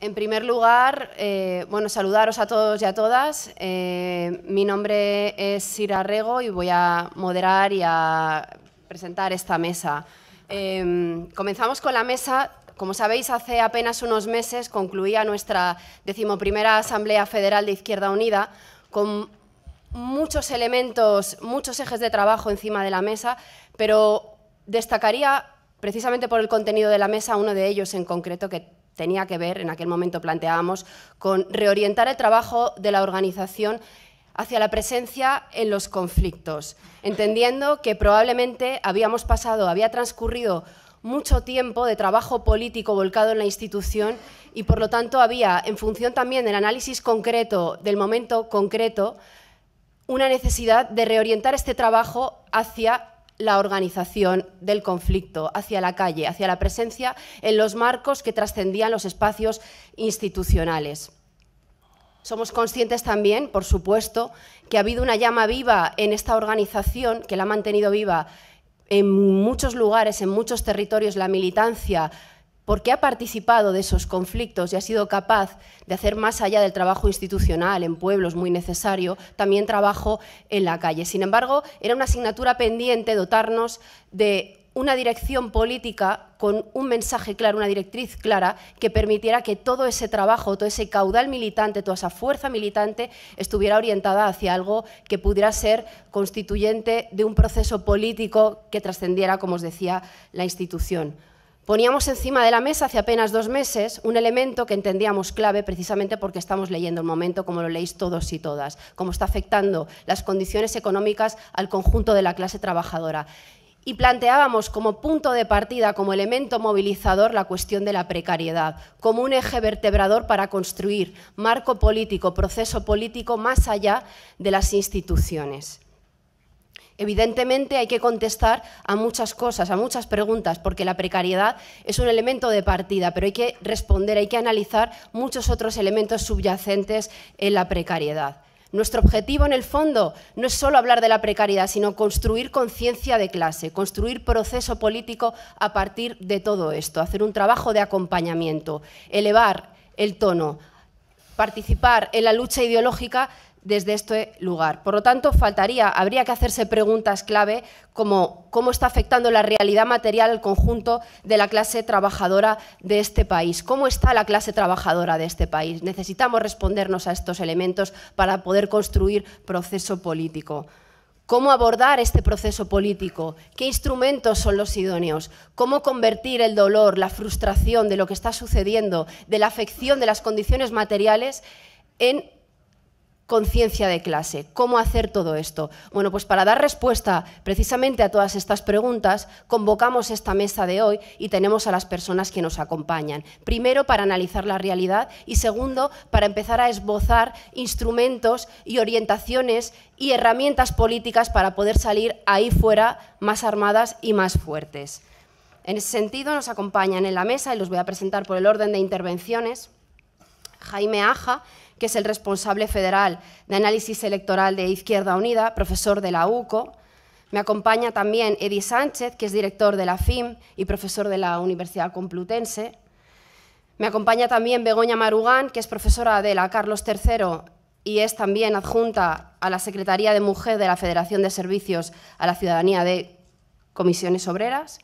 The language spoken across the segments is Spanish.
En primer lugar, eh, bueno, saludaros a todos y a todas. Eh, mi nombre es Sira Rego y voy a moderar y a presentar esta mesa. Em, comenzamos con la mesa. Como sabéis, hace apenas unos meses concluía nuestra decimoprimera Asamblea Federal de Izquierda Unida con muchos elementos, muchos ejes de trabajo encima de la mesa, pero destacaría, precisamente por el contenido de la mesa, uno de ellos en concreto que tenía que ver, en aquel momento planteábamos, con reorientar el trabajo de la organización hacia la presencia en los conflictos, entendiendo que probablemente habíamos pasado, había transcurrido mucho tiempo de trabajo político volcado en la institución y por lo tanto había, en función también del análisis concreto, del momento concreto, una necesidad de reorientar este trabajo hacia la organización del conflicto hacia la calle, hacia la presencia en los marcos que trascendían los espacios institucionales. Somos conscientes también, por supuesto, que ha habido una llama viva en esta organización que la ha mantenido viva en muchos lugares, en muchos territorios, la militancia porque ha participado de esos conflictos y ha sido capaz de hacer más allá del trabajo institucional en pueblos muy necesario, también trabajo en la calle. Sin embargo, era una asignatura pendiente dotarnos de una dirección política con un mensaje claro, una directriz clara que permitiera que todo ese trabajo, todo ese caudal militante, toda esa fuerza militante estuviera orientada hacia algo que pudiera ser constituyente de un proceso político que trascendiera, como os decía, la institución. Poníamos encima de la mesa hace apenas dos meses un elemento que entendíamos clave precisamente porque estamos leyendo el momento como lo leéis todos y todas, cómo está afectando las condiciones económicas al conjunto de la clase trabajadora. Y planteábamos como punto de partida, como elemento movilizador, la cuestión de la precariedad, como un eje vertebrador para construir marco político, proceso político más allá de las instituciones. Evidentemente hay que contestar a muchas cosas, a muchas preguntas, porque la precariedad es un elemento de partida, pero hay que responder, hay que analizar muchos otros elementos subyacentes en la precariedad. Nuestro objetivo, en el fondo, no es solo hablar de la precariedad, sino construir conciencia de clase, construir proceso político a partir de todo esto, hacer un trabajo de acompañamiento, elevar el tono, participar en la lucha ideológica desde este lugar. Por lo tanto, faltaría, habría que hacerse preguntas clave como cómo está afectando la realidad material al conjunto de la clase trabajadora de este país. ¿Cómo está la clase trabajadora de este país? Necesitamos respondernos a estos elementos para poder construir proceso político. ¿Cómo abordar este proceso político? ¿Qué instrumentos son los idóneos? ¿Cómo convertir el dolor, la frustración de lo que está sucediendo, de la afección de las condiciones materiales en conciencia de clase. ¿Cómo hacer todo esto? Bueno, pues para dar respuesta precisamente a todas estas preguntas, convocamos esta mesa de hoy y tenemos a las personas que nos acompañan. Primero, para analizar la realidad y segundo, para empezar a esbozar instrumentos y orientaciones y herramientas políticas para poder salir ahí fuera más armadas y más fuertes. En ese sentido, nos acompañan en la mesa, y los voy a presentar por el orden de intervenciones, Jaime Aja, que es el responsable federal de análisis electoral de Izquierda Unida, profesor de la UCO. Me acompaña también Edi Sánchez, que es director de la FIM y profesor de la Universidad Complutense. Me acompaña también Begoña Marugán, que es profesora de la Carlos III y es también adjunta a la Secretaría de Mujer de la Federación de Servicios a la Ciudadanía de Comisiones Obreras.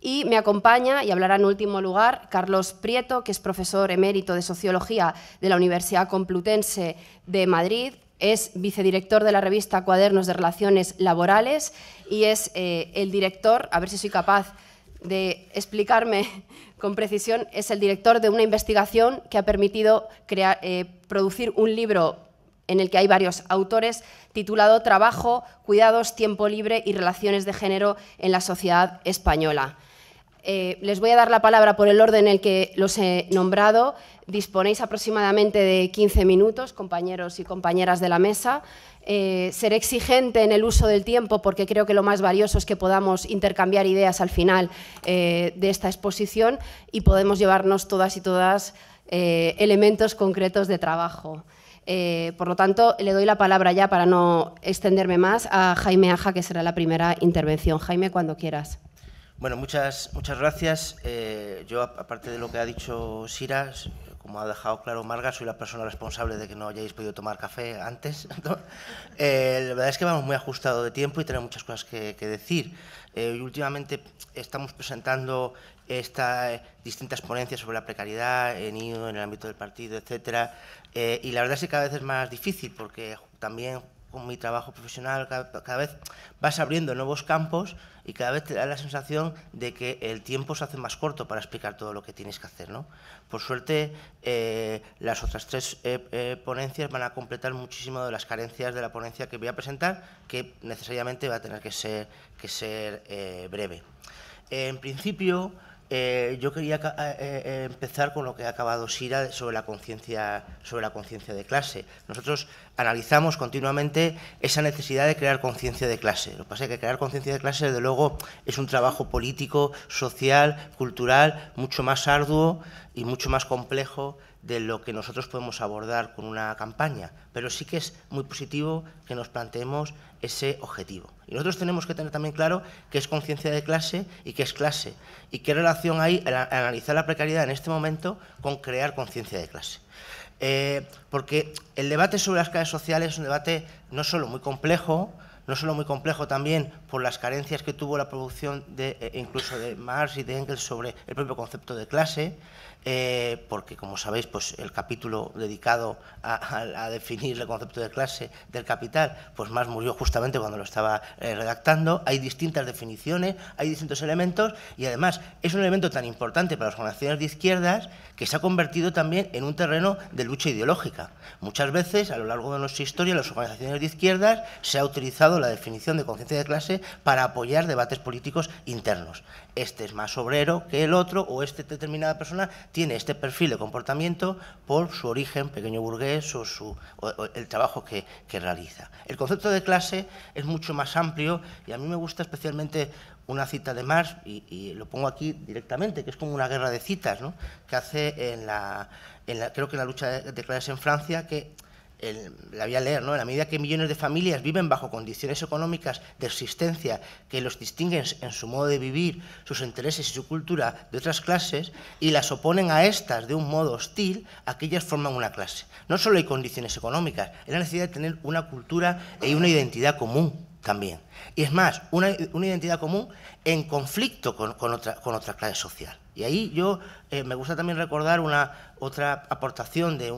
Y me acompaña y hablará en último lugar Carlos Prieto, que es profesor emérito de Sociología de la Universidad Complutense de Madrid, es vicedirector de la revista Cuadernos de Relaciones Laborales y es eh, el director, a ver si soy capaz de explicarme con precisión, es el director de una investigación que ha permitido eh, producir un libro en el que hay varios autores, titulado Trabajo, Cuidados, Tiempo Libre y Relaciones de Género en la Sociedad Española. Eh, les voy a dar la palabra por el orden en el que los he nombrado. Disponéis aproximadamente de 15 minutos, compañeros y compañeras de la mesa. Eh, seré exigente en el uso del tiempo porque creo que lo más valioso es que podamos intercambiar ideas al final eh, de esta exposición y podemos llevarnos todas y todas elementos concretos de trabajo. por lo tanto, le doy la palabra ya para no extenderme más a Jaime Aja, que será la primera intervención. Jaime, cuando quieras. Bueno, muchas, muchas gracias. Eh, yo, aparte de lo que ha dicho Sira, como ha dejado claro Marga, soy la persona responsable de que no hayáis podido tomar café antes. Eh, la verdad es que vamos muy ajustado de tiempo y tenemos muchas cosas que, decir. Eh, últimamente estamos presentando estas distintas ponencias sobre la precariedad en nido, en el ámbito del partido, etcétera. y la verdad es que cada vez es más difícil porque también con mi trabajo profesional, cada, vez vas abriendo nuevos campos y cada vez te da la sensación de que el tiempo se hace más corto para explicar todo lo que tienes que hacer. Por suerte, eh, las otras tres eh, eh, ponencias van a completar muchísimo de las carencias de la ponencia que voy a presentar, que necesariamente va a tener que ser, que ser breve. en principio, eh, yo quería eh, eh, empezar con lo que ha acabado Sira sobre la conciencia sobre la conciencia de clase. Nosotros analizamos continuamente esa necesidad de crear conciencia de clase. Lo que pasa es que crear conciencia de clase, desde luego, es un trabajo político, social, cultural, mucho más arduo y mucho más complejo de lo que nosotros podemos abordar con una campaña. Pero sí que es muy positivo que nos planteemos ese objetivo. Y nosotros tenemos que tener también claro qué es conciencia de clase y qué es clase, y qué relación hay al analizar la precariedad en este momento con crear conciencia de clase. Eh, porque el debate sobre las clases sociales es un debate no solo muy complejo, no solo muy complejo también por las carencias que tuvo la producción de, eh, incluso de Marx y de Engels sobre el propio concepto de clase, eh, porque como sabéis, pues el capítulo dedicado a, definir el concepto de clase del capital, pues más murió justamente cuando lo estaba eh, redactando. Hay distintas definiciones, hay distintos elementos y además es un elemento tan importante para las organizaciones de izquierdas que se ha convertido también en un terreno de lucha ideológica. Muchas veces a lo largo de nuestra historia las organizaciones de izquierdas se ha utilizado la definición de conciencia de clase para apoyar debates políticos internos este es más obrero que el otro o esta determinada persona tiene este perfil de comportamiento por su origen pequeño burgués o, el trabajo que, realiza. El concepto de clase es mucho más amplio y a mí me gusta especialmente una cita de Marx, y, lo pongo aquí directamente, que es como una guerra de citas, que hace en la, creo que en la lucha de, de clases en Francia, que la voy a leer, ¿no? En la medida que millones de familias viven bajo condiciones económicas de existencia que los distinguen en su modo de vivir, sus intereses y su cultura de otras clases y las oponen a estas de un modo hostil, aquellas forman una clase. No solo hay condiciones económicas, es la necesidad de tener una cultura y una identidad común también. Y es más, una, una identidad común en conflicto con, con, otra, con clase social. Y ahí yo eh, me gusta también recordar una, otra aportación de,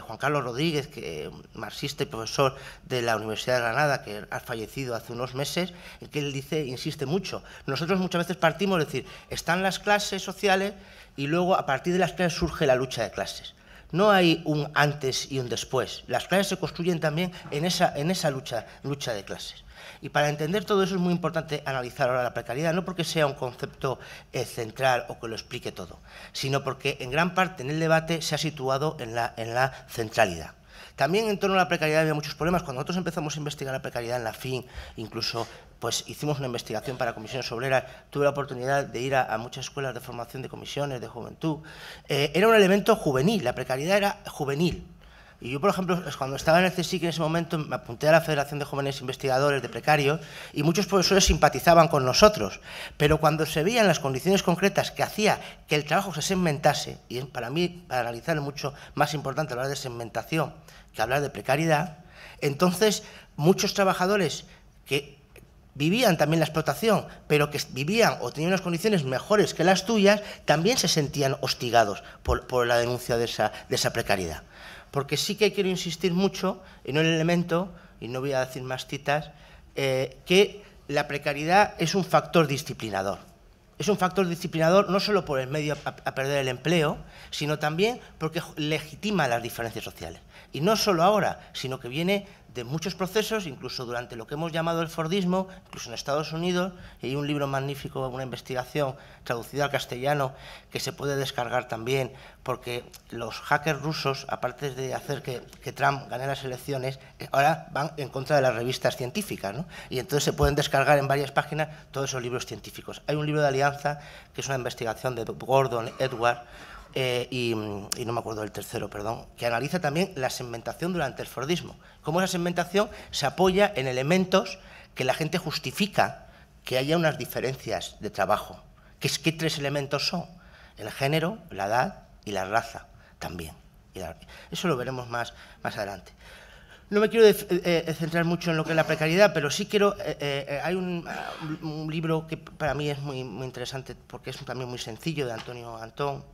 Juan Carlos Rodríguez, que, marxista y profesor de la Universidad de Granada, que ha fallecido hace unos meses, en que él dice, insiste mucho. Nosotros muchas veces partimos, de decir, están las clases sociales y luego a partir de las clases surge la lucha de clases. No hay un antes y un después. Las clases se construyen también en esa, en esa lucha, lucha de clases. Y para entender todo eso es muy importante analizar ahora la precariedad, no porque sea un concepto eh, central o que lo explique todo, sino porque en gran parte en el debate se ha situado en la, en la centralidad. También en torno a la precariedad había muchos problemas. Cuando nosotros empezamos a investigar la precariedad en la FIN, incluso pues hicimos una investigación para Comisión obreras, tuve la oportunidad de ir a, muchas escuelas de formación de comisiones, de juventud. Eh, era un elemento juvenil, la precariedad era juvenil. Y yo, por ejemplo, cuando estaba en el CSIC en ese momento me apunté a la Federación de Jóvenes Investigadores de Precario... y muchos profesores simpatizaban con nosotros, pero cuando se veían las condiciones concretas que hacía que el trabajo se segmentase, y para mí, para analizar es mucho más importante hablar de segmentación que hablar de precariedad, entonces muchos trabajadores que vivían también la explotación, pero que vivían o tenían unas condiciones mejores que las tuyas, también se sentían hostigados por, la denuncia de esa, precariedad. Porque sí que quiero insistir mucho en un elemento, y no voy a decir más citas, eh, que la precariedad es un factor disciplinador. Es un factor disciplinador no solo por el medio a perder el empleo, sino también porque legitima las diferencias sociales. Y no solo ahora, sino que viene de muchos procesos, incluso durante lo que hemos llamado el Fordismo, incluso en Estados Unidos, hay un libro magnífico, una investigación traducida al castellano que se puede descargar también, porque los hackers rusos, aparte de hacer que, que Trump gane las elecciones, eh, ahora van en contra de las revistas científicas, ¿no? y entonces se pueden descargar en varias páginas todos esos libros científicos. Hay un libro de alianza que es una investigación de Gordon Edwards... Eh, mm, y, no me acuerdo del tercero, perdón, que analiza también la segmentación durante el Fordismo. Cómo esa segmentación se apoya en elementos que la gente justifica que haya unas diferencias de trabajo. ¿Qué, qué tres elementos son? El género, la edad y la raza también. Eso lo veremos más, más adelante. No me quiero eh, eh, centrar mucho en lo que es la precariedad, pero sí quiero. hay un, libro que para mí es muy, muy interesante porque es también muy sencillo, de Antonio Antón,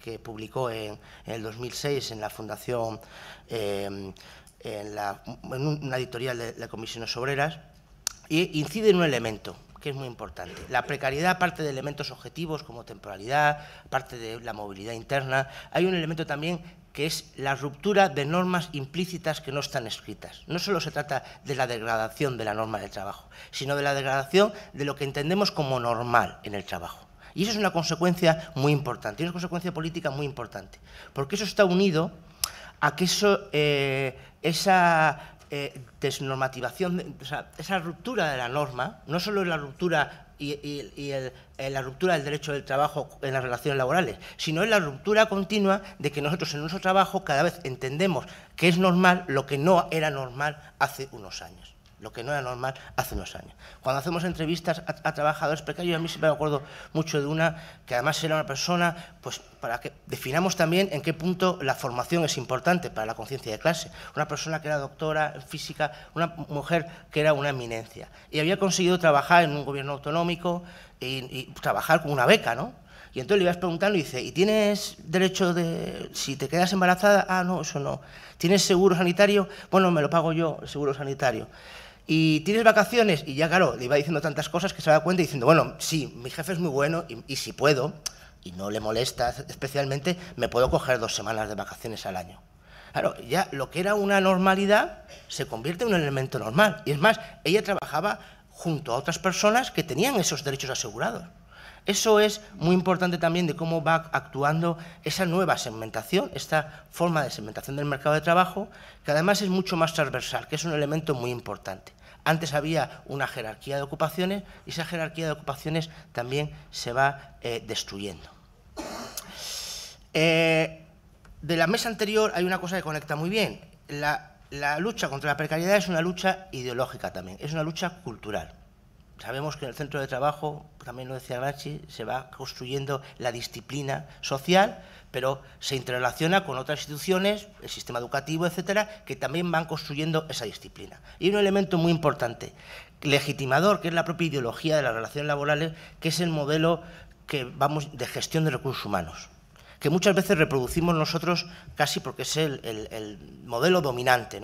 que publicó en, el 2006 en la Fundación, em, en, la, en, una editorial de, de Comisiones Obreras, y incide en un elemento que es muy importante. La precariedad, aparte de elementos objetivos como temporalidad, parte de la movilidad interna, hay un elemento también que es la ruptura de normas implícitas que no están escritas. No solo se trata de la degradación de la norma del trabajo, sino de la degradación de lo que entendemos como normal en el trabajo. Y eso es una consecuencia muy importante, una consecuencia política muy importante, porque eso está unido a que eso, eh, esa eh, desnormativación, esa ruptura de la norma, no solo la ruptura y, eh, la ruptura del derecho del trabajo en las relaciones laborales, sino es la ruptura continua de que nosotros en nuestro trabajo cada vez entendemos que es normal lo que no era normal hace unos años lo que no era normal hace unos años. Cuando hacemos entrevistas a, trabajadores precarios, a mí siempre me acuerdo mucho de una que además era una persona, pues para que definamos también en qué punto la formación es importante para la conciencia de clase. Una persona que era doctora en física, una mujer que era una eminencia. Y había conseguido trabajar en un gobierno autonómico y, y trabajar con una beca, ¿no? Y entonces le ibas preguntando y dice, ¿y tienes derecho de, si te quedas embarazada? Ah, no, eso no. ¿Tienes seguro sanitario? Bueno, me lo pago yo, el seguro sanitario y tienes vacaciones, y ya claro, le iba diciendo tantas cosas que se da cuenta y diciendo, bueno, sí, mi jefe es muy bueno y, y si puedo, y no le molesta especialmente, me puedo coger dos semanas de vacaciones al año. Claro, ya lo que era una normalidad se convierte en un elemento normal. Y es más, ella trabajaba junto a otras personas que tenían esos derechos asegurados. Eso es muy importante también de cómo va actuando esa nueva segmentación, esta forma de segmentación del mercado de trabajo, que además es mucho más transversal, que es un elemento muy importante. Antes había una jerarquía de ocupaciones y esa jerarquía de ocupaciones también se va eh, destruyendo. Eh, de la mesa anterior hay una cosa que conecta muy bien. la lucha contra la precariedad es una lucha ideológica también, es una lucha cultural. Sabemos que en el centro de trabajo, también lo decía Gramsci, se va construyendo la disciplina social, pero se interrelaciona con otras instituciones, el sistema educativo, etcétera, que también van construyendo esa disciplina. Y un elemento muy importante, legitimador, que es la propia ideología de las relaciones laborales, que es el modelo que vamos de gestión de recursos humanos que muchas veces reproducimos nosotros casi porque es el, modelo dominante,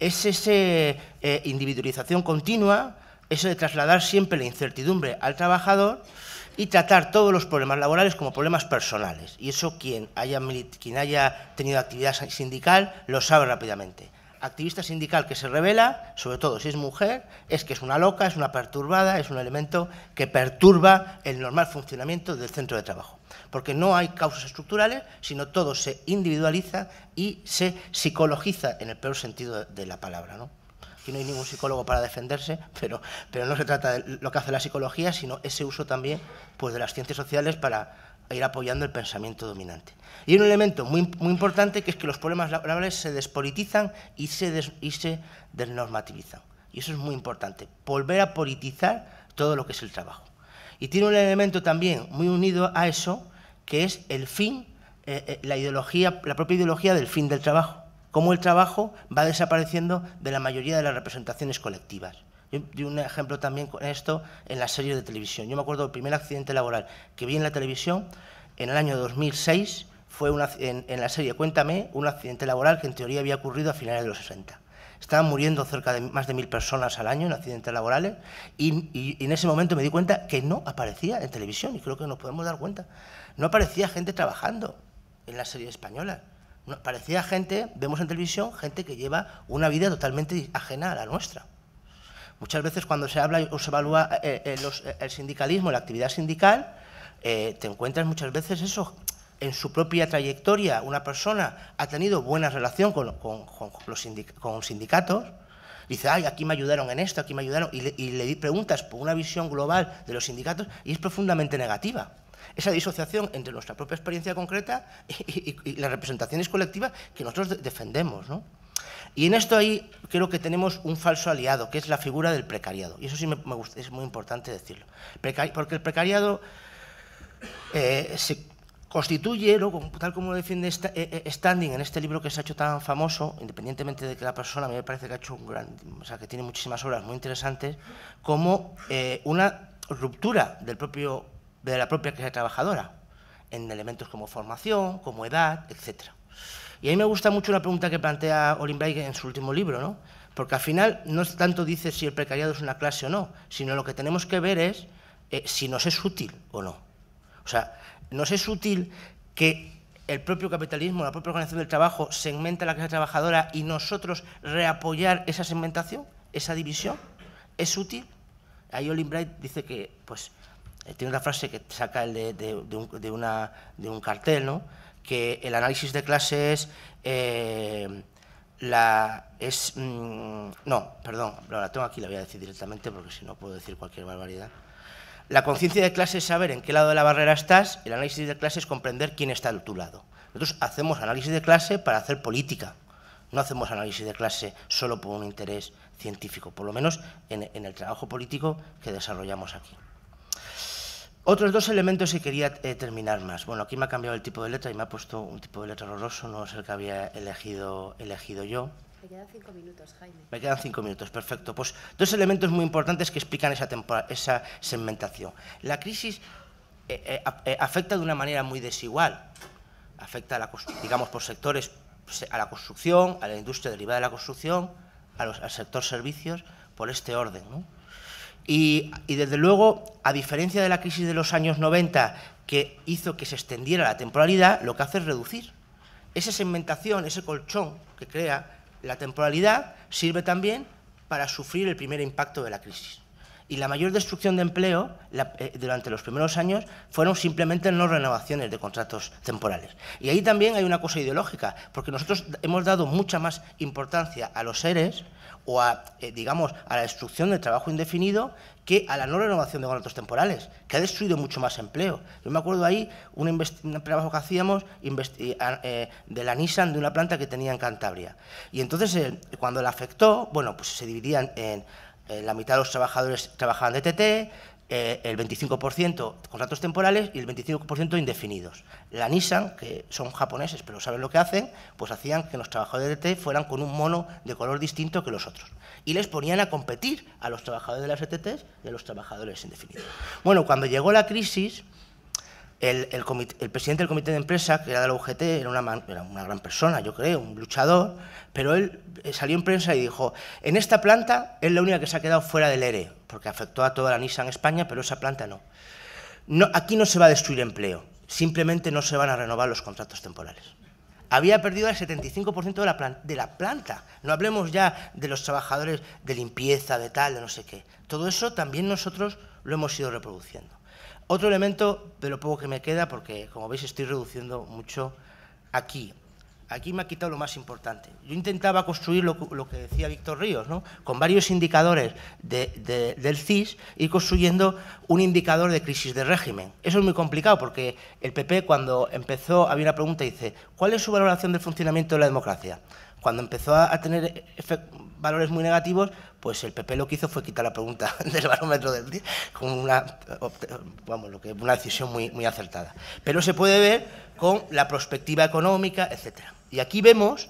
Es esa eh, individualización continua, eso de trasladar siempre la incertidumbre al trabajador y tratar todos los problemas laborales como problemas personales. Y eso quien haya, quien haya tenido actividad sindical lo sabe rápidamente. Activista sindical que se revela, sobre todo si es mujer, es que es una loca, es una perturbada, es un elemento que perturba el normal funcionamiento del centro de trabajo. Porque no hay causas estructurales, sino todo se individualiza y se psicologiza en el peor sentido de la palabra. ¿no? Aquí no hay ningún psicólogo para defenderse, pero, pero no se trata de lo que hace la psicología, sino ese uso también pues, de las ciencias sociales para ir apoyando el pensamiento dominante. Y hay un elemento muy, importante que es que los problemas laborales se despolitizan y se, y se desnormativizan. Y eso es muy importante, volver a politizar todo lo que es el trabajo. Y tiene un elemento también muy unido a eso, que es el fin, eh, eh, la ideología, la propia ideología del fin del trabajo cómo el trabajo va desapareciendo de la mayoría de las representaciones colectivas. Yo di un ejemplo también con esto en la serie de televisión. Yo me acuerdo del primer accidente laboral que vi en la televisión en el año 2006, fue una, en, la serie Cuéntame, un accidente laboral que en teoría había ocurrido a finales de los 60. Estaban muriendo cerca de más de mil personas al año en accidentes laborales y, y en ese momento me di cuenta que no aparecía en televisión y creo que nos podemos dar cuenta. No aparecía gente trabajando en la serie española. Parecía gente, vemos en televisión, gente que lleva una vida totalmente ajena a la nuestra. Muchas veces cuando se habla o se evalúa eh, eh, eh, el sindicalismo, la actividad sindical, te encuentras muchas veces eso, en su propia trayectoria una persona ha tenido buena relación con, los sindicatos, dice, ay, aquí me ayudaron en esto, aquí me ayudaron, y le, y le, preguntas por una visión global de los sindicatos y es profundamente negativa esa disociación entre nuestra propia experiencia concreta y, las representaciones colectivas que nosotros defendemos. Y en esto ahí creo que tenemos un falso aliado, que es la figura del precariado. Y eso sí me, es muy importante decirlo. porque el precariado eh, se constituye, tal como lo defiende eh, eh, Standing en este libro que se ha hecho tan famoso, independientemente de que la persona, a mí me parece que ha hecho un gran, o sea, que tiene muchísimas obras muy interesantes, como una ruptura del propio de la propia clase trabajadora, en elementos como formación, como edad, etc. Y a mí me gusta mucho la pregunta que plantea Olin Olimbeig en su último libro, ¿no? porque al final no tanto dice si el precariado es una clase o no, sino lo que tenemos que ver es eh, si nos es útil o no. O sea, nos es útil que el propio capitalismo, la propia organización del trabajo segmenta la clase trabajadora y nosotros reapoyar esa segmentación, esa división, es útil. Ahí Olin Bright dice que pues, eh, tiene una frase que saca el de, de, un, cartel, ¿no? que el análisis de clase es... Eh, la es mm, no, perdón, la tengo aquí, la voy a decir directamente porque si no puedo decir cualquier barbaridad. La conciencia de clase es saber en qué lado de la barrera estás, el análisis de clase es comprender quién está de tu lado. Nosotros hacemos análisis de clase para hacer política. No hacemos análisis de clase solo por un interés científico, por lo menos en el trabajo político que desarrollamos aquí. Otros dos elementos que quería eh, terminar más. Bueno, aquí me ha cambiado el tipo de letra y me ha puesto un tipo de letra horroroso, no es el que había elegido, elegido yo. Me quedan cinco minutos, Jaime. Me quedan cinco minutos, perfecto. Pues dos elementos muy importantes que explican esa, esa segmentación. La crisis eh, eh, afecta de una manera muy desigual. Afecta, a la, digamos, por sectores, pues, a la construcción, a la industria derivada de la construcción, a los, al sector servicios, por este orden, ¿no? Y, desde luego, a diferencia de la crisis de los años 90, que hizo que se extendiera la temporalidad, lo que hace es reducir. Esa segmentación, ese colchón que crea la temporalidad, sirve también para sufrir el primer impacto de la crisis y la mayor destrucción de empleo eh, durante los primeros años fueron simplemente no renovaciones de contratos temporales. Y ahí también hay una cosa ideológica, porque nosotros hemos dado mucha más importancia a los seres o a, eh, digamos, a la destrucción del trabajo indefinido que a la no renovación de contratos temporales, que ha destruido mucho más empleo. Yo me acuerdo ahí un, trabajo que hacíamos eh, de la Nissan, de una planta que tenía en Cantabria. Y entonces, cuando la afectó, bueno, pues se dividían en eh, la mitad de los trabajadores trabajaban de TT, eh, el 25% contratos temporales y el 25% indefinidos. La Nissan, que son japoneses pero saben lo que hacen, pues hacían que los trabajadores de TT fueran con un mono de color distinto que los otros. Y les ponían a competir a los trabajadores de las ETTs y a los trabajadores indefinidos. Bueno, cuando llegó la crisis, el, presidente del comité de empresa, que era de la UGT, era una, gran persona, yo creo, un luchador, pero él eh, salió en prensa y dijo, en esta planta es la única que se ha quedado fuera del ERE, e, porque afectó a toda la Nissan España, pero esa planta no. aquí no se va a destruir empleo, simplemente no se van a renovar los contratos temporales. Había perdido el 75% de la planta. No hablemos ya de los trabajadores de limpieza, de tal, de no sé qué. Todo eso también nosotros lo hemos ido reproduciendo. Otro elemento de lo poco que me queda, porque como veis estoy reduciendo mucho aquí. Aquí me ha quitado lo más importante. Yo intentaba construir lo, que decía Víctor Ríos, ¿no? con varios indicadores del CIS, ir construyendo un indicador de crisis de régimen. Eso es muy complicado porque el PP cuando empezó había una pregunta y dice, ¿cuál es su valoración del funcionamiento de la democracia? Cuando empezó a tener valores muy negativos, pues el PP lo que hizo fue quitar la pregunta del barómetro del día, con una, vamos, lo que, una decisión muy, muy acertada. Pero se puede ver con la perspectiva económica, etc. Y aquí vemos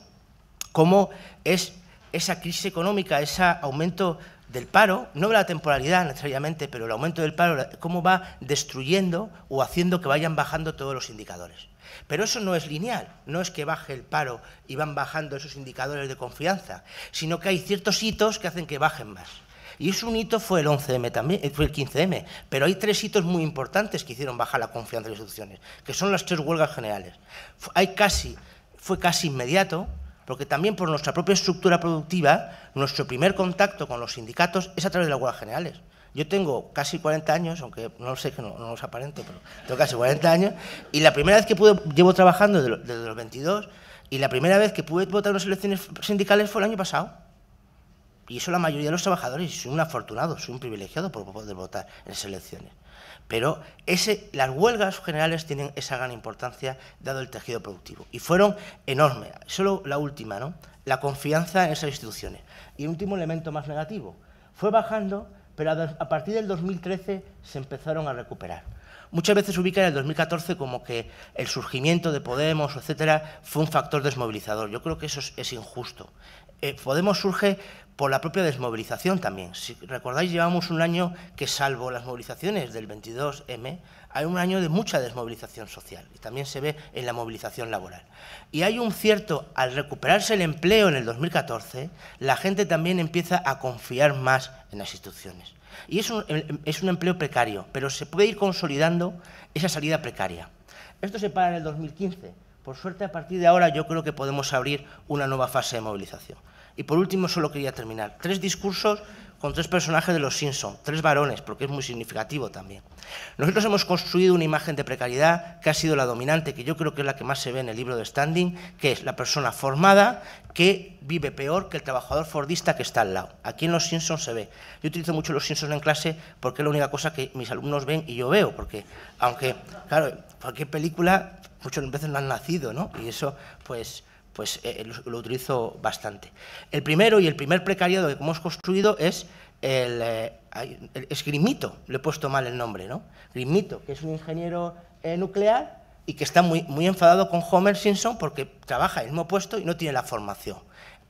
cómo es esa crisis económica, ese aumento del paro, no la temporalidad necesariamente, pero el aumento del paro, cómo va destruyendo o haciendo que vayan bajando todos los indicadores. Pero eso no es lineal, no es que baje el paro y van bajando esos indicadores de confianza, sino que hay ciertos hitos que hacen que bajen más. Y es un hito fue el 11M también, eh, fue el 15M, pero hay tres hitos muy importantes que hicieron bajar la confianza de las instituciones, que son las tres huelgas generales. Hay casi, fue casi inmediato, porque también por nuestra propia estructura productiva, nuestro primer contacto con los sindicatos es a través de las huelgas generales. Yo tengo casi 40 años, aunque no sé que no, no, aparente, pero tengo casi 40 años, y la primera vez que pude, llevo trabajando desde, los, 22, y la primera vez que pude votar en las elecciones sindicales fue el año pasado. Y eso la mayoría de los trabajadores, y soy un afortunado, soy un privilegiado por poder votar en esas elecciones. Pero ese, las huelgas generales tienen esa gran importancia dado el tejido productivo. Y fueron enormes. Solo la última, ¿no? La confianza en esas instituciones. Y el último elemento más negativo. Fue bajando pero a partir del 2013 se empezaron a recuperar. Muchas veces se ubica en el 2014 como que el surgimiento de Podemos, etcétera, fue un factor desmovilizador. Yo creo que eso es, injusto. Eh, Podemos surge por la propia desmovilización también. Si recordáis, llevamos un año que, salvo las movilizaciones del 22M, hay un año de mucha desmovilización social y también se ve en la movilización laboral. Y hay un cierto, al recuperarse el empleo en el 2014, la gente también empieza a confiar más en las instituciones. Y es un, em, em, es un empleo precario, pero se puede ir consolidando esa salida precaria. Esto se para en el 2015. Por suerte, a partir de ahora yo creo que podemos abrir una nueva fase de movilización. Y por último, solo quería terminar. Tres discursos con tres personajes de los Simpson, tres varones, porque es muy significativo también. Nosotros hemos construido una imagen de precariedad que ha sido la dominante, que yo creo que es la que más se ve en el libro de Standing, que es la persona formada que vive peor que el trabajador fordista que está al lado. Aquí en los Simpson se ve. Yo utilizo mucho los Simpsons en clase porque es la única cosa que mis alumnos ven y yo veo, porque aunque, claro, cualquier película muchas veces no han nacido, ¿no? Y eso, pues pues eh, eh, lo, utilizo bastante. El primero y el primer precariado que hemos construido es el, eh, Grimito, le he puesto mal el nombre, ¿no? Grimito, que es un ingeniero nuclear y que está muy, muy enfadado con Homer Simpson porque trabaja en el mismo puesto y no tiene la formación.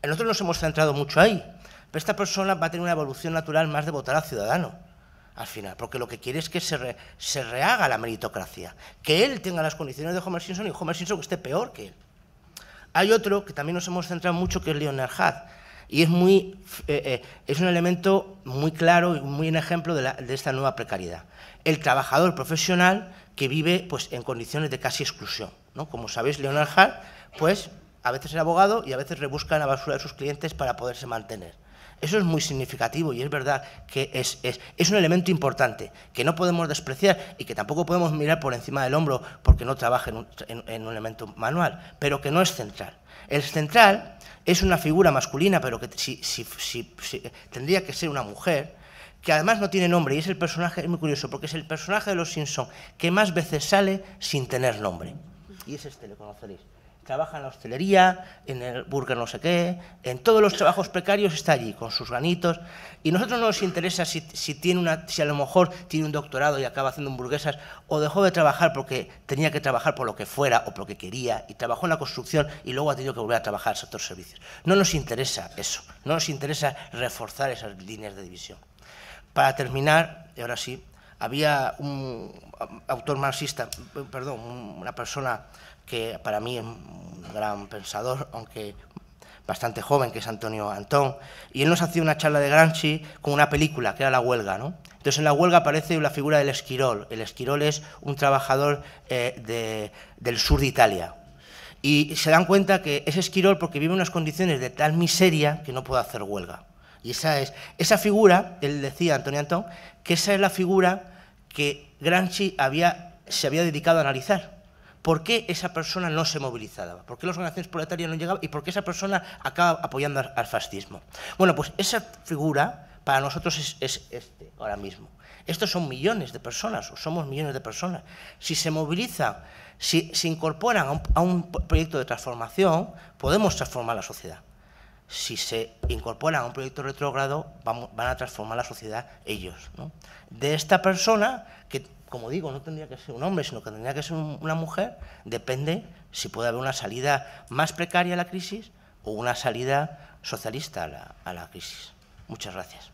Nosotros nos hemos centrado mucho ahí, pero esta persona va a tener una evolución natural más de votar al ciudadano al final, porque lo que quiere es que se, se rehaga la meritocracia, que él tenga las condiciones de Homer Simpson y Homer Simpson que esté peor que él. Hay otro que también nos hemos centrado mucho, que es Leonard Hart, y es, muy, eh, eh, es un elemento muy claro y muy un ejemplo de, esta nueva precariedad. El trabajador profesional que vive pues, en condiciones de casi exclusión. ¿no? Como sabéis, Leonard Hart, pues, a veces es abogado y a veces rebusca en la basura de sus clientes para poderse mantener. Eso es muy significativo y es verdad que es, un elemento importante que no podemos despreciar y que tampoco podemos mirar por encima del hombro porque no trabaja en un, elemento manual, pero que no es central. El central es una figura masculina, pero que si, tendría que ser una mujer, que además no tiene nombre y es el personaje, es muy curioso, porque es el personaje de los Simpson que más veces sale sin tener nombre. Y es este, lo conoceréis trabaja en la hostelería, en el burger no sé qué, en todos los trabajos precarios está allí, con sus ganitos. Y nosotros no nos interesa si, tiene una, si a lo mejor tiene un doctorado y acaba haciendo hamburguesas, o dejó de trabajar porque tenía que trabajar por lo que fuera o por lo que quería, y trabajó en la construcción y luego ha tenido que volver a trabajar en sector servicios. No nos interesa eso, no nos interesa reforzar esas líneas de división. Para terminar, y ahora sí, había un um, autor marxista, perdón, una persona que para mí es un gran pensador, aunque bastante joven, que es Antonio Antón, y él nos hacía una charla de Gramsci con una película, que era La Huelga. ¿no? Entonces en La Huelga aparece la figura del Esquirol. El Esquirol es un trabajador eh, del sur de Italia. Y se dan cuenta que es Esquirol porque vive unas condiciones de tal miseria que no puede hacer huelga. Y esa es esa figura, él decía Antonio Antón, que esa es la figura que Gramsci había, se había dedicado a analizar por qué esa persona no se movilizaba, por qué las organizaciones proletarias no llegaban y por qué esa persona acaba apoyando al fascismo. Bueno, pues esa figura para nosotros es, este ahora mismo. Estos son millones de personas, o somos millones de personas. Si se movilizan, si se incorporan a un, proyecto de transformación, podemos transformar la sociedad. Si se incorporan a un proyecto retrógrado, van a transformar la sociedad ellos. De esta persona que como digo, no tendría que ser un hombre, sino que tendría que ser una mujer, depende si puede haber una salida más precaria a la crisis o una salida socialista a la, crisis. Muchas gracias.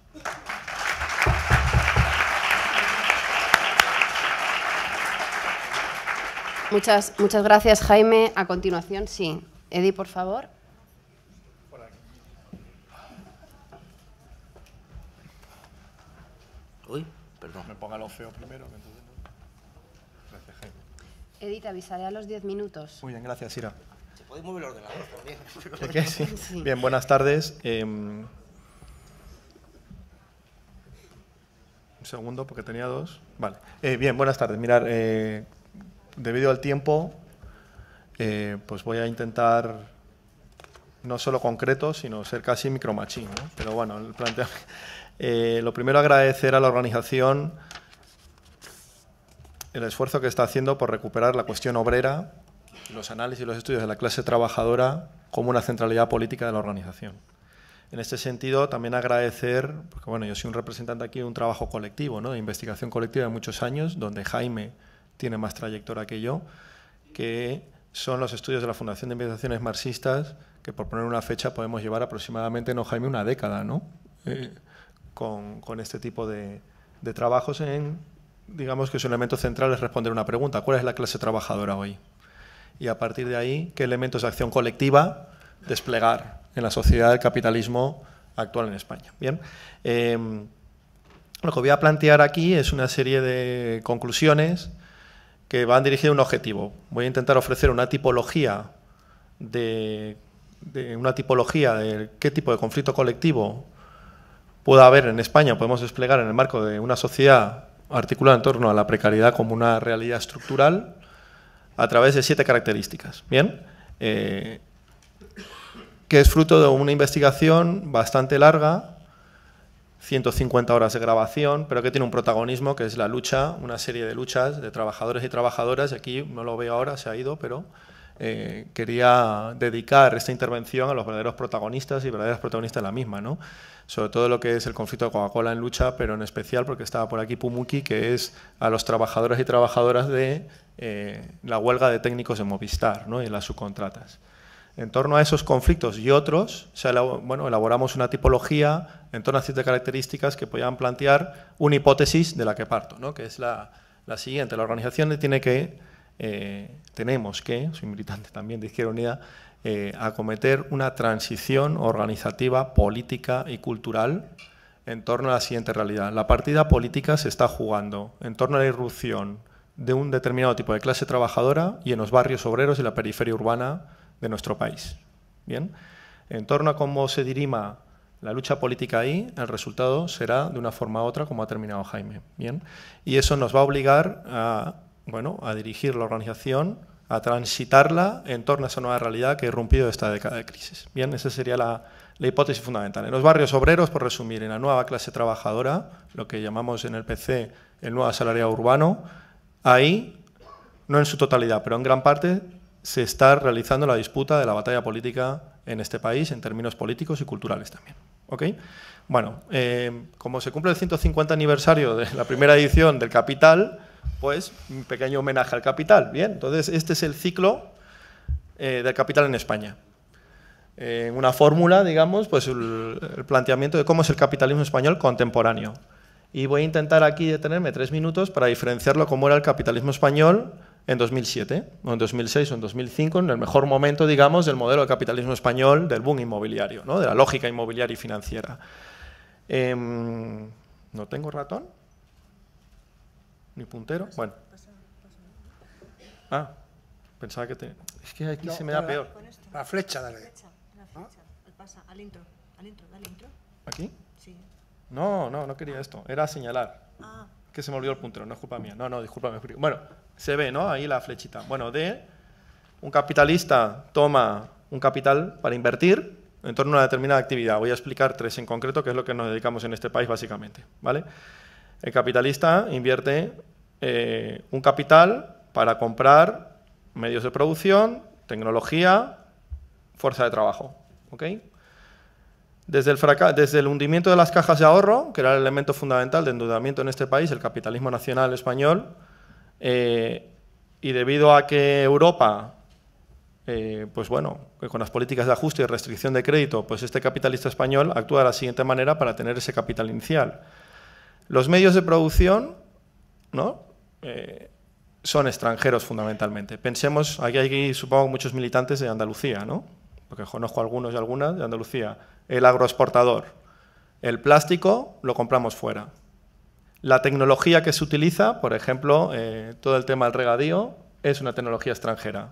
Muchas, muchas gracias, Jaime. A continuación, sí. Edi, por favor. Uy, perdón. Me ponga lo feo primero. Edith, avisaré a los 10 minutos. Muy bien, gracias, Ira. Se puede mover el ordenador Bien, buenas tardes. Em, un segundo, porque tenía dos. Vale. Eh, bien, buenas tardes. Mirar, eh, debido al tiempo, eh, pues voy a intentar no solo concreto, sino ser casi micromachín. Pero bueno, el lo primero agradecer a la organización el esfuerzo que está haciendo por recuperar la cuestión obrera, los análisis y los estudios de la clase trabajadora como una centralidad política de la organización. En este sentido, también agradecer, porque bueno, yo soy un representante aquí de un trabajo colectivo, ¿no? de investigación colectiva de muchos años, donde Jaime tiene más trayectoria que yo, que son los estudios de la Fundación de Investigaciones Marxistas, que por poner una fecha podemos llevar aproximadamente, no Jaime, una década, ¿no? Eh, con, este tipo de, de trabajos en digamos que su elemento central es responder una pregunta, ¿cuál es la clase trabajadora hoy? Y a partir de ahí, ¿qué elementos de acción colectiva desplegar en la sociedad del capitalismo actual en España? Bien, em, lo que voy a plantear aquí es una serie de conclusiones que van dirigidas a un objetivo. Voy a intentar ofrecer una tipología de, una tipología de qué tipo de conflicto colectivo pueda haber en España, podemos desplegar en el marco de una sociedad Articula en torno a la precariedad como una realidad estructural a través de siete características, ¿bien? Eh, que es fruto de una investigación bastante larga, 150 horas de grabación, pero que tiene un protagonismo que es la lucha, una serie de luchas de trabajadores y trabajadoras, y aquí no lo veo ahora, se ha ido, pero eh, quería dedicar esta intervención a los verdaderos protagonistas y verdaderas protagonistas de la misma, ¿no? sobre todo lo que es el conflicto de Coca-Cola en lucha, pero en especial porque estaba por aquí Pumuki, que es a los trabajadores y trabajadoras de eh, la huelga de técnicos de Movistar ¿no? y las subcontratas. En torno a esos conflictos y otros, bueno, elaboramos una tipología en torno a ciertas características que podían plantear una hipótesis de la que parto, ¿no? que es la, la siguiente. La organización tiene que eh, tenemos que, soy militante también de Izquierda Unida, eh, acometer una transición organizativa, política y cultural en torno a la siguiente realidad. La partida política se está jugando en torno a la irrupción de un determinado tipo de clase trabajadora y en los barrios obreros y la periferia urbana de nuestro país. Bien, en torno a cómo se dirima la lucha política ahí, el resultado será de una forma u otra, como ha terminado Jaime. Bien, y eso nos va a obligar a bueno, a dirigir la organización, a transitarla en torno a esa nueva realidad que ha irrumpido esta década de crisis. Bien, esa sería la, hipótesis fundamental. En los barrios obreros, por resumir, en la nueva clase trabajadora, lo que llamamos en el PC el nuevo asalariado urbano, ahí, no en su totalidad, pero en gran parte, se está realizando la disputa de la batalla política en este país, en términos políticos y culturales también. Bueno, eh, como se cumple el 150 aniversario de la primera edición del Capital, pues un pequeño homenaje al capital. Bien, entonces este es el ciclo eh, del capital en España. En una fórmula, digamos, pues el, planteamiento de cómo es el capitalismo español contemporáneo. Y voy a intentar aquí detenerme tres minutos para diferenciarlo cómo era el capitalismo español en 2007, o en 2006, o en 2005, en el mejor momento, digamos, del modelo de capitalismo español del boom inmobiliario, ¿no? de la lógica inmobiliaria y financiera. Em, ¿No tengo ratón? ni puntero. Bueno. Ah, pensaba que te... Es que aquí se me da peor. La flecha, dale. La flecha, la ¿Ah? flecha. al intro, al intro, dale intro. ¿Aquí? Sí. No, no, no quería esto. Era señalar. Ah. Que se me olvidó el puntero, no es culpa mía. No, no, discúlpame. Bueno, se ve, ¿no? Ahí la flechita. Bueno, de un capitalista toma un capital para invertir en torno a una determinada actividad. Voy a explicar tres en concreto, que es lo que nos dedicamos en este país básicamente, ¿vale? El capitalista invierte eh, un capital para comprar medios de producción, tecnología, fuerza de trabajo. Desde, el desde el hundimiento de las cajas de ahorro, que era el elemento fundamental de endeudamiento en este país, el capitalismo nacional español, eh, y debido a que Europa, eh, pues bueno, con las políticas de ajuste y restricción de crédito, pues este capitalista español actúa de la siguiente manera para tener ese capital inicial. Los medios de producción ¿no? Eh, son extranjeros fundamentalmente. Pensemos, aquí hay supongo muchos militantes de Andalucía, ¿no? porque conozco algunos y algunas de Andalucía. El agroexportador. El plástico lo compramos fuera. La tecnología que se utiliza, por ejemplo, eh, todo el tema del regadío, es una tecnología extranjera.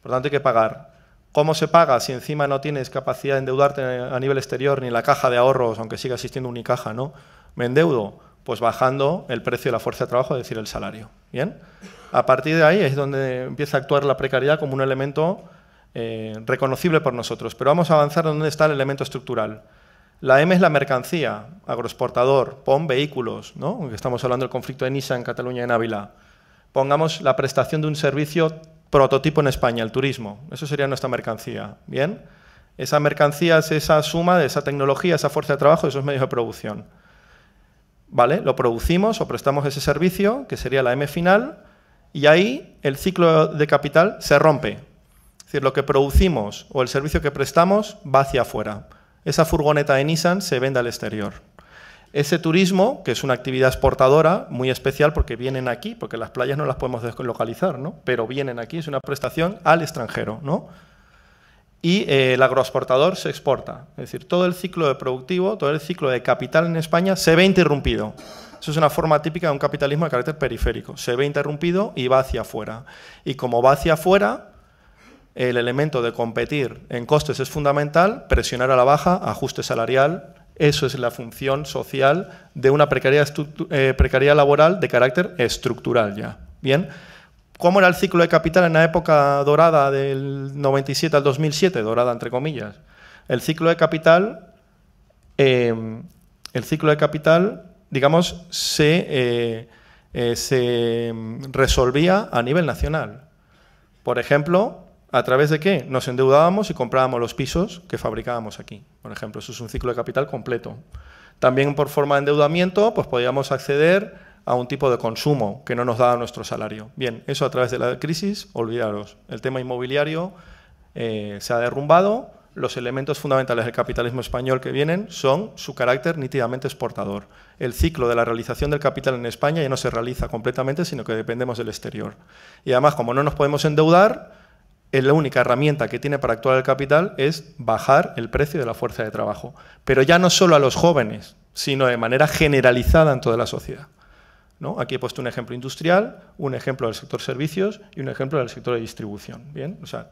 Por lo tanto, hay que pagar. ¿Cómo se paga si encima no tienes capacidad de endeudarte a nivel exterior ni la caja de ahorros, aunque siga existiendo Unicaja, ¿no? ¿Me endeudo? Pues bajando el precio de la fuerza de trabajo, es decir, el salario. ¿Bien? A partir de ahí es donde empieza a actuar la precariedad como un elemento eh, reconocible por nosotros. Pero vamos a avanzar donde está el elemento estructural. La M es la mercancía, agroexportador, pon vehículos, ¿no? estamos hablando del conflicto de Nisa en Cataluña y en Ávila. Pongamos la prestación de un servicio prototipo en España, el turismo. Eso sería nuestra mercancía. ¿Bien? Esa mercancía es esa suma de esa tecnología, esa fuerza de trabajo, esos medios de producción. ¿vale? Lo producimos o prestamos ese servicio, que sería la M final, y ahí el ciclo de capital se rompe. Es decir, lo que producimos o el servicio que prestamos va hacia afuera. Esa furgoneta de Nissan se vende al exterior. Ese turismo, que es una actividad exportadora muy especial porque vienen aquí, porque las playas no las podemos deslocalizar, pero vienen aquí, es una prestación al extranjero. ¿no? y eh, el agroexportador se exporta. Es decir, todo el ciclo de productivo, todo el ciclo de capital en España se ve interrumpido. Eso es una forma típica de un capitalismo de carácter periférico. Se ve interrumpido y va hacia afuera. Y como va hacia afuera, el elemento de competir en costes es fundamental, presionar a la baja, ajuste salarial, eso es la función social de una precariedad, eh, precariedad laboral de carácter estructural ya. Bien, cómo era el ciclo de capital en la época dorada del 97 al 2007, dorada entre comillas. El ciclo de capital, eh, el ciclo de capital, digamos, se, eh, eh, se resolvía a nivel nacional. Por ejemplo, ¿a través de qué? Nos endeudábamos y comprábamos los pisos que fabricábamos aquí. Por ejemplo, eso es un ciclo de capital completo. También por forma de endeudamiento, pues podíamos acceder a un tipo de consumo que no nos da nuestro salario. Bien, eso a través de la crisis, olvidaros. El tema inmobiliario eh, se ha derrumbado. Los elementos fundamentales del capitalismo español que vienen son su carácter nítidamente exportador. El ciclo de la realización del capital en España ya no se realiza completamente, sino que dependemos del exterior. Y además, como no nos podemos endeudar, la única herramienta que tiene para actuar el capital es bajar el precio de la fuerza de trabajo. Pero ya no solo a los jóvenes, sino de manera generalizada en toda la sociedad. Aquí he puesto un ejemplo industrial, un ejemplo del sector servicios y un ejemplo del sector de distribución. ¿bien? O sea,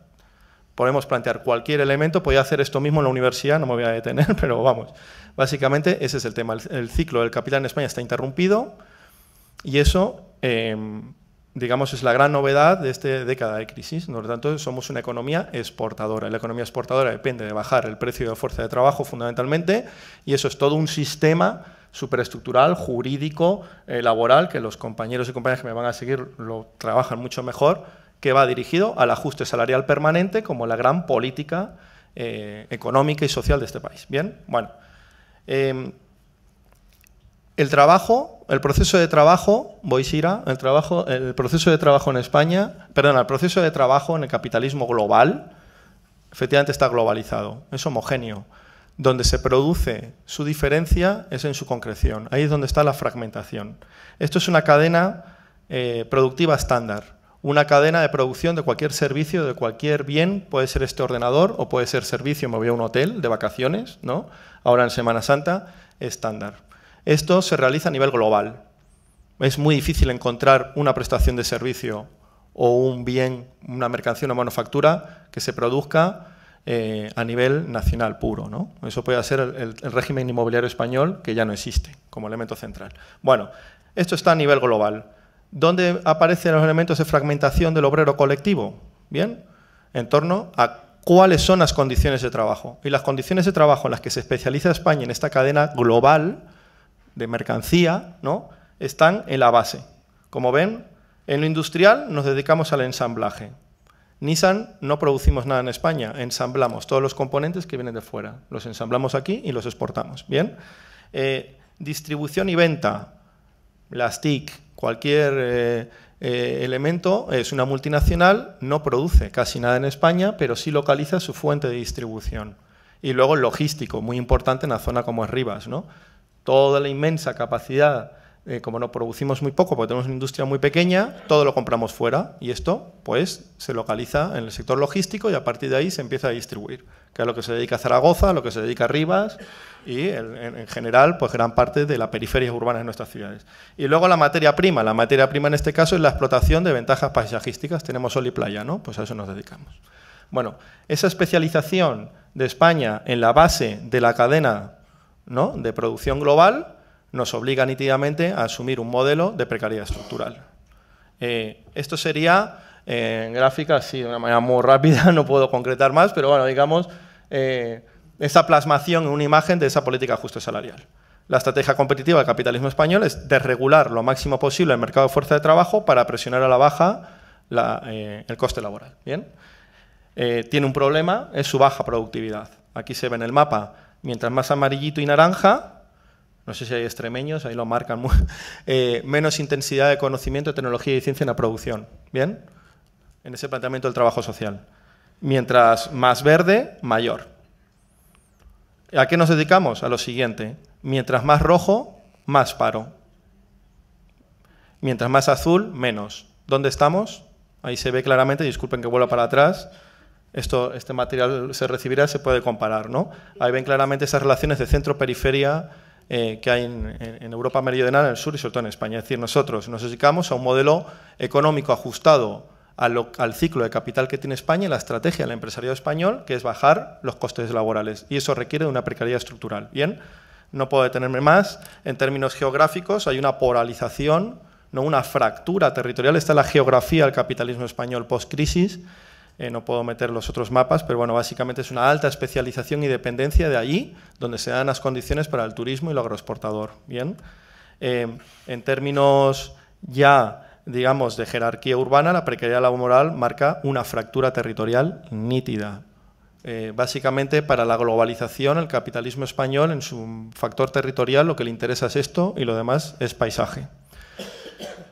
podemos plantear cualquier elemento, podía hacer esto mismo en la universidad, no me voy a detener, pero vamos. Básicamente ese es el tema. El, ciclo del capital en España está interrumpido y eso, em, digamos, es la gran novedad de esta década de crisis. Por lo somos una economía exportadora. La economía exportadora depende de bajar el precio de la fuerza de trabajo fundamentalmente y eso es todo un sistema superestructural, jurídico, eh, laboral, que los compañeros y compañeras que me van a seguir lo trabajan mucho mejor, que va dirigido al ajuste salarial permanente como la gran política eh, económica y social de este país. Bien, bueno. Em, el trabajo, el proceso de trabajo, a el trabajo, el proceso de trabajo en España, perdón, el proceso de trabajo en el capitalismo global, efectivamente está globalizado, es homogéneo. Donde se produce su diferencia es en su concreción. Ahí es donde está la fragmentación. Esto es una cadena eh, productiva estándar. Una cadena de producción de cualquier servicio, de cualquier bien, puede ser este ordenador o puede ser servicio, me voy a un hotel de vacaciones, ¿no? ahora en Semana Santa, estándar. Esto se realiza a nivel global. Es muy difícil encontrar una prestación de servicio o un bien, una mercancía, una manufactura que se produzca eh, a nivel nacional puro. Eso puede ser el, régimen inmobiliario español, que ya no existe como elemento central. Bueno, esto está a nivel global. ¿Dónde aparecen los elementos de fragmentación del obrero colectivo? Bien, en torno a cuáles son las condiciones de trabajo. Y las condiciones de trabajo en las que se especializa España en esta cadena global de mercancía ¿no? están en la base. Como ven, en lo industrial nos dedicamos al ensamblaje, Nissan no producimos nada en España, ensamblamos todos los componentes que vienen de fuera, los ensamblamos aquí y los exportamos. Bien, eh, distribución y venta, las TIC, cualquier eh, eh, elemento es una multinacional, no produce casi nada en España, pero sí localiza su fuente de distribución. Y luego logístico, muy importante en la zona como es Rivas, ¿no? Toda la inmensa capacidad eh, como no producimos muy poco, porque tenemos una industria muy pequeña, todo lo compramos fuera y esto pues se localiza en el sector logístico y a partir de ahí se empieza a distribuir, que es lo que se dedica a Zaragoza, lo que se dedica a Rivas y en, general pues gran parte de la periferia urbana de nuestras ciudades. Y luego la materia prima, la materia prima en este caso es la explotación de ventajas paisajísticas, tenemos sol y playa, ¿no? Pues a eso nos dedicamos. Bueno, esa especialización de España en la base de la cadena ¿no? de producción global, nos obliga nítidamente a asumir un modelo de precariedad estructural. Eh, esto sería, eh, en gráfica, así de una manera muy rápida, no puedo concretar más, pero bueno, digamos, eh, esa plasmación en una imagen de esa política ajuste salarial. La estrategia competitiva del capitalismo español es desregular lo máximo posible el mercado de fuerza de trabajo para presionar a la baja el coste laboral. ¿bien? tiene un problema, es su baja productividad. Aquí se ve en el mapa, mientras más amarillito y naranja, no sé si hay extremeños, ahí lo marcan, eh, menos intensidad de conocimiento, tecnología y ciencia en la producción. ¿Bien? En ese planteamiento del trabajo social. Mientras más verde, mayor. ¿A qué nos dedicamos? A lo siguiente. Mientras más rojo, más paro. Mientras más azul, menos. ¿Dónde estamos? Ahí se ve claramente, disculpen que vuelva para atrás. Esto, este material se recibirá, se puede comparar, ¿no? Ahí ven claramente esas relaciones de centro-periferia, eh, que hay en, Europa meridional, en el sur y sobre todo en España. Es decir, nosotros nos dedicamos a un modelo económico ajustado al ciclo de capital que tiene España y la estrategia del empresariado español, que es bajar los costes laborales. Y eso requiere de una precariedad estructural. Bien, no puedo detenerme más. En términos geográficos, hay una polarización, no una fractura territorial. Está la geografía del capitalismo español post-crisis eh, no puedo meter los otros mapas, pero bueno, básicamente es una alta especialización y dependencia de allí donde se dan las condiciones para el turismo y lo agroexportador. Bien, eh, en términos ya digamos, de jerarquía urbana, la precariedad laboral marca una fractura territorial nítida. Eh, básicamente, para la globalización, el capitalismo español, en su factor territorial, lo que le interesa es esto y lo demás es paisaje.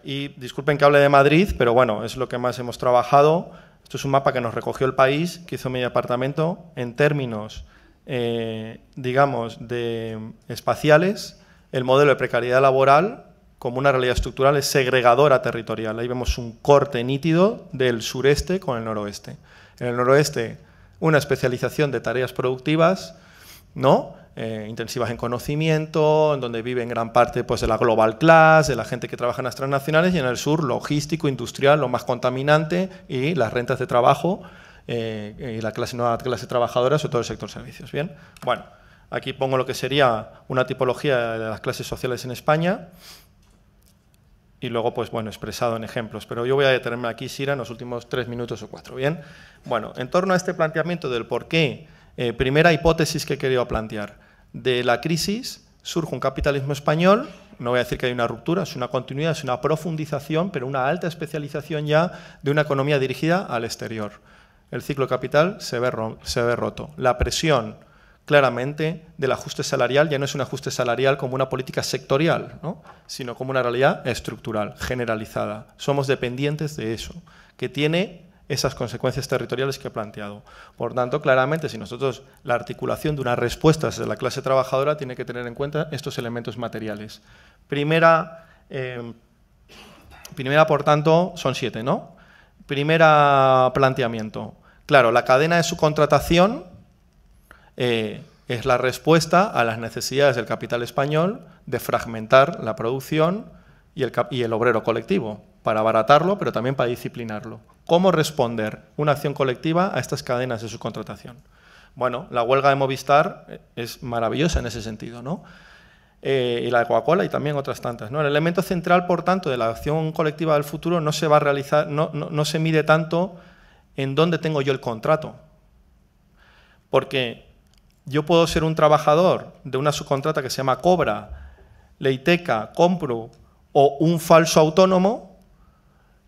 Y disculpen que hable de Madrid, pero bueno, es lo que más hemos trabajado. Esto es un mapa que nos recogió el país, que hizo mi departamento, en términos, eh, digamos, de espaciales, el modelo de precariedad laboral como una realidad estructural es segregadora territorial. Ahí vemos un corte nítido del sureste con el noroeste. En el noroeste, una especialización de tareas productivas, ¿no? Eh, intensivas en conocimiento, en donde vive en gran parte pues, de la global class, de la gente que trabaja en las transnacionales, y en el sur logístico, industrial, lo más contaminante, y las rentas de trabajo eh, y la clase, nueva clase trabajadora, sobre todo el sector servicios. Bien, bueno, aquí pongo lo que sería una tipología de las clases sociales en España y luego, pues bueno, expresado en ejemplos. Pero yo voy a detenerme aquí, Sira, en los últimos tres minutos o cuatro. Bien, bueno, en torno a este planteamiento del por qué, eh, primera hipótesis que he querido plantear de la crisis surge un capitalismo español, no voy a decir que hay una ruptura, es una continuidad, es una profundización, pero una alta especialización ya de una economía dirigida al exterior. El ciclo capital se ve, roto. La presión claramente del ajuste salarial ya no es un ajuste salarial como una política sectorial, sino como una realidad estructural, generalizada. Somos dependientes de eso, que tiene esas consecuencias territoriales que he planteado. Por tanto, claramente, si nosotros la articulación de unas respuestas de la clase trabajadora tiene que tener en cuenta estos elementos materiales. Primera, eh, primera por tanto, son siete, ¿no? Primera planteamiento. Claro, la cadena de subcontratación contratación eh, es la respuesta a las necesidades del capital español de fragmentar la producción y y el obrero colectivo, para abaratarlo, pero también para disciplinarlo cómo responder una acción colectiva a estas cadenas de subcontratación. Bueno, la huelga de Movistar eh, es maravillosa en ese sentido, ¿no? Eh, y la de Coca-Cola y también otras tantas. ¿no? El elemento central, por tanto, de la acción colectiva del futuro no se va a realizar, no, no se mide tanto en dónde tengo yo el contrato. Porque yo puedo ser un trabajador de una subcontrata que se llama Cobra, Leiteca, Compro o un falso autónomo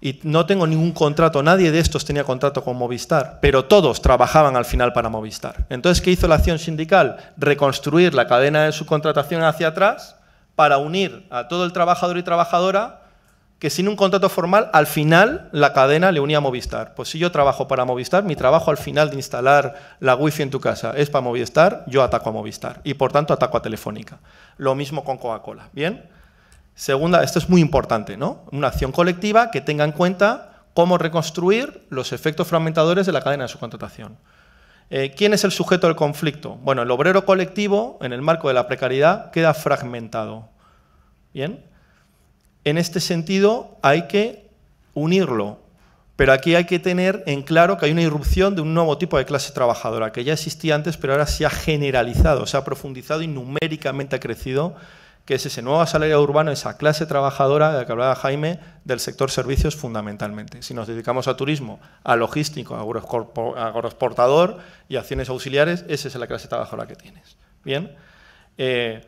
y no tengo ningún contrato, nadie de estos tenía contrato con Movistar, pero todos trabajaban al final para Movistar. Entonces, ¿qué hizo la acción sindical? Reconstruir la cadena de subcontratación hacia atrás para unir a todo el trabajador y trabajadora que sin un contrato formal, al final la cadena le unía a Movistar. Pues si yo trabajo para Movistar, mi trabajo al final de instalar la wifi en tu casa es para Movistar, yo ataco a Movistar y por tanto ataco a Telefónica. Lo mismo con Coca-Cola. ¿Bien? Segunda, esto es muy importante, ¿no? Una acción colectiva que tenga en cuenta cómo reconstruir los efectos fragmentadores de la cadena de subcontratación. Eh, ¿Quién es el sujeto del conflicto? Bueno, el obrero colectivo, en el marco de la precariedad, queda fragmentado. ¿Bien? En este sentido, hay que unirlo. Pero aquí hay que tener en claro que hay una irrupción de un nuevo tipo de clase trabajadora, que ya existía antes, pero ahora se ha generalizado, se ha profundizado y numéricamente ha crecido que es ese nuevo salario urbano, esa clase trabajadora de la que hablaba Jaime, del sector servicios fundamentalmente. Si nos dedicamos a turismo, a logístico, a agroexportador y a acciones auxiliares, esa es la clase trabajadora que tienes. Bien. Eh,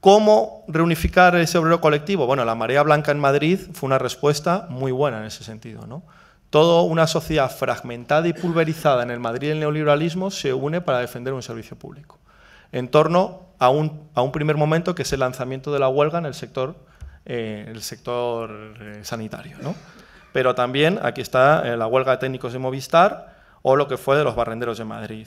¿Cómo reunificar ese obrero colectivo? Bueno, la Marea Blanca en Madrid fue una respuesta muy buena en ese sentido. ¿no? Toda una sociedad fragmentada y pulverizada en el Madrid del neoliberalismo se une para defender un servicio público. En torno a un, primer momento que es el lanzamiento de la huelga en el sector, eh, eh, sanitario. Pero también aquí está eh, la huelga de técnicos de Movistar o lo que fue de los barrenderos de Madrid.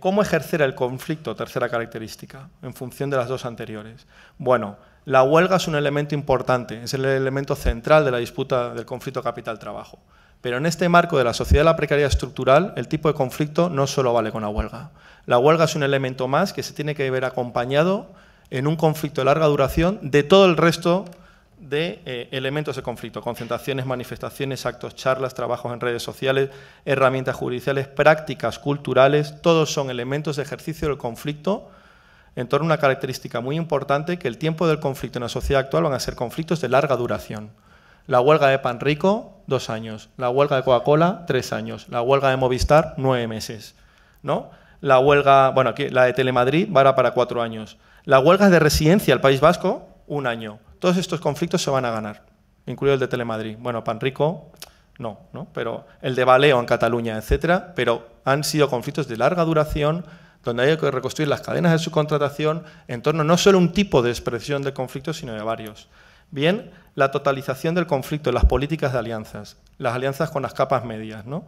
¿Cómo ejercer el conflicto? Tercera característica, en función de las dos anteriores. Bueno, la huelga es un elemento importante, es el elemento central de la disputa del conflicto capital-trabajo. Pero en este marco de la sociedad de la precariedad estructural, el tipo de conflicto no solo vale con la huelga. La huelga es un elemento más que se tiene que ver acompañado en un conflicto de larga duración de todo el resto de eh, elementos de conflicto, concentraciones, manifestaciones, actos, charlas, trabajos en redes sociales, herramientas judiciales, prácticas culturales, todos son elementos de ejercicio del conflicto en torno a una característica muy importante que el tiempo del conflicto en la sociedad actual van a ser conflictos de larga duración. La huelga de Panrico, dos años. La huelga de Coca-Cola, tres años. La huelga de Movistar, nueve meses. ¿no? la huelga, bueno, aquí, la de Telemadrid va para cuatro años. La huelga de residencia al País Vasco, un año. Todos estos conflictos se van a ganar, incluido el de Telemadrid. Bueno, Panrico, no, ¿no? Pero el de Baleo en Cataluña, etcétera. Pero han sido conflictos de larga duración donde hay que reconstruir las cadenas de subcontratación en torno no solo a un tipo de expresión de conflictos, sino de varios. Bien, la totalización del conflicto, las políticas de alianzas, las alianzas con las capas medias, ¿no?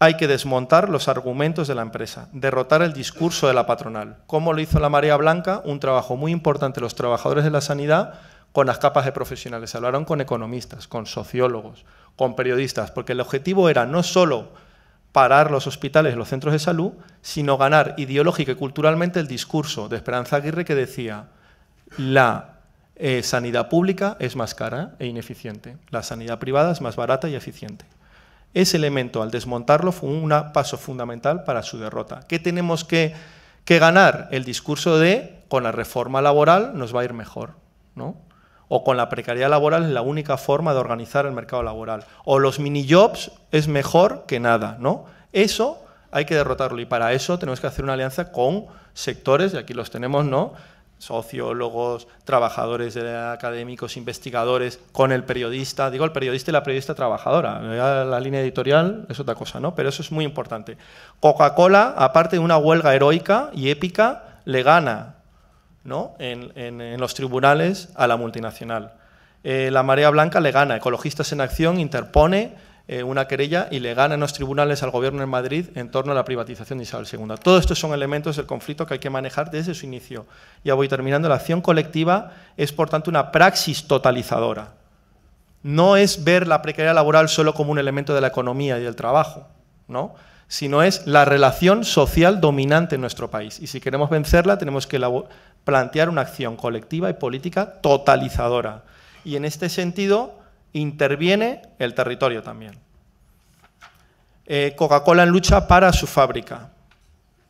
Hay que desmontar los argumentos de la empresa, derrotar el discurso de la patronal. Como lo hizo la Marea Blanca? Un trabajo muy importante los trabajadores de la sanidad con las capas de profesionales. Hablaron con economistas, con sociólogos, con periodistas, porque el objetivo era no solo parar los hospitales, y los centros de salud, sino ganar ideológica y culturalmente el discurso de Esperanza Aguirre que decía la eh, sanidad pública es más cara e ineficiente, la sanidad privada es más barata y eficiente. Ese elemento, al desmontarlo, fue un paso fundamental para su derrota. ¿Qué tenemos que, que ganar? El discurso de, con la reforma laboral nos va a ir mejor, ¿no? O con la precariedad laboral es la única forma de organizar el mercado laboral. O los mini-jobs es mejor que nada, ¿no? Eso hay que derrotarlo y para eso tenemos que hacer una alianza con sectores, y aquí los tenemos, ¿no? sociólogos, trabajadores académicos, investigadores, con el periodista. Digo el periodista y la periodista trabajadora. La, línea editorial es otra cosa, ¿no? Pero eso es muy importante. Coca-Cola, aparte de una huelga heroica y épica, le gana ¿no? en, los tribunales a la multinacional. Eh, la Marea Blanca le gana. Ecologistas en Acción interpone eh, una querella y le en los tribunales al gobierno en Madrid en torno a la privatización de Isabel II. Todos estos son elementos del conflicto que hay que manejar desde su inicio. Ya voy terminando. La acción colectiva es, por tanto, una praxis totalizadora. No es ver la precariedad laboral solo como un elemento de la economía y del trabajo, ¿no? sino es la relación social dominante en nuestro país. Y si queremos vencerla, tenemos que plantear una acción colectiva y política totalizadora. Y en este sentido, interviene el territorio también. Eh, Coca-Cola en lucha para su fábrica,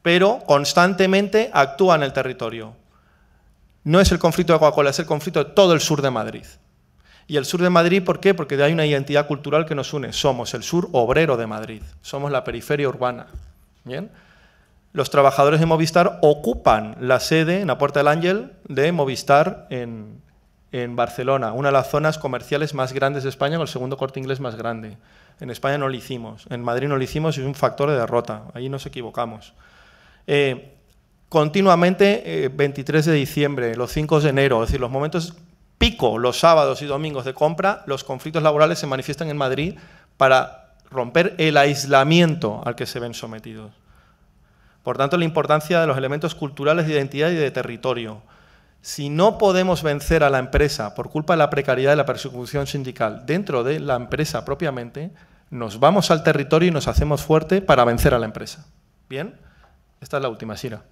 pero constantemente actúa en el territorio. No es el conflicto de Coca-Cola, es el conflicto de todo el sur de Madrid. Y el sur de Madrid, ¿por qué? Porque hay una identidad cultural que nos une. Somos el sur obrero de Madrid, somos la periferia urbana. ¿Bien? Los trabajadores de Movistar ocupan la sede en la Puerta del Ángel de Movistar en, en Barcelona, una de las zonas comerciales más grandes de España, con el segundo corte inglés más grande. En España no lo hicimos, en Madrid no lo hicimos y es un factor de derrota, ahí nos equivocamos. Eh, continuamente, 23 eh, de diciembre, los 5 de enero, es decir, los momentos pico, los sábados y domingos de compra, los conflictos laborales se manifiestan en Madrid para romper el aislamiento al que se ven sometidos. Por tanto, la importancia de los elementos culturales de identidad y de territorio si no podemos vencer a la empresa por culpa de la precariedad y la persecución sindical dentro de la empresa propiamente, nos vamos al territorio y nos hacemos fuerte para vencer a la empresa. ¿Bien? Esta es la última, Sira.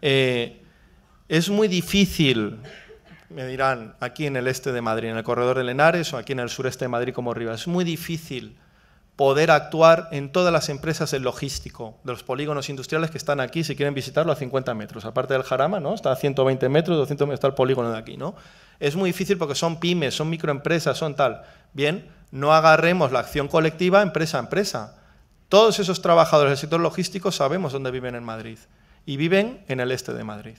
Eh, es muy difícil, me dirán, aquí en el este de Madrid, en el corredor de Lenares o aquí en el sureste de Madrid como Rivas, es muy difícil poder actuar en todas las empresas del logístico de los polígonos industriales que están aquí, si quieren visitarlo, a 50 metros. Aparte del Jarama, ¿no? Está a 120 metros, 200 metros, está el polígono de aquí, ¿no? Es muy difícil porque son pymes, son microempresas, son tal. Bien, no agarremos la acción colectiva empresa a empresa. Todos esos trabajadores del sector logístico sabemos dónde viven en Madrid y viven en el este de Madrid.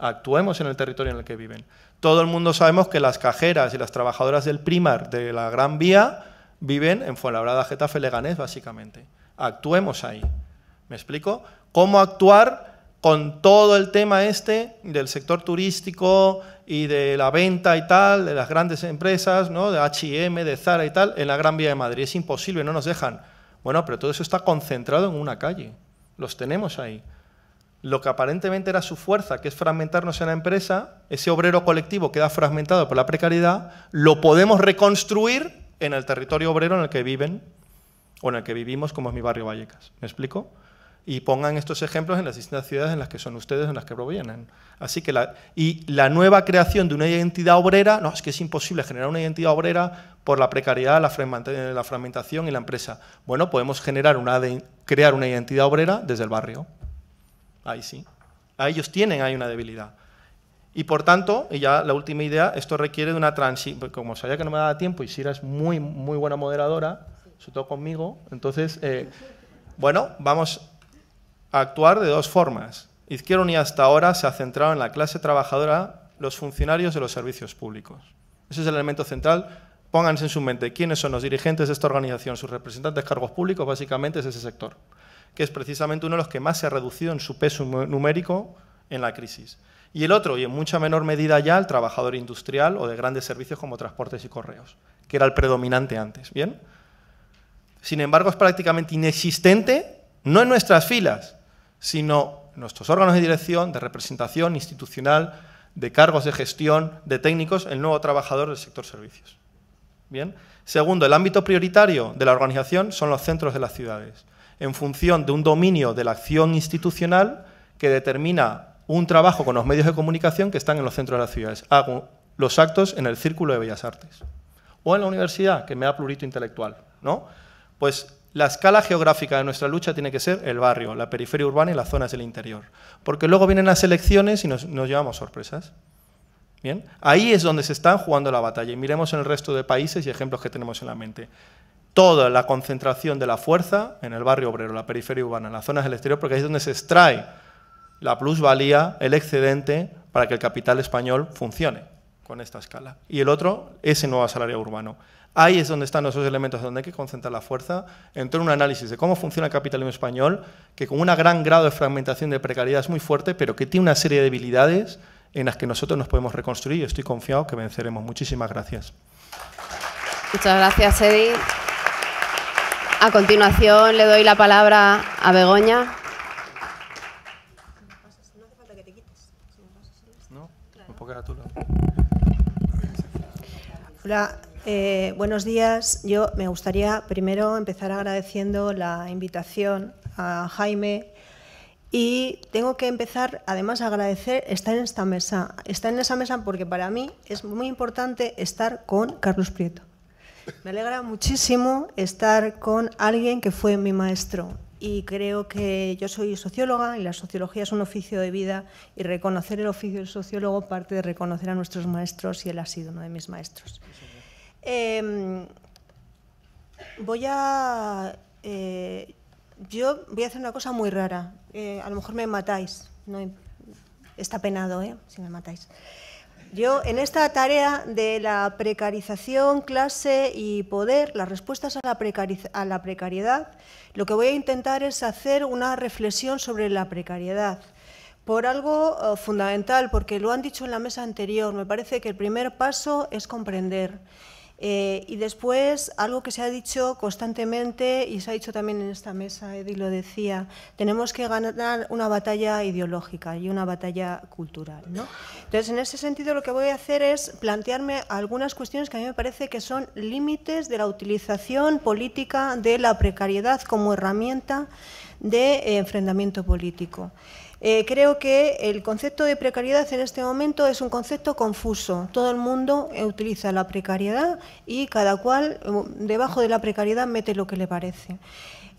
Actuemos en el territorio en el que viven. Todo el mundo sabemos que las cajeras y las trabajadoras del Primar de la Gran Vía viven en Fuenlabrada, Getafe, Leganés, básicamente. Actuemos ahí. ¿Me explico? ¿Cómo actuar con todo el tema este del sector turístico y de la venta y tal, de las grandes empresas, ¿no? de H&M, de Zara y tal, en la Gran Vía de Madrid? Es imposible, no nos dejan. Bueno, pero todo eso está concentrado en una calle. Los tenemos ahí. Lo que aparentemente era su fuerza, que es fragmentarnos en la empresa, ese obrero colectivo queda fragmentado por la precariedad, lo podemos reconstruir en el territorio obrero en el que viven o en el que vivimos, como es mi barrio Vallecas. ¿Me explico? Y pongan estos ejemplos en las distintas ciudades en las que son ustedes, en las que provienen. Así que la, y la nueva creación de una identidad obrera, no, es que es imposible generar una identidad obrera por la precariedad, la fragmentación y la empresa. Bueno, podemos generar una crear una identidad obrera desde el barrio. Ahí sí. A ellos tienen ahí una debilidad. Y por tanto, y ya la última idea, esto requiere de una transición. Pues como sabía que no me daba tiempo y Sira es muy, muy buena moderadora, sobre todo conmigo, entonces, eh, bueno, vamos a actuar de dos formas. Izquierda Unida hasta ahora se ha centrado en la clase trabajadora, los funcionarios de los servicios públicos. Ese es el elemento central. Pónganse en su mente quiénes son los dirigentes de esta organización, sus representantes, cargos públicos, básicamente es ese sector, que es precisamente uno de los que más se ha reducido en su peso numérico en la crisis. Y el otro, y en mucha menor medida ya, el trabajador industrial o de grandes servicios como transportes y correos, que era el predominante antes. ¿bien? Sin embargo, es prácticamente inexistente, no en nuestras filas, sino en nuestros órganos de dirección, de representación institucional, de cargos de gestión, de técnicos, el nuevo trabajador del sector servicios. Bien. Segundo, el ámbito prioritario de la organización son los centros de las ciudades, en función de un dominio de la acción institucional que determina un trabajo con los medios de comunicación que están en los centros de las ciudades. Hago los actos en el Círculo de Bellas Artes o en la universidad, que me da plurito intelectual, ¿no? Pues la escala geográfica de nuestra lucha tiene que ser el barrio, la periferia urbana y las zonas del interior, porque luego vienen las elecciones y nos, llevamos sorpresas. Bien, ahí es donde se está jugando la batalla y miremos en el resto de países y ejemplos que tenemos en la mente. Toda la concentración de la fuerza en el barrio obrero, la periferia urbana, en las zonas del exterior, porque ahí es donde se extrae la plusvalía, el excedente, para que el capital español funcione con esta escala. Y el otro ese nuevo salario urbano. Ahí es donde están esos elementos donde hay que concentrar la fuerza en un análisis de cómo funciona el capitalismo español, que con un gran grado de fragmentación de precariedad es muy fuerte, pero que tiene una serie de debilidades en las que nosotros nos podemos reconstruir y estoy confiado que venceremos. Muchísimas gracias. Muchas gracias, Eddie. A continuación le doy la palabra a Begoña. Hola, eh, buenos días. Yo me gustaría primero empezar agradeciendo la invitación a Jaime y tengo que empezar además a agradecer estar en esta mesa. Estar en esa mesa porque para mí es muy importante estar con Carlos Prieto. Me alegra muchísimo estar con alguien que fue mi maestro y creo que yo soy socióloga y la sociología es un oficio de vida y reconocer el oficio del sociólogo parte de reconocer a nuestros maestros y él ha sido uno de mis maestros. Em, voy a... Eh, yo voy a hacer una cosa muy rara. Eh, a lo mejor me matáis. está penado, ¿eh? Si me matáis. Yo, en esta tarea de la precarización, clase y poder, las respuestas a la, precariedad, lo que voy a intentar es hacer una reflexión sobre la precariedad. Por algo eh, fundamental, porque lo han dicho en la mesa anterior, me parece que el primer paso es comprender. Eh, y después, algo que se ha dicho constantemente y se ha dicho también en esta mesa, Eddie lo decía, tenemos que ganar una batalla ideológica y una batalla cultural. Entonces, en ese sentido, lo que voy a hacer es plantearme algunas cuestiones que a mí me parece que son límites de la utilización política de la precariedad como herramienta de enfrentamiento político. Eh, creo que el concepto de precariedad en este momento es un concepto confuso. Todo el mundo utiliza la precariedad y cada cual eh, debajo de la precariedad mete lo que le parece.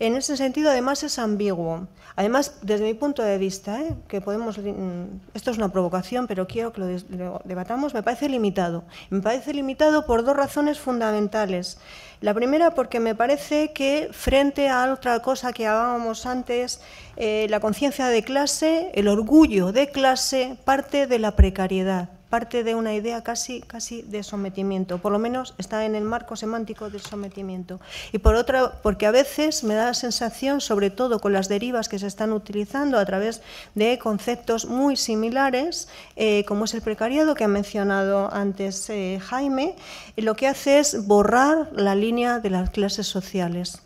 En ese sentido, además, es ambiguo. Además, desde mi punto de vista, ¿eh? que podemos, mm, esto es una provocación, pero quiero que lo, debatamos, me parece limitado. Me parece limitado por dos razones fundamentales. La primera, porque me parece que frente a otra cosa que hablábamos antes, eh, la conciencia de clase, el orgullo de clase, parte de la precariedad parte de una idea casi, casi de sometimiento, por lo menos está en el marco semántico del sometimiento. Y por otra, porque a veces me da la sensación, sobre todo con las derivas que se están utilizando a través de conceptos muy similares, eh, como es el precariado que ha mencionado antes eh, Jaime, lo que hace es borrar la línea de las clases sociales.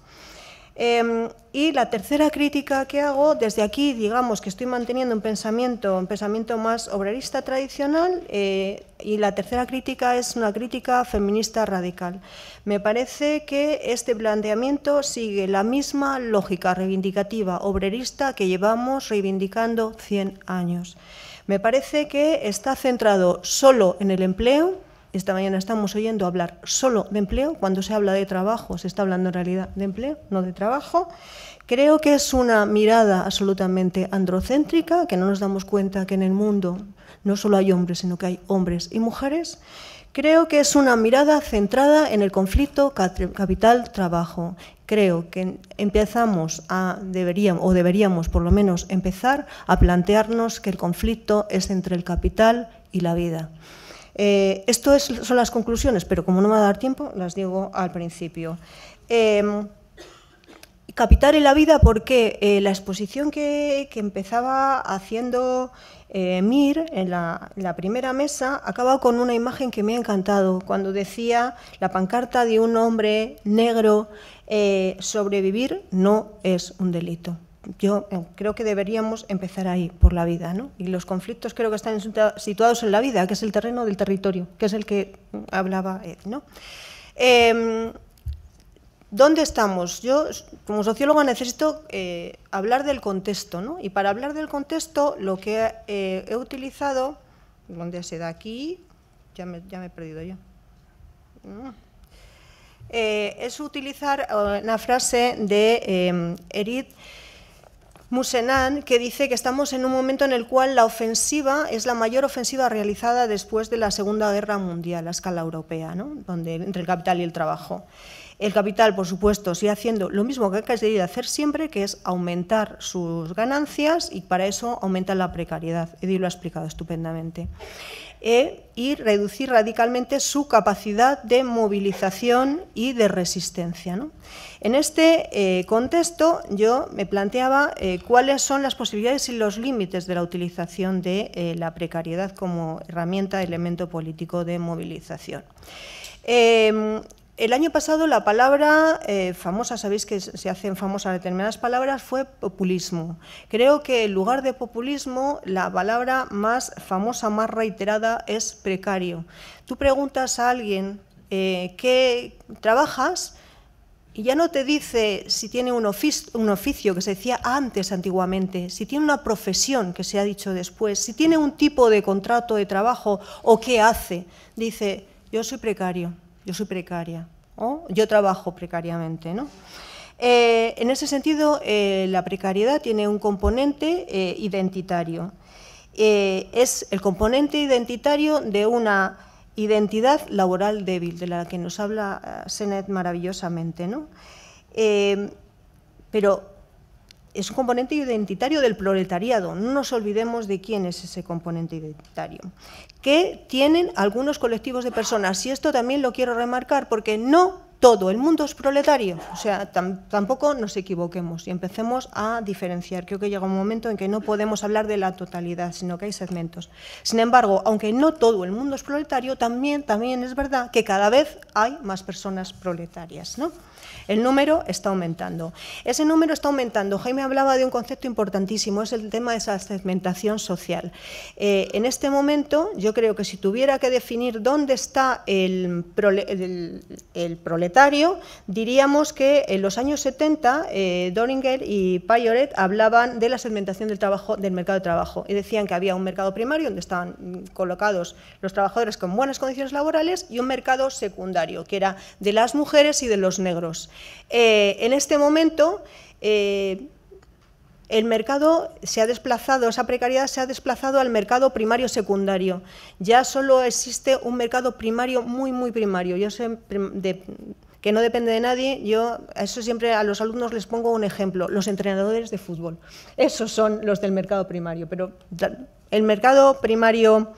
Em, y la tercera crítica que hago, desde aquí, digamos que estoy manteniendo un pensamiento, un pensamiento más obrerista tradicional, eh, y la tercera crítica es una crítica feminista radical. Me parece que este planteamiento sigue la misma lógica reivindicativa obrerista que llevamos reivindicando 100 años. Me parece que está centrado solo en el empleo, esta mañana estamos oyendo hablar solo de empleo, cuando se habla de trabajo se está hablando en realidad de empleo, no de trabajo. Creo que es una mirada absolutamente androcéntrica, que no nos damos cuenta que en el mundo no solo hay hombres, sino que hay hombres y mujeres. Creo que es una mirada centrada en el conflicto capital-trabajo. Creo que empezamos a, deberíamos, o deberíamos por lo menos empezar a plantearnos que el conflicto es entre el capital y la vida. Estas eh, esto son las conclusiones, pero como no me va a dar tiempo, las digo al principio. Capitar eh, Capital la vida porque eh, la exposición que, empezaba haciendo Mir en la, primera mesa acaba con una imagen que me ha encantado, cuando decía la pancarta de un hombre negro, sobrevivir no es un delito yo eh, creo que deberíamos empezar ahí, por la vida, ¿no? Y los conflictos creo que están situados en la vida, que es el terreno del territorio, que es el que mm, hablaba Ed, ¿no? Em, ¿Dónde estamos? Yo, como socióloga, necesito eh, hablar del contexto, ¿no? Y para hablar del contexto, lo que eh, he utilizado, ¿dónde se da aquí? Ya me, ya me he perdido yo. Mm. es utilizar una frase de Erid em, Musenan, que dice que estamos en un momento en el cual la ofensiva es la mayor ofensiva realizada después de la Segunda Guerra Mundial a escala europea, ¿no? Donde, entre el capital y el trabajo. El capital, por supuesto, sigue haciendo lo mismo que ha querido hacer siempre, que es aumentar sus ganancias y para eso aumenta la precariedad. Edil lo ha explicado estupendamente. E, y reducir radicalmente su capacidad de movilización y de resistencia. En este eh, contexto yo me planteaba eh, cuáles son las posibilidades y los límites de la utilización de eh, la precariedad como herramienta, elemento político de movilización. Em, el año pasado la palabra eh, famosa, sabéis que se hacen famosas determinadas palabras, fue populismo. Creo que en lugar de populismo, la palabra más famosa, más reiterada es precario. Tú preguntas a alguien eh, qué trabajas y ya no te dice si tiene un oficio que se decía antes antiguamente, si tiene una profesión que se ha dicho después, si tiene un tipo de contrato de trabajo o qué hace. Dice, yo soy precario yo soy precaria o yo trabajo precariamente. Eh, en ese sentido, eh, la precariedad tiene un componente eh, identitario. es el componente identitario de una identidad laboral débil, de la que nos habla Senet maravillosamente. ¿no? pero es un componente identitario del proletariado, no nos olvidemos de quién es ese componente identitario, que tienen algunos colectivos de personas. Y esto también lo quiero remarcar porque no todo el mundo es proletario, o sea, tampoco nos equivoquemos y empecemos a diferenciar. Creo que llega un momento en que no podemos hablar de la totalidad, sino que hay segmentos. Sin embargo, aunque no todo el mundo es proletario, también, también es verdad que cada vez hay más personas proletarias. ¿no? El número está aumentando. Ese número está aumentando. Jaime hablaba de un concepto importantísimo, es el tema de esa segmentación social. Eh, en este momento, yo creo que si tuviera que definir dónde está el, proletario, diríamos que en los años 70, eh, y Payoret hablaban de la segmentación del, trabajo, del mercado de trabajo y decían que había un mercado primario donde estaban colocados los trabajadores con buenas condiciones laborales y un mercado secundario, que era de las mujeres y de los negros. Eh, en este momento, eh, el mercado se ha desplazado, esa precariedad se ha desplazado al mercado primario-secundario. Ya solo existe un mercado primario muy, muy primario. Yo que no depende de nadie, yo a eso siempre a los alumnos les pongo un ejemplo, los entrenadores de fútbol. Esos son los del mercado primario, pero el mercado primario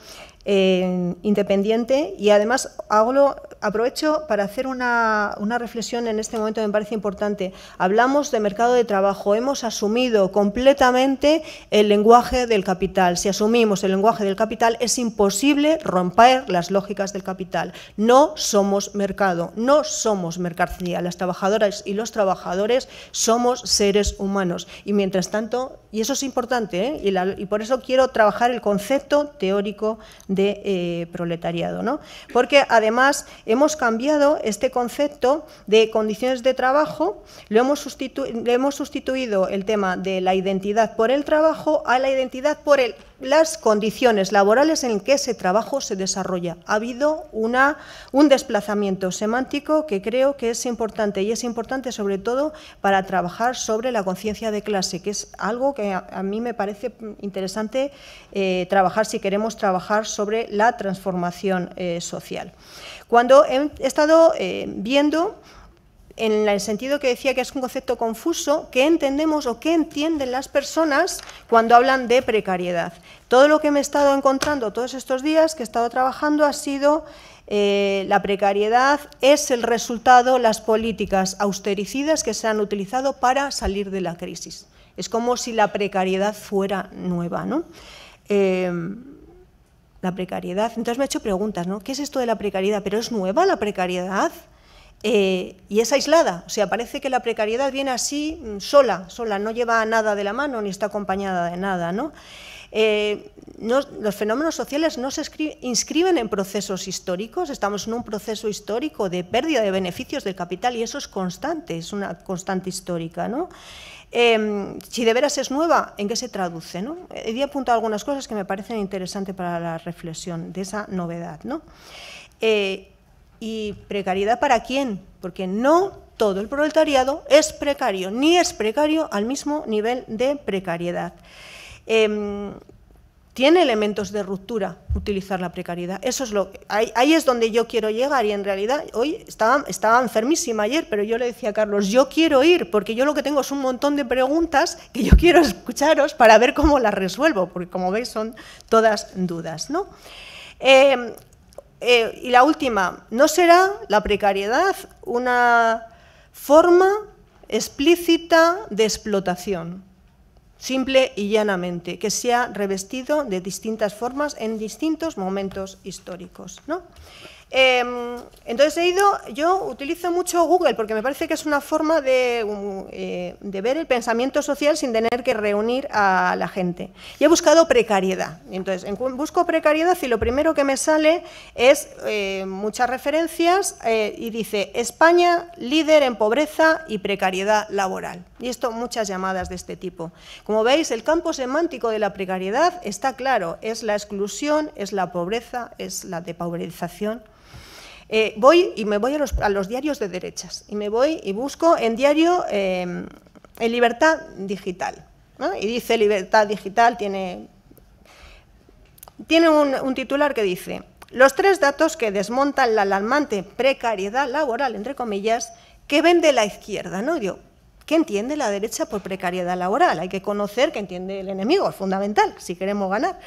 eh, independiente y además hago aprovecho para hacer una, reflexión en este momento que me parece importante. Hablamos de mercado de trabajo, hemos asumido completamente el lenguaje del capital. Si asumimos el lenguaje del capital, es imposible romper las lógicas del capital. No somos mercado, no somos mercancía. Las trabajadoras y los trabajadores somos seres humanos. Y mientras tanto, y eso es importante, ¿eh? y, por eso quiero trabajar el concepto teórico de eh, proletariado, ¿no? porque además hemos cambiado este concepto de condiciones de trabajo, lo hemos, le hemos sustituido el tema de la identidad por el trabajo a la identidad por las condiciones laborales en que ese trabajo se desarrolla. Ha habido un desplazamiento semántico que creo que es importante y es importante sobre todo para trabajar sobre la conciencia de clase, que es algo que a, mí me parece interesante eh, trabajar si queremos trabajar sobre la transformación eh, social. Cuando he estado eh, viendo en el sentido que decía que es un concepto confuso, ¿qué entendemos o qué entienden las personas cuando hablan de precariedad? Todo lo que me he estado encontrando todos estos días que he estado trabajando ha sido eh, la precariedad es el resultado las políticas austericidas que se han utilizado para salir de la crisis. Es como si la precariedad fuera nueva. ¿no? Eh, la precariedad. Entonces me ha hecho preguntas, ¿no? ¿Qué es esto de la precariedad? ¿Pero es nueva la precariedad? Eh, y es aislada, o sea, parece que la precariedad viene así mm, sola, sola, no lleva nada de la mano ni está acompañada de nada, no, eh, los fenómenos sociales no se inscriben en procesos históricos, estamos en un proceso histórico de pérdida de beneficios del capital y eso es constante, es una constante histórica. ¿no? Em, si de veras es nueva, ¿en qué se traduce? ¿no? He eh, apuntado algunas cosas que me parecen interesantes para la reflexión de esa novedad. Eh, ¿Y precariedad para quién? Porque no todo el proletariado es precario, ni es precario al mismo nivel de precariedad. Em, tiene elementos de ruptura utilizar la precariedad. Eso es lo ahí, es donde yo quiero llegar y en realidad hoy estaba, enfermísima ayer, pero yo le decía a Carlos, yo quiero ir porque yo lo que tengo es un montón de preguntas que yo quiero escucharos para ver cómo las resuelvo, porque como veis son todas dudas. Eh, eh, y la última, ¿no será la precariedad una forma explícita de explotación? simple y llanamente, que se ha revestido de distintas formas en distintos momentos históricos. ¿no? Em, entonces he ido, yo utilizo mucho Google porque me parece que es una forma um, eh, de, ver el pensamiento social sin tener que reunir a la gente. Y he buscado precariedad. Entonces, busco precariedad y lo primero que me sale es eh, muchas referencias eh, y dice España líder en pobreza y precariedad laboral. Y esto muchas llamadas de este tipo. Como veis, el campo semántico de la precariedad está claro, es la exclusión, es la pobreza, es la depauberización. Eh, voy y me voy a los, diarios de derechas y me voy y busco en diario em, en libertad digital. Y dice libertad digital, tiene, tiene un, titular que dice, los tres datos que desmontan la alarmante precariedad laboral, entre comillas, que vende la izquierda. ¿no? yo ¿Qué entiende la derecha por precariedad laboral? Hay que conocer qué entiende el enemigo, es fundamental, si queremos ganar.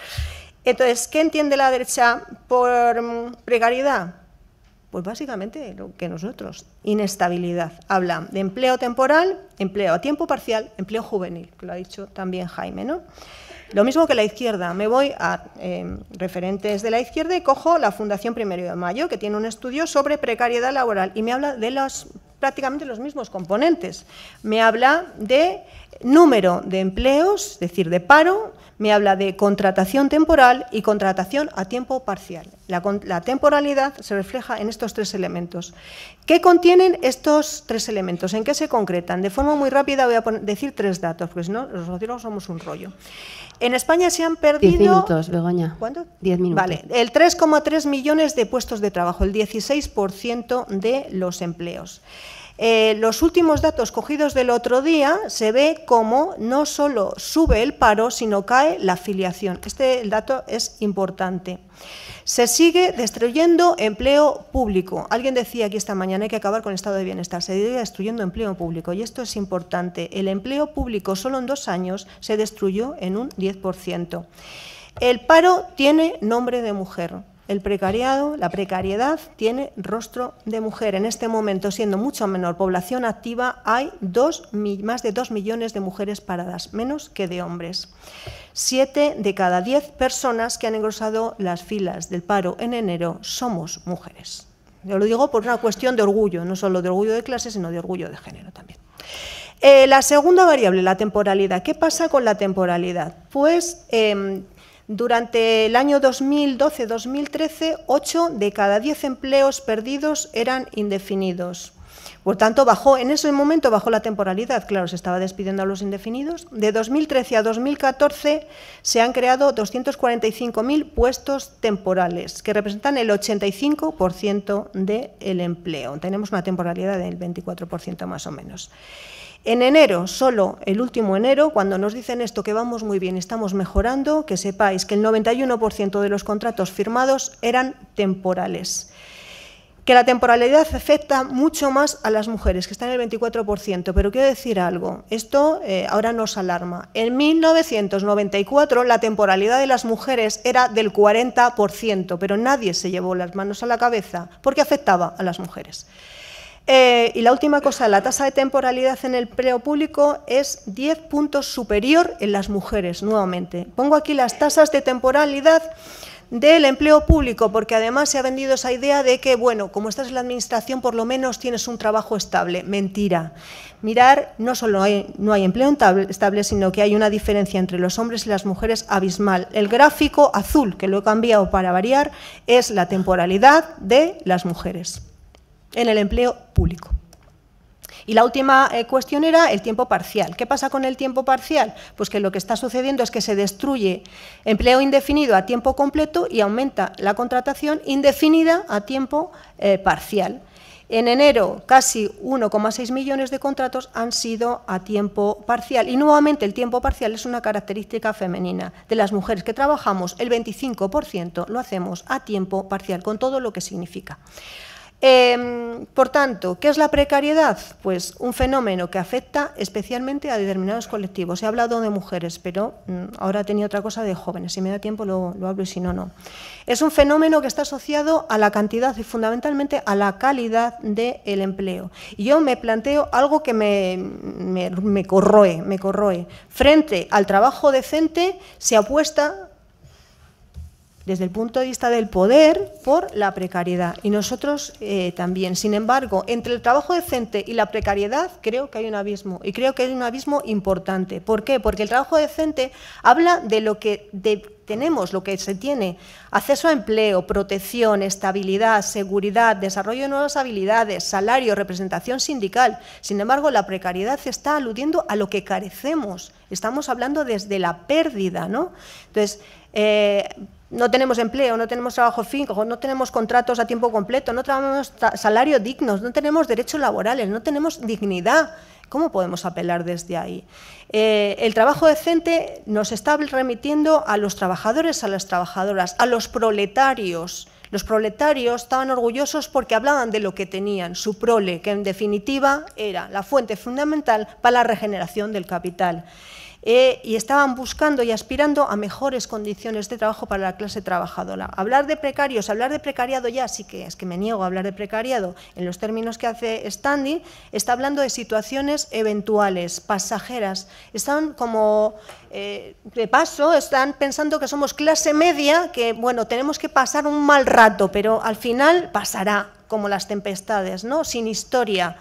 Entonces, ¿qué entiende la derecha por mm, precariedad? Pues básicamente lo que nosotros, inestabilidad. Habla de empleo temporal, empleo a tiempo parcial, empleo juvenil, lo ha dicho también Jaime, ¿no? Lo mismo que la izquierda, me voy a em, referentes de la izquierda y cojo la Fundación Primero de Mayo, que tiene un estudio sobre precariedad laboral y me habla de los prácticamente los mismos componentes. Me habla de número de empleos, es decir, de paro, me habla de contratación temporal y contratación a tiempo parcial. La, temporalidad se refleja en estos tres elementos. ¿Qué contienen estos tres elementos? ¿En qué se concretan? De forma muy rápida voy a decir tres datos, porque si no, los sociólogos somos un rollo. En España se han perdido... Diez minutos, Begoña. ¿Cuánto? Diez minutos. Vale, el 3,3 millones de puestos de trabajo, el 16% de los empleos. Eh, los últimos datos cogidos del otro día se ve cómo no solo sube el paro, sino cae la afiliación. Este dato es importante. Se sigue destruyendo empleo público. Alguien decía aquí esta mañana hay que acabar con el estado de bienestar. Se sigue destruyendo empleo público y esto es importante. El empleo público solo en dos años se destruyó en un 10%. El paro tiene nombre de mujer. El precariado, la precariedad tiene rostro de mujer. En este momento, siendo mucho menor población activa, hay más de dos millones de mujeres paradas, menos que de hombres. Siete de cada diez personas que han engrosado las filas del paro en enero somos mujeres. Yo lo digo por una cuestión de orgullo, no solo de orgullo de clase, sino de orgullo de género también. Eh, la segunda variable, la temporalidad. ¿Qué pasa con la temporalidad? Pues em, durante el año 2012-2013, 8 de cada 10 empleos perdidos eran indefinidos. Por tanto, bajó, en ese momento bajó la temporalidad, claro, se estaba despidiendo a los indefinidos. De 2013 a 2014 se han creado 245.000 puestos temporales, que representan el 85% del empleo. Tenemos una temporalidad del 24% más o menos. En enero, solo el último enero, cuando nos dicen esto que vamos muy bien, estamos mejorando, que sepáis que el 91% de los contratos firmados eran temporales que la temporalidad afecta mucho más a las mujeres, que están en el 24%, pero quiero decir algo, esto eh, ahora nos alarma. En 1994 la temporalidad de las mujeres era del 40%, pero nadie se llevó las manos a la cabeza porque afectaba a las mujeres. Eh, y la última cosa, la tasa de temporalidad en el empleo público es 10 puntos superior en las mujeres, nuevamente. Pongo aquí las tasas de temporalidad del empleo público, porque además se ha vendido esa idea de que, bueno, como estás en la administración, por lo menos tienes un trabajo estable. Mentira. Mirar, no solo no hay empleo estable, sino que hay una diferencia entre los hombres y las mujeres abismal. El gráfico azul, que lo he cambiado para variar, es la temporalidad de las mujeres en el empleo público. Y la última eh, cuestión era el tiempo parcial. ¿Qué pasa con el tiempo parcial? Pues que lo que está sucediendo es que se destruye empleo indefinido a tiempo completo y aumenta la contratación indefinida a tiempo eh, parcial. En enero, casi 1,6 millones de contratos han sido a tiempo parcial. Y nuevamente, el tiempo parcial es una característica femenina. De las mujeres que trabajamos, el 25% lo hacemos a tiempo parcial, con todo lo que significa. Eh, por tanto, ¿qué es la precariedad? Pues un fenómeno que afecta especialmente a determinados colectivos. He hablado de mujeres, pero mm, ahora tenido otra cosa de jóvenes. Si me da tiempo lo, hablo y si no, no. Es un fenómeno que está asociado a la cantidad y fundamentalmente a la calidad del empleo. Y yo me planteo algo que me corroe, me corroe. Frente al trabajo decente se apuesta desde el punto de vista del poder por la precariedad. Y nosotros eh, también. Sin embargo, entre el trabajo decente y la precariedad creo que hay un abismo. Y creo que hay un abismo importante. ¿Por qué? Porque el trabajo decente habla de lo que tenemos, lo que se tiene. Acceso a empleo, protección, estabilidad, seguridad, desarrollo de nuevas habilidades, salario, representación sindical. Sin embargo, la precariedad se está aludiendo a lo que carecemos. Estamos hablando desde la pérdida, ¿no? Entonces, eh, no tenemos empleo, no tenemos trabajo fijo, no tenemos contratos a tiempo completo, no tenemos salario dignos, no tenemos derechos laborales, no tenemos dignidad. ¿Cómo podemos apelar desde ahí? Eh, el trabajo decente nos está remitiendo a los trabajadores, a las trabajadoras, a los proletarios. Los proletarios estaban orgullosos porque hablaban de lo que tenían, su prole, que en definitiva era la fuente fundamental para la regeneración del capital. Eh, y estaban buscando y aspirando a mejores condiciones de trabajo para la clase trabajadora. Hablar de precarios, hablar de precariado ya, sí que es que me niego a hablar de precariado en los términos que hace Standing, está hablando de situaciones eventuales, pasajeras. Están como eh, de paso, están pensando que somos clase media, que bueno, tenemos que pasar un mal rato, pero al final pasará, como las tempestades, ¿no? Sin historia.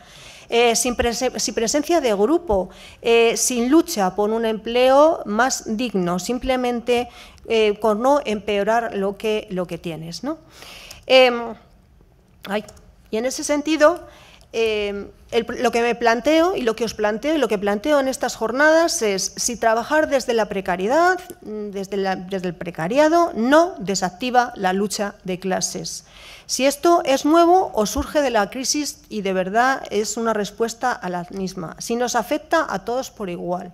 Eh, sin, presencia de grupo, eh, sin lucha por un empleo más digno, simplemente eh, con no empeorar lo que, tienes. Em, y en ese sentido, Em, lo que me planteo y lo que os planteo y lo que planteo en estas jornadas es si trabajar desde la precariedad, mm, desde el precariado, no desactiva la lucha de clases. Si esto es nuevo o surge de la crisis y de verdad es una respuesta a la misma, si nos afecta a todos por igual.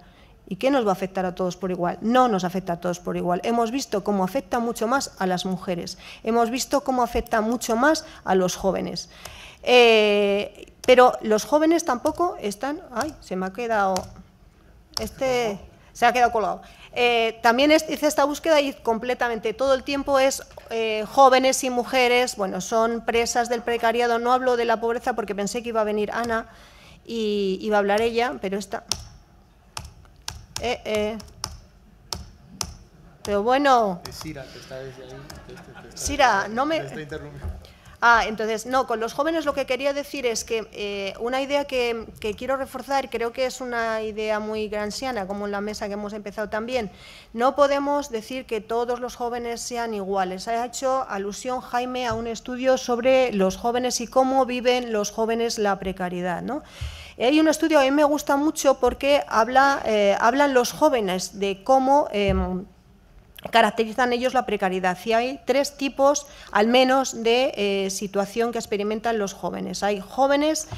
¿Y qué nos va a afectar a todos por igual? No nos afecta a todos por igual. Hemos visto cómo afecta mucho más a las mujeres, hemos visto cómo afecta mucho más a los jóvenes. Eh, pero los jóvenes tampoco están. Ay, se me ha quedado. Este se ha quedado colgado. Eh, también hice esta búsqueda y completamente todo el tiempo es eh, jóvenes y mujeres, bueno, son presas del precariado. No hablo de la pobreza porque pensé que iba a venir Ana y iba a hablar ella, pero está… pero bueno. Sira, que está desde este, Sira, no me. Ah, entonces, no, con los jóvenes lo que quería decir es que eh, una idea que, quiero reforzar, creo que es una idea muy granciana, como en la mesa que hemos empezado también, no podemos decir que todos los jóvenes sean iguales. Ha hecho alusión Jaime a un estudio sobre los jóvenes y cómo viven los jóvenes la precariedad, ¿no? Hay un estudio que a mí me gusta mucho porque habla, eh, hablan los jóvenes de cómo... Em, caracterizan ellos la precariedad y hay tres tipos al menos de eh, situación que experimentan los jóvenes. Hay jóvenes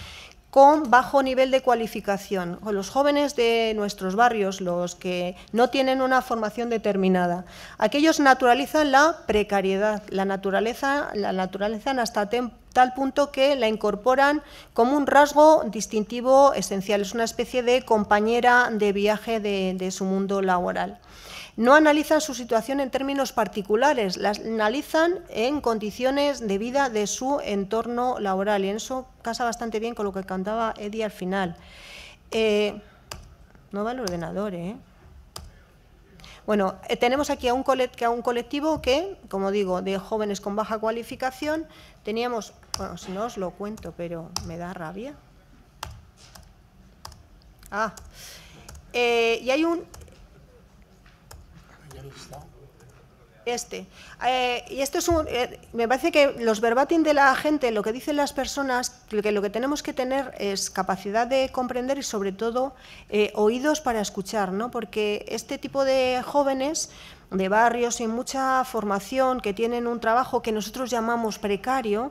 con bajo nivel de cualificación, los jóvenes de nuestros barrios, los que no tienen una formación determinada. Aquellos naturalizan la precariedad, la naturaleza, la naturalizan hasta tal punto que la incorporan como un rasgo distintivo esencial, es una especie de compañera de viaje de su mundo laboral no analizan su situación en términos particulares, las analizan en condiciones de vida de su entorno laboral. Y en eso casa bastante bien con lo que cantaba Eddie al final. Eh, no va el ordenador, ¿eh? Bueno, eh, tenemos aquí a un, colectivo que, como digo, de jóvenes con baja cualificación, teníamos, bueno, si no os lo cuento, pero me da rabia. Ah, eh, y hay un este. Eh, y esto es un, eh, me parece que los verbatim de la gente, lo que dicen las personas, que lo que tenemos que tener es capacidad de comprender y sobre todo eh, oídos para escuchar, ¿no? Porque este tipo de jóvenes de barrios sin mucha formación, que tienen un trabajo que nosotros llamamos precario,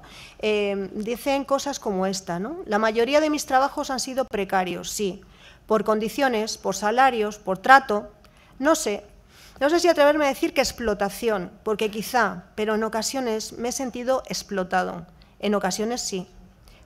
dicen cosas como esta, ¿no? La mayoría de mis trabajos han sido precarios, sí, por condiciones, por salarios, por trato, no sé, no sé si atreverme a decir que explotación, porque quizá, pero en ocasiones me he sentido explotado. En ocasiones sí.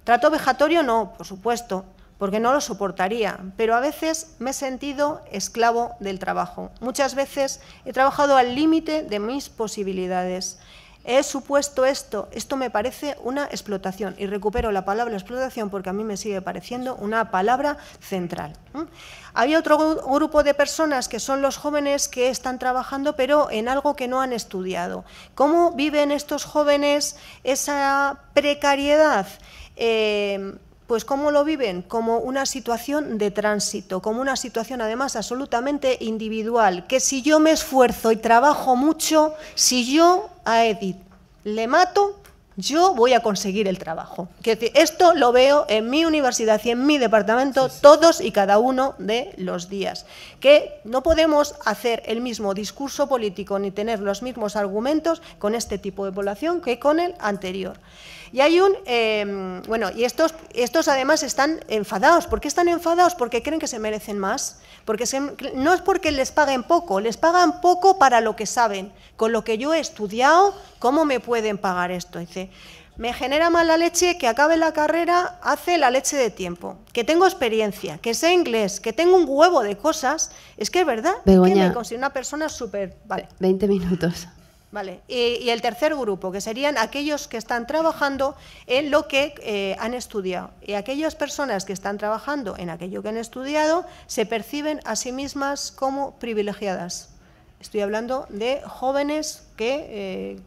Trato vejatorio no, por supuesto, porque no lo soportaría, pero a veces me he sentido esclavo del trabajo. Muchas veces he trabajado al límite de mis posibilidades he supuesto esto, esto me parece una explotación. Y recupero la palabra explotación porque a mí me sigue pareciendo una palabra central. Había otro grupo de personas que son los jóvenes que están trabajando pero en algo que no han estudiado. ¿Cómo viven estos jóvenes esa precariedad? Eh, pues cómo lo viven, como una situación de tránsito, como una situación además absolutamente individual, que si yo me esfuerzo y trabajo mucho, si yo a Edith le mato, yo voy a conseguir el trabajo. esto lo veo en mi universidad y en mi departamento todos y cada uno de los días. Que no podemos hacer el mismo discurso político ni tener los mismos argumentos con este tipo de población que con el anterior. Y hay un, eh, bueno, y estos, estos además están enfadados. ¿Por qué están enfadados? Porque creen que se merecen más. Porque no es porque les paguen poco, les pagan poco para lo que saben. Con lo que yo he estudiado, ¿cómo me pueden pagar esto? Dice, me genera mala leche que acabe la carrera hace la leche de tiempo, que tengo experiencia, que sé inglés, que tengo un huevo de cosas, es que es verdad Begoña, que me considero una persona súper... Vale. 20 minutos. Y, el tercer grupo, que serían aquellos que están trabajando en lo que eh, han estudiado. Y aquellas personas que están trabajando en aquello que han estudiado se perciben a sí mismas como privilegiadas. Estoy hablando de jóvenes que eh,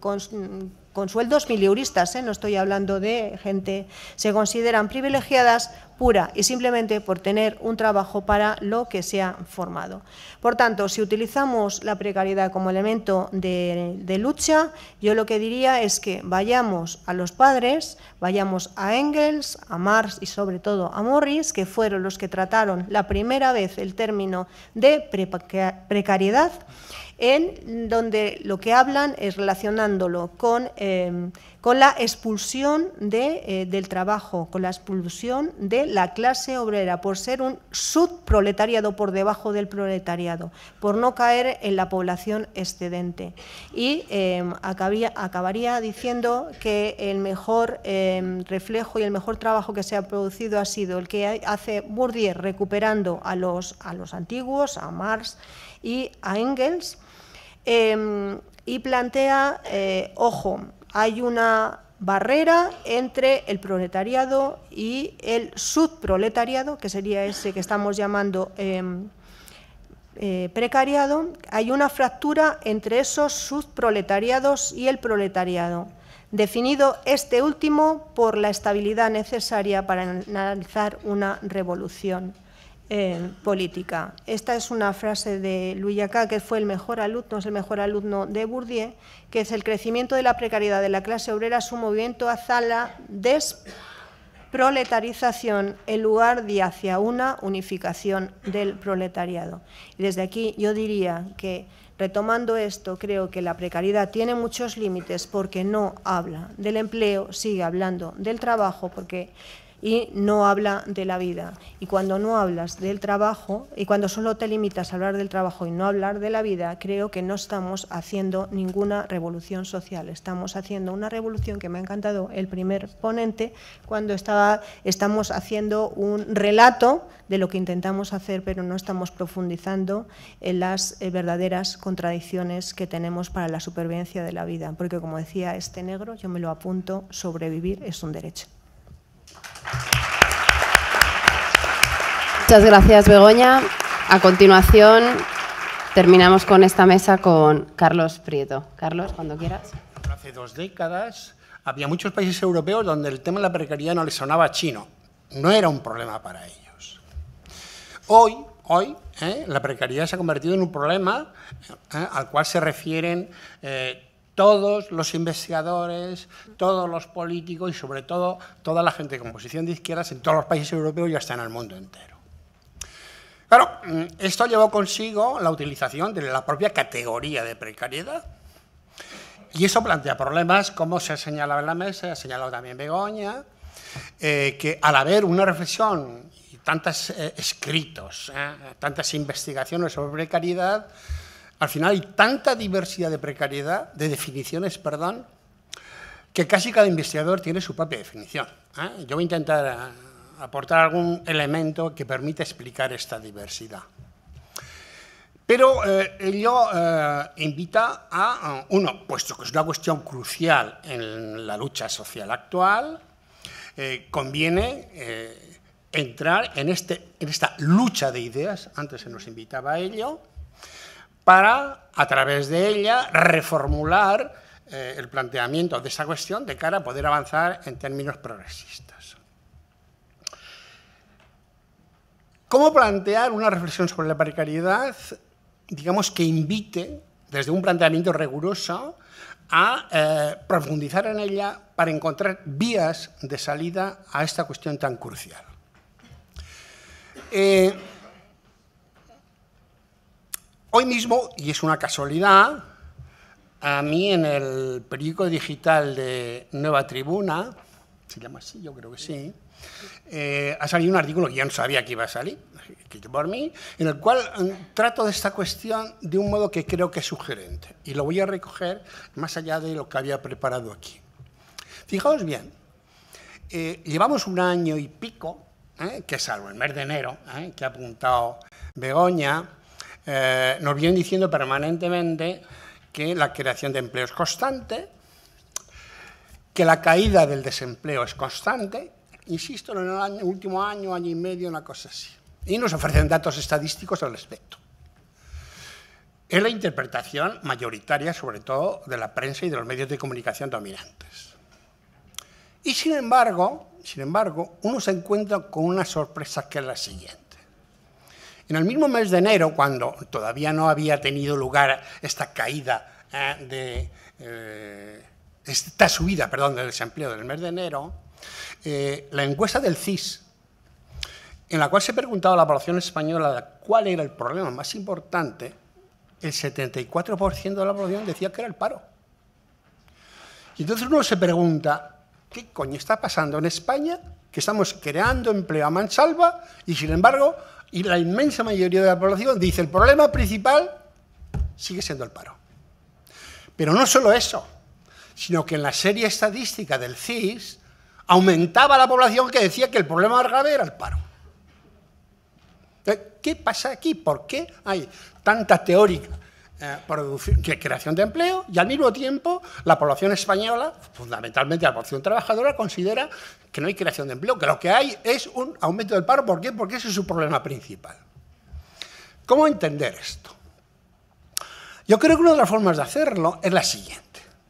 con sueldos miliuristas, ¿eh? no estoy hablando de gente, se consideran privilegiadas pura y simplemente por tener un trabajo para lo que se ha formado. Por tanto, si utilizamos la precariedad como elemento de lucha, yo lo que diría es que vayamos a los padres, vayamos a Engels, a Marx y sobre todo a Morris, que fueron los que trataron la primera vez el término de precariedad en donde lo que hablan es relacionándolo con, em, la expulsión eh, del trabajo, con la expulsión de la clase obrera por ser un subproletariado por debajo del proletariado, por no caer en la población excedente. Y em, acabaría, acabaría, diciendo que el mejor em, reflejo y el mejor trabajo que se ha producido ha sido el que hace Bourdieu recuperando a los, a los antiguos, a Marx y a Engels, Em, y plantea, eh, ojo, hay una barrera entre el proletariado y el subproletariado, que sería ese que estamos llamando em, eh, precariado, hay una fractura entre esos subproletariados y el proletariado, definido este último por la estabilidad necesaria para analizar una revolución política. Esta es una frase de Louis Yacá, que fue el mejor alumno, es el mejor alumno de Bourdieu, que es el crecimiento de la precariedad de la clase obrera su movimiento hacia la desproletarización en lugar de hacia una unificación del proletariado. Y desde aquí yo diría que Retomando esto, creo que la precariedad tiene muchos límites porque no habla del empleo, sigue hablando del trabajo, porque y no habla de la vida. Y cuando no hablas del trabajo y cuando solo te limitas a hablar del trabajo y no hablar de la vida, creo que no estamos haciendo ninguna revolución social. Estamos haciendo una revolución que me ha encantado el primer ponente cuando estaba estamos haciendo un relato de lo que intentamos hacer, pero no estamos profundizando en las eh, verdaderas contradicciones que tenemos para la supervivencia de la vida, porque como decía este negro, yo me lo apunto, sobrevivir es un derecho. Muchas gracias, Begoña. A continuación, terminamos con esta mesa con Carlos Prieto. Carlos, cuando quieras. Hace dos décadas había muchos países europeos donde el tema de la precariedad no les sonaba chino. No era un problema para ellos. Hoy, hoy eh, la precariedad se ha convertido en un problema eh, al cual se refieren eh, todos los investigadores, todos los políticos y sobre todo toda la gente con posición de izquierdas en todos los países europeos y hasta en el mundo entero. Claro, mm, esto llevó consigo la utilización de la propia categoría de precariedad y eso plantea problemas como se ha señalado en la mesa, ha señalado también Begoña, eh, que al haber una reflexión y tantos eh, escritos, eh, tantas investigaciones sobre precariedad, al final hay tanta diversidad de precariedad, de definiciones, perdón, que casi cada investigador tiene su propia definición. ¿eh? Yo voy a intentar eh, aportar algún elemento que permita explicar esta diversidad. Pero eh, ello invita a, uno, puesto que es una cuestión crucial en la lucha social actual, conviene entrar en, este, en esta lucha de ideas, antes se nos invitaba a ello, para, a través de ella, reformular eh, el planteamiento de esa cuestión de cara a poder avanzar en términos progresistas. ¿Cómo plantear una reflexión sobre la precariedad, digamos, que invite, desde un planteamiento riguroso, a eh, profundizar en ella para encontrar vías de salida a esta cuestión tan crucial? Eh, Hoy mismo, y es una casualidad, a mí en el periódico digital de Nueva Tribuna, se llama así, yo creo que sí, eh, ha salido un artículo que ya no sabía que iba a salir, escrito por mí, en el cual mm, trato de esta cuestión de un modo que creo que es sugerente. Y lo voy a recoger más allá de lo que había preparado aquí. Fijaos bien, eh, llevamos un año y pico, ¿eh? que salvo el mes de enero, eh, que ha apuntado Begoña, eh, nos vienen diciendo permanentemente que la creación de empleo es constante, que la caída del desempleo es constante, insisto, en el último año, año y medio, una cosa así. Y nos ofrecen datos estadísticos al respecto. Es la interpretación mayoritaria, sobre todo, de la prensa y de los medios de comunicación dominantes. Y sin embargo, sin embargo, uno se encuentra con una sorpresa que es la siguiente. En el mismo mes de enero, cuando todavía no había tenido lugar esta caída eh, de... Eh, esta subida, perdón, del desempleo del mes de enero, eh, la encuesta del CIS, en la cual se preguntaba a la población española cuál era el problema más importante, el 74% de la población decía que era el paro. Y entonces uno se pregunta, ¿qué coño está pasando en España? Que estamos creando empleo a mansalva y, sin embargo, y la inmensa mayoría de la población dice el problema principal sigue siendo el paro. Pero no solo eso, sino que en la serie estadística del CIS aumentaba la población que decía que el problema más grave era el paro. Eh, ¿Qué pasa aquí? ¿Por qué hay tanta teórica eh, creación de empleo y al mismo tiempo la población española, fundamentalmente la población trabajadora, considera que no hay creación de empleo, que lo que hay es un aumento del paro. ¿Por qué? Porque ese es su problema principal. ¿Cómo entender esto? Yo creo que una de las formas de hacerlo es la siguiente.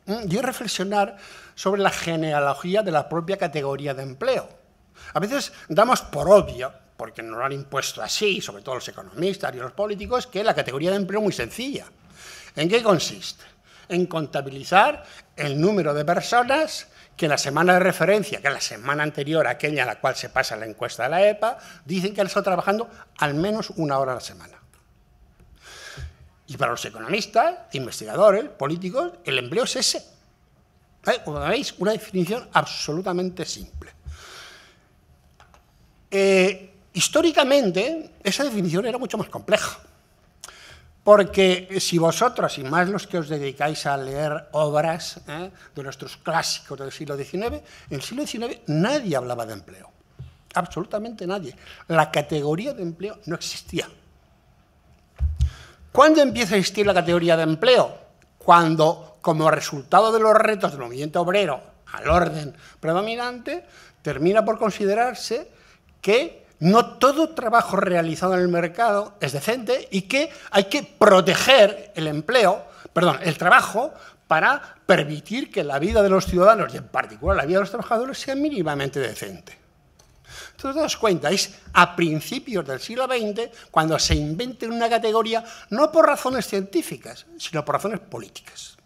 Mm, yo reflexionar sobre la genealogía de la propia categoría de empleo. A veces damos por obvio porque nos lo han impuesto así, sobre todo los economistas y los políticos, que la categoría de empleo muy sencilla. ¿En qué consiste? En contabilizar el número de personas que la semana de referencia, que es la semana anterior, a aquella a la cual se pasa la encuesta de la EPA, dicen que han estado trabajando al menos una hora a la semana. Y para los economistas, investigadores, políticos, el empleo es ese. veis, una definición absolutamente simple. Eh, Históricamente, esa definición era mucho más compleja. Porque si vosotros, y más los que os dedicáis a leer obras ¿eh? de nuestros clásicos del siglo XIX, en el siglo XIX nadie hablaba de empleo, absolutamente nadie. La categoría de empleo no existía. ¿Cuándo empieza a existir la categoría de empleo? Cuando, como resultado de los retos del movimiento obrero al orden predominante, termina por considerarse que no todo trabajo realizado en el mercado es decente y que hay que proteger el empleo, perdón, el trabajo para permitir que la vida de los ciudadanos y en particular la vida de los trabajadores sea mínimamente decente. Entonces, os das cuenta, es a principios del siglo XX cuando se inventa una categoría no por razones científicas, sino por razones políticas.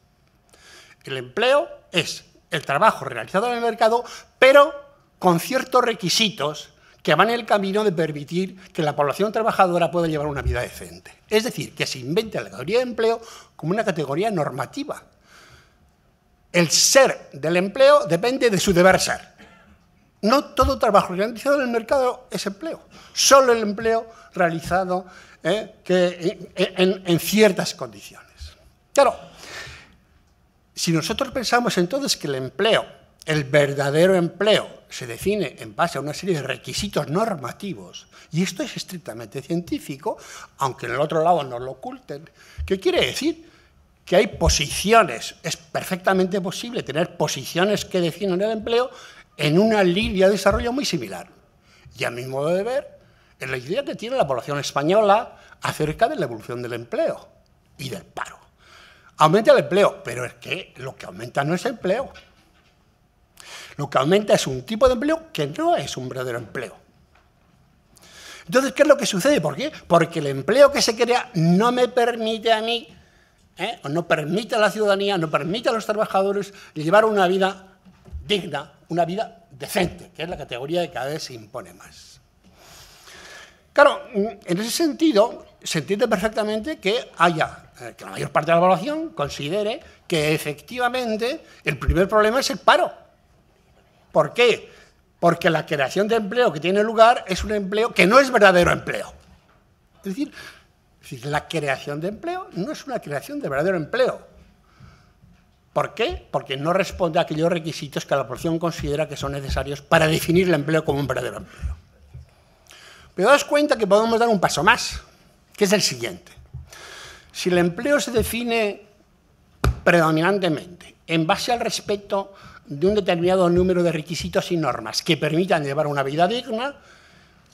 El empleo es el trabajo realizado en el mercado, pero con ciertos requisitos que van en el camino de permitir que la población trabajadora pueda llevar una vida decente. Es decir, que se invente la categoría de empleo como una categoría normativa. El ser del empleo depende de su deber ser. No todo trabajo realizado en el mercado es empleo. Solo el empleo realizado eh, eh, en ciertas condiciones. Claro, si nosotros pensamos entonces que el empleo, el verdadero empleo, se define en base a una serie de requisitos normativos, y esto es estrictamente científico, aunque en el otro lado nos lo oculten. ¿Qué quiere decir? Que hay posiciones, es perfectamente posible tener posiciones que definen el empleo en una línea de desarrollo muy similar. Y a mi modo de ver, es la idea que tiene la población española acerca de la evolución del empleo y del paro. Aumenta el empleo, pero es que lo que aumenta no es empleo, lo que aumenta es un tipo de empleo que no es un verdadero empleo. Entonces, ¿qué es lo que sucede? ¿Por qué? Porque el empleo que se crea no me permite a mí, ¿eh? o no permite a la ciudadanía, no permite a los trabajadores llevar una vida digna, una vida decente, que es la categoría que cada vez se impone más. Claro, en ese sentido, se entiende perfectamente que haya, eh, que la mayor parte de la población considere que efectivamente el primer problema es el paro ¿Por qué? Porque la creación de empleo que tiene lugar es un empleo que no es verdadero empleo. Es decir, la creación de empleo no es una creación de verdadero empleo. ¿Por qué? Porque no responde a aquellos requisitos que la población considera que son necesarios para definir el empleo como un verdadero empleo. Pero das cuenta que podemos dar un paso más, que es el siguiente. Si el empleo se define predominantemente en base al respeto de un determinado número de requisitos y normas que permitan llevar una vida digna,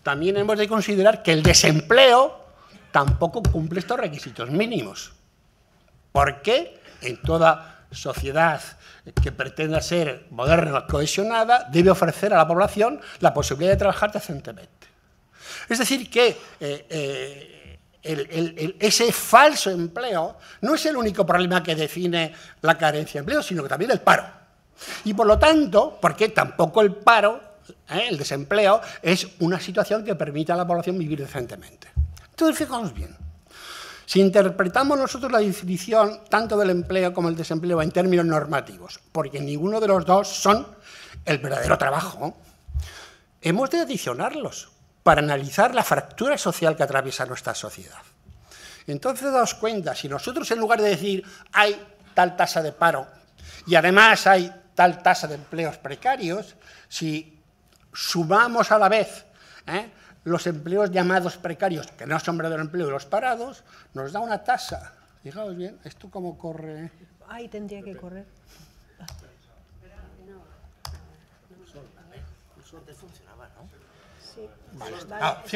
también hemos de considerar que el desempleo tampoco cumple estos requisitos mínimos. Porque en toda sociedad que pretenda ser moderna, cohesionada, debe ofrecer a la población la posibilidad de trabajar decentemente. Es decir, que eh, eh, ese falso empleo no es el único problema que define la carencia de empleo, sino que también el paro. Y por lo tanto, porque tampoco el paro, ¿eh? el desempleo, es una situación que permita a la población vivir decentemente. Entonces, fijaos bien, si interpretamos nosotros la definición tanto del empleo como el desempleo en términos normativos, porque ninguno de los dos son el verdadero trabajo, hemos de adicionarlos para analizar la fractura social que atraviesa nuestra sociedad. Entonces, daos cuenta, si nosotros en lugar de decir hay tal tasa de paro y además hay tal tasa de empleos precarios, si sumamos a la vez ¿eh? los empleos llamados precarios, que no son verdadero empleo, y los parados, nos da una tasa. Fijaos bien, ¿esto cómo corre? Ahí tendría que correr.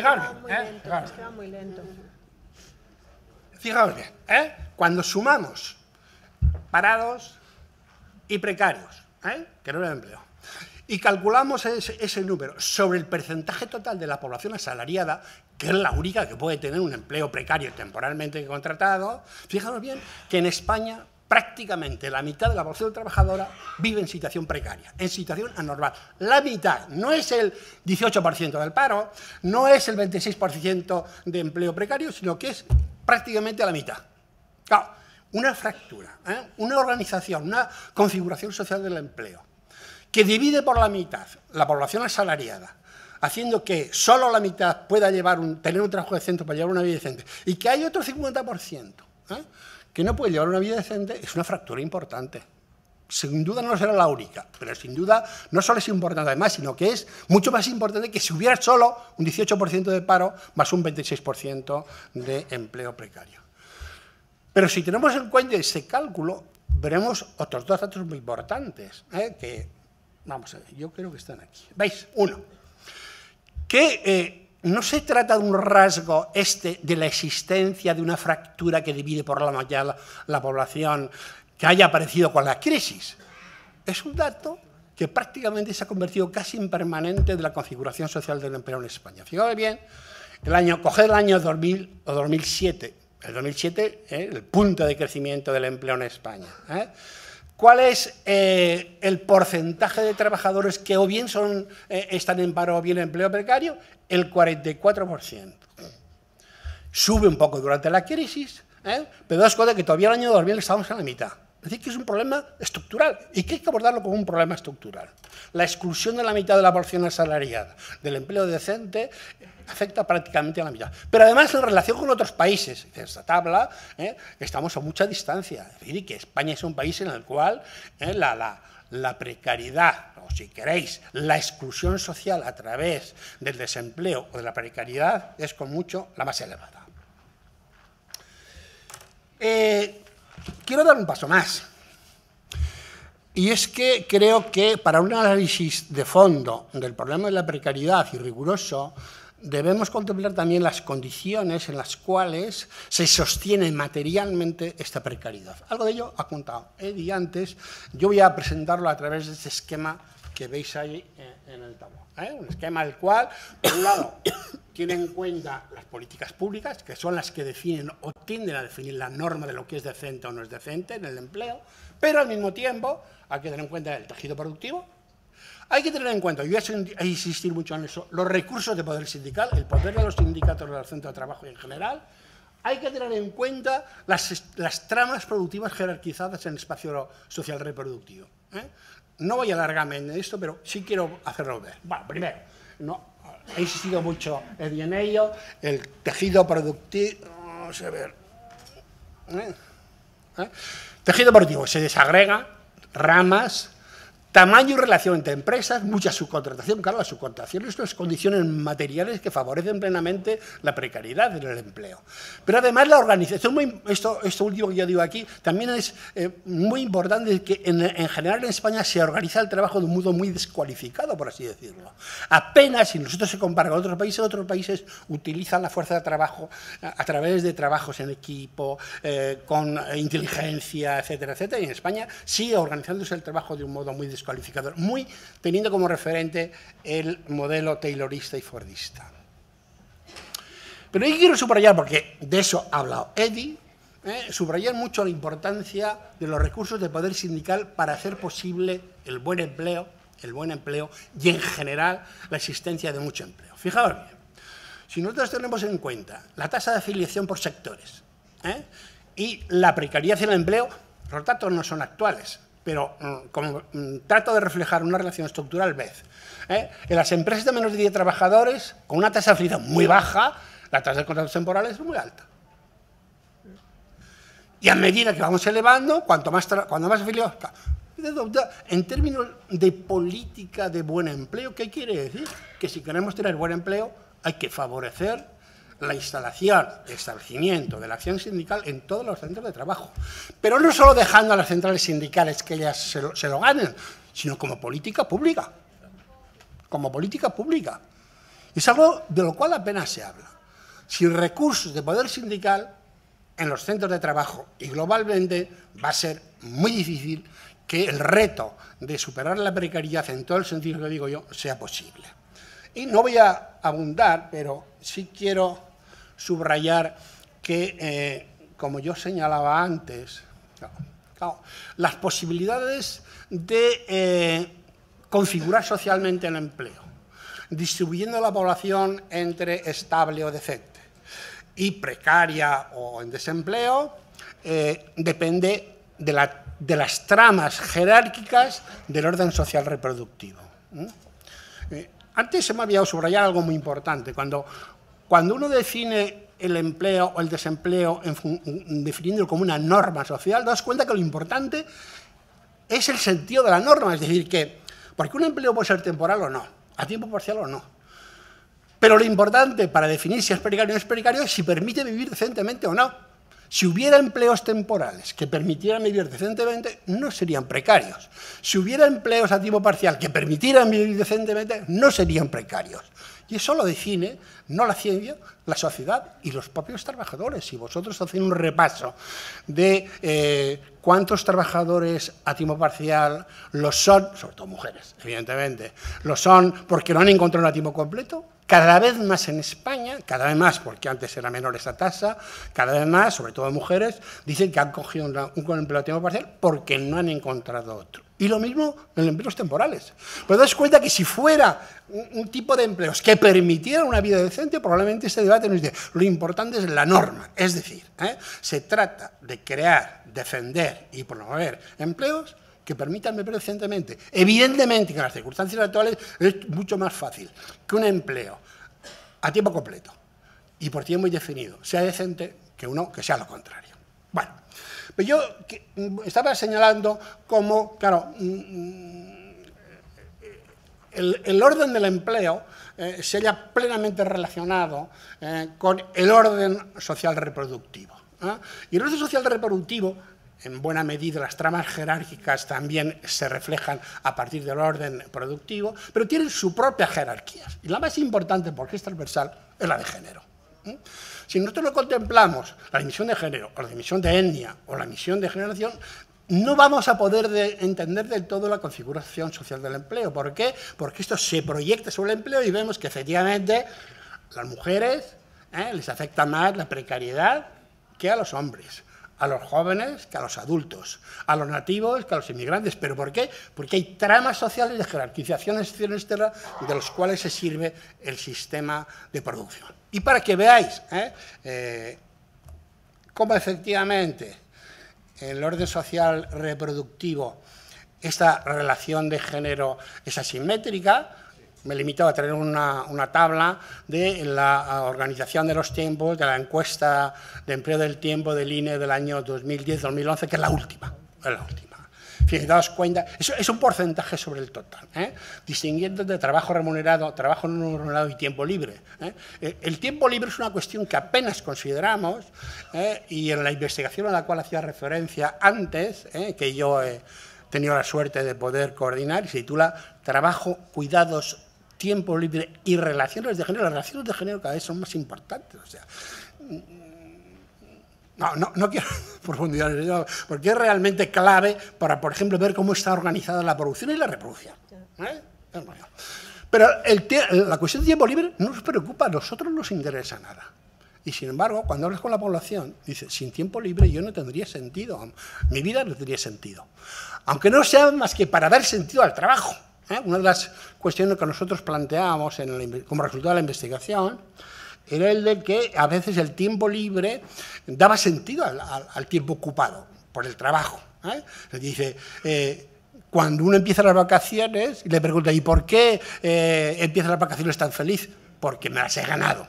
fijaos bien, bien, ¿eh? cuando sumamos parados y precarios, ¿Eh? que no era empleo. Y calculamos ese, número sobre el porcentaje total de la población asalariada, que es la única que puede tener un empleo precario temporalmente contratado. Fijaros bien que en España prácticamente la mitad de la población trabajadora vive en situación precaria, en situación anormal. La mitad, no es el 18% del paro, no es el 26% de empleo precario, sino que es prácticamente la mitad. Claro, una fractura, ¿eh? una organización, una configuración social del empleo, que divide por la mitad la población asalariada, haciendo que solo la mitad pueda llevar un, tener un trabajo decente para llevar una vida decente, y que hay otro 50% ¿eh? que no puede llevar una vida decente, es una fractura importante. Sin duda no será la única, pero sin duda no solo es importante además, sino que es mucho más importante que si hubiera solo un 18% de paro más un 26% de empleo precario. Pero si tenemos en cuenta ese cálculo, veremos otros dos datos muy importantes, ¿eh? que, vamos a ver, yo creo que están aquí. ¿Veis? Uno, que eh, no se trata de un rasgo este de la existencia de una fractura que divide por la mayoría la población que haya aparecido con la crisis. Es un dato que prácticamente se ha convertido casi en permanente de la configuración social del empleo en España. Fíjate bien, el año, coged el año 2000 o 2007 el 2007, ¿eh? el punto de crecimiento del empleo en España. ¿eh? ¿Cuál es eh, el porcentaje de trabajadores que o bien son, están en paro o bien en empleo precario? El 44%. Sube un poco durante la crisis, pero das cuenta que todavía el año 2000 estamos en la mitad. Es decir, que es un problema estructural y que hay que abordarlo como un problema estructural. La exclusión de la mitad de la porción asalariada del empleo decente afecta prácticamente a la mitad. Pero además en relación con otros países, en esta tabla, ¿eh? estamos a mucha distancia. Es decir, que España es un país en el cual ¿eh? la, precariedad, o si queréis, la exclusión social a través del desempleo o de la precariedad es con mucho la más elevada. Eh, quiero dar un paso más. Y es que creo que para un análisis de fondo del problema de la precariedad y riguroso, debemos contemplar también las condiciones en las cuales se sostiene materialmente esta precariedad. Algo de ello ha contado Eddie antes. Yo voy a presentarlo a través de este esquema que veis ahí eh, en el tablón. ¿eh? Un esquema el cual, por un lado, tiene en cuenta las políticas públicas, que son las que definen o tienden a definir la norma de lo que es decente o no es decente en el empleo, pero al mismo tiempo hay que tener en cuenta el tejido productivo, hay que tener en cuenta, y voy a insistir mucho en eso, los recursos de poder sindical, el poder de los sindicatos del centro de trabajo en general, hay que tener en cuenta las, tramas productivas jerarquizadas en el espacio social reproductivo. ¿eh? No voy a alargarme en esto, pero sí quiero hacerlo ver. Bueno, primero, no, he insistido mucho en ello, el tejido productivo, ver, ¿eh? ¿Eh? tejido productivo se desagrega, ramas, Tamaño y relación entre empresas, mucha subcontratación. Claro, la subcontratación es condiciones materiales que favorecen plenamente la precariedad en el empleo. Pero además la organización, esto, esto último que yo digo aquí, también es eh, muy importante que en, general en España se organiza el trabajo de un modo muy descualificado, por así decirlo. Apenas, si nosotros se compara con otros países, otros países utilizan la fuerza de trabajo a, través de trabajos en equipo, eh, con inteligencia, etcétera, etcétera. Y en España sigue organizándose el trabajo de un modo muy descualificado calificador muy teniendo como referente el modelo taylorista y fordista. Pero yo quiero subrayar, porque de eso ha hablado Eddy, ¿eh? subrayar mucho la importancia de los recursos de poder sindical para hacer posible el buen empleo, el buen empleo y en general la existencia de mucho empleo. Fijaos bien, si nosotros tenemos en cuenta la tasa de afiliación por sectores ¿eh? y la precariedad en el empleo, los datos no son actuales, pero mm, como, mm, trato de reflejar una relación estructural, vez. ¿eh? En las empresas de menos de 10 trabajadores, con una tasa de muy baja, la tasa de contratos temporales es muy alta. Y a medida que vamos elevando, cuanto más, cuando más afiliados... En términos de política de buen empleo, ¿qué quiere decir? Que si queremos tener buen empleo, hay que favorecer la instalación, el establecimiento de la acción sindical en todos los centros de trabajo. Pero no solo dejando a las centrales sindicales que ellas se lo, se lo ganen, sino como política pública. Como política pública. Es algo de lo cual apenas se habla. Sin recursos de poder sindical en los centros de trabajo y globalmente va a ser muy difícil que el reto de superar la precariedad en todo el sentido que digo yo sea posible. Y no voy a abundar, pero sí quiero subrayar que, eh, como yo señalaba antes, las posibilidades de eh, configurar socialmente el empleo, distribuyendo la población entre estable o decente y precaria o en desempleo, eh, depende de, la, de, las tramas jerárquicas del orden social reproductivo. antes se me había subrayado algo muy importante. Cuando, cuando uno define el empleo o el desempleo en, definiéndolo como una norma social, das cuenta que lo importante es el sentido de la norma, es decir, que porque un empleo puede ser temporal o no, a tiempo parcial o no. Pero lo importante para definir si es precario o no es precario es si permite vivir decentemente o no. Si hubiera empleos temporales que permitieran vivir decentemente, no serían precarios. Si hubiera empleos a tiempo parcial que permitieran vivir decentemente, no serían precarios. Y eso lo define no la ciencia, la sociedad y los propios trabajadores. Si vosotros hacéis un repaso de eh, cuántos trabajadores a tiempo parcial lo son, sobre todo mujeres, evidentemente, lo son porque no han encontrado un tiempo completo, cada vez más en España, cada vez más, porque antes era menor esa tasa, cada vez más, sobre todo mujeres, dicen que han cogido un empleo a tiempo parcial porque no han encontrado otro. Y lo mismo en los empleos temporales. Pero pues das cuenta que si fuera un, tipo de empleos que permitiera una vida decente, probablemente ese debate no dice, lo importante es la norma. Es decir, ¿eh? se trata de crear, defender y promover empleos que permítanme evidentemente que en las circunstancias actuales es mucho más fácil que un empleo a tiempo completo y por tiempo indefinido sea decente que uno que sea lo contrario. Bueno, pero pues yo mm, estaba señalando cómo, claro, mm, mm, el, orden del empleo eh, ...sería se plenamente relacionado eh, con el orden social reproductivo. ¿eh? Y el orden social reproductivo en buena medida las tramas jerárquicas también se reflejan a partir del orden productivo, pero tienen su propia jerarquía. Y la más importante, porque es transversal, es la de género. Si nosotros no contemplamos la dimisión de género, o la dimisión de etnia, o la dimisión de generación, no vamos a poder entender del todo la configuración social del empleo. ¿Por qué? Porque esto se proyecta sobre el empleo y vemos que efectivamente las mujeres ¿eh? les afecta más la precariedad que a los hombres a los jóvenes que a los adultos, a los nativos que a los inmigrantes. ¿Pero por qué? Porque hay tramas sociales de jerarquización, externa de los cuales se sirve el sistema de producción. Y para que veáis ¿eh? Eh, cómo efectivamente el orden social reproductivo, esta relación de género es asimétrica, me limitaba a tener una, tabla de la organización de los tiempos, de la encuesta de empleo del tiempo del INE del año 2010-2011, que es la última, es la última. es un porcentaje sobre el total, ¿eh? distinguiendo de trabajo remunerado, trabajo no remunerado y tiempo libre. ¿eh? Eh, el tiempo libre es una cuestión que apenas consideramos y en la investigación a la cual hacía referencia antes, que yo he tenido la suerte de poder coordinar, se titula Trabajo, Cuidados tiempo libre y relaciones de género, las relaciones de género cada vez son más importantes. O mm, no, no, quiero profundizar en eso, porque es realmente clave para, por ejemplo, ver cómo está organizada la producción y la reproducción. ¿eh? Pero la cuestión del tiempo libre no nos preocupa, a nosotros no nos interesa nada. Y sin embargo, cuando hablas con la población, dices, sin tiempo libre yo no tendría sentido, mi vida no tendría sentido. Aunque no sea más que para dar sentido al trabajo. ¿eh? Una de las cuestiones que nosotros planteamos como resultado de la investigación era el de que a veces el tiempo libre daba sentido al, tiempo ocupado por el trabajo. ¿eh? Se dice, eh, cuando uno empieza las vacaciones, le pregunta, ¿y por qué empieza las vacaciones tan feliz? Porque me las he ganado.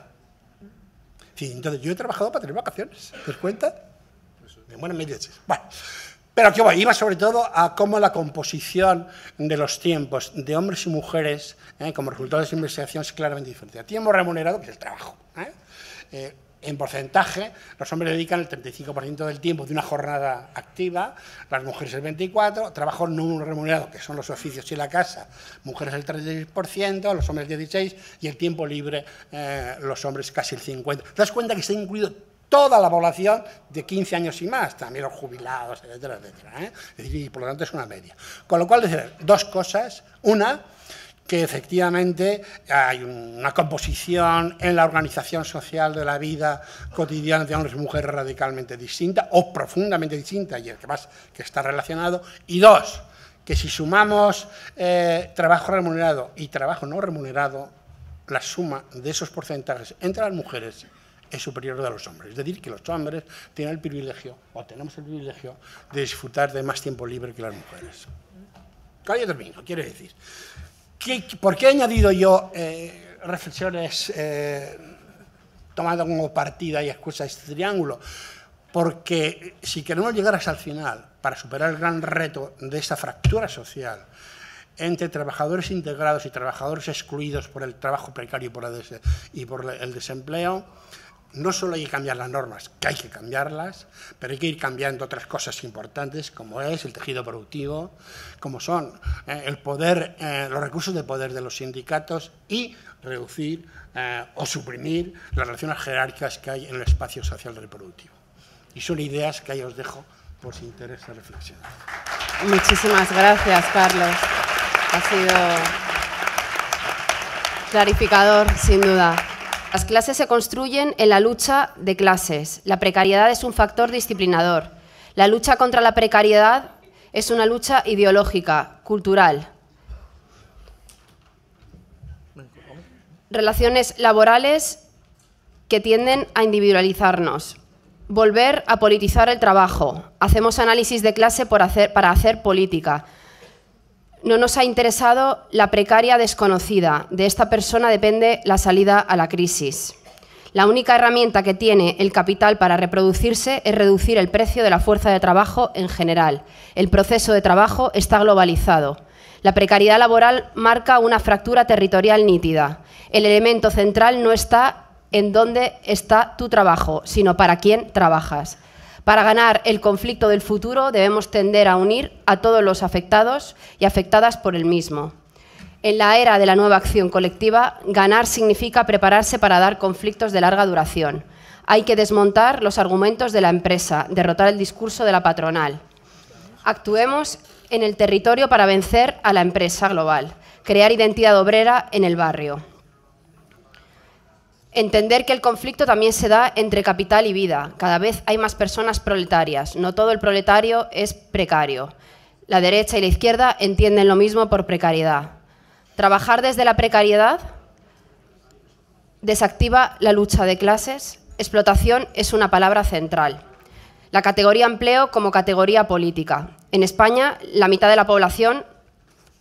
entonces, yo he trabajado para tener vacaciones, ¿te das cuenta? De buena medias. Pero que voy, iba sobre todo a cómo la composición de los tiempos de hombres y mujeres, ¿eh? como resultado de las investigación, es claramente diferente. tiempo remunerado, que es el trabajo. ¿eh? Eh, en porcentaje, los hombres dedican el 35% del tiempo de una jornada activa, las mujeres el 24%, trabajo no remunerado, que son los oficios y la casa, mujeres el 36%, los hombres 16%, y el tiempo libre, los hombres casi el 50%. ¿Te das cuenta que está incluido toda la población de 15 años y más, también los jubilados, etcétera, etcétera. ¿eh? Y por lo tanto es una media. Con lo cual, decir, dos cosas. Una, que efectivamente hay una composición en la organización social de la vida cotidiana de hombres y mujeres radicalmente distinta o profundamente distinta, y el que más que está relacionado. Y dos, que si sumamos eh, trabajo remunerado y trabajo no remunerado, la suma de esos porcentajes entre las mujeres es superior a los hombres. Es decir, que los hombres tienen el privilegio, o tenemos el privilegio, de disfrutar de más tiempo libre que las mujeres. Claro, termino, quiero decir. ¿Por qué he añadido yo eh, reflexiones eh, tomando como partida y excusa este triángulo? Porque si queremos llegar hasta el final, para superar el gran reto de esta fractura social, entre trabajadores integrados y trabajadores excluidos por el trabajo precario y por el desempleo, no solo hay que cambiar las normas, que hay que cambiarlas, pero hay que ir cambiando otras cosas importantes, como es el tejido productivo, como son eh, el poder, eh, los recursos de poder de los sindicatos y reducir eh, o suprimir las relaciones jerárquicas que hay en el espacio social reproductivo. Y son ideas que ahí os dejo por si interesa reflexionar. Muchísimas gracias, Carlos. Ha sido clarificador, sin duda. Las clases se construyen en la lucha de clases. La precariedad es un factor disciplinador. La lucha contra la precariedad es una lucha ideológica, cultural. Relaciones laborales que tienden a individualizarnos. Volver a politizar el trabajo. Hacemos análisis de clase para hacer política. No nos ha interesado la precaria desconocida. De esta persona depende la salida a la crisis. La única herramienta que tiene el capital para reproducirse es reducir el precio de la fuerza de trabajo en general. El proceso de trabajo está globalizado. La precariedad laboral marca una fractura territorial nítida. El elemento central no está en dónde está tu trabajo, sino para quién trabajas. Para ganar el conflicto del futuro debemos tender a unir a todos los afectados y afectadas por el mismo. En la era de la nueva acción colectiva, ganar significa prepararse para dar conflictos de larga duración. Hay que desmontar los argumentos de la empresa, derrotar el discurso de la patronal. Actuemos en el territorio para vencer a la empresa global, crear identidad obrera en el barrio. Entender que el conflicto también se da entre capital y vida. Cada vez hay más personas proletarias. No todo el proletario es precario. La derecha y la izquierda entienden lo mismo por precariedad. Trabajar desde la precariedad desactiva la lucha de clases. Explotación es una palabra central. La categoría empleo como categoría política. En España, la mitad de la población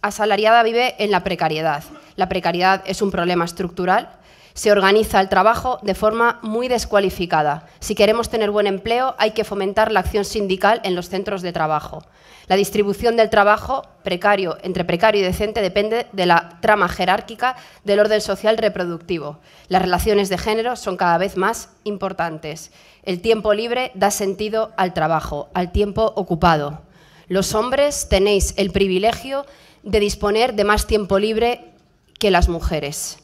asalariada vive en la precariedad. La precariedad es un problema estructural se organiza el trabajo de forma muy descualificada. Si queremos tener buen empleo, hay que fomentar la acción sindical en los centros de trabajo. La distribución del trabajo precario entre precario y decente depende de la trama jerárquica del orden social reproductivo. Las relaciones de género son cada vez más importantes. El tiempo libre da sentido al trabajo, al tiempo ocupado. Los hombres tenéis el privilegio de disponer de más tiempo libre que las mujeres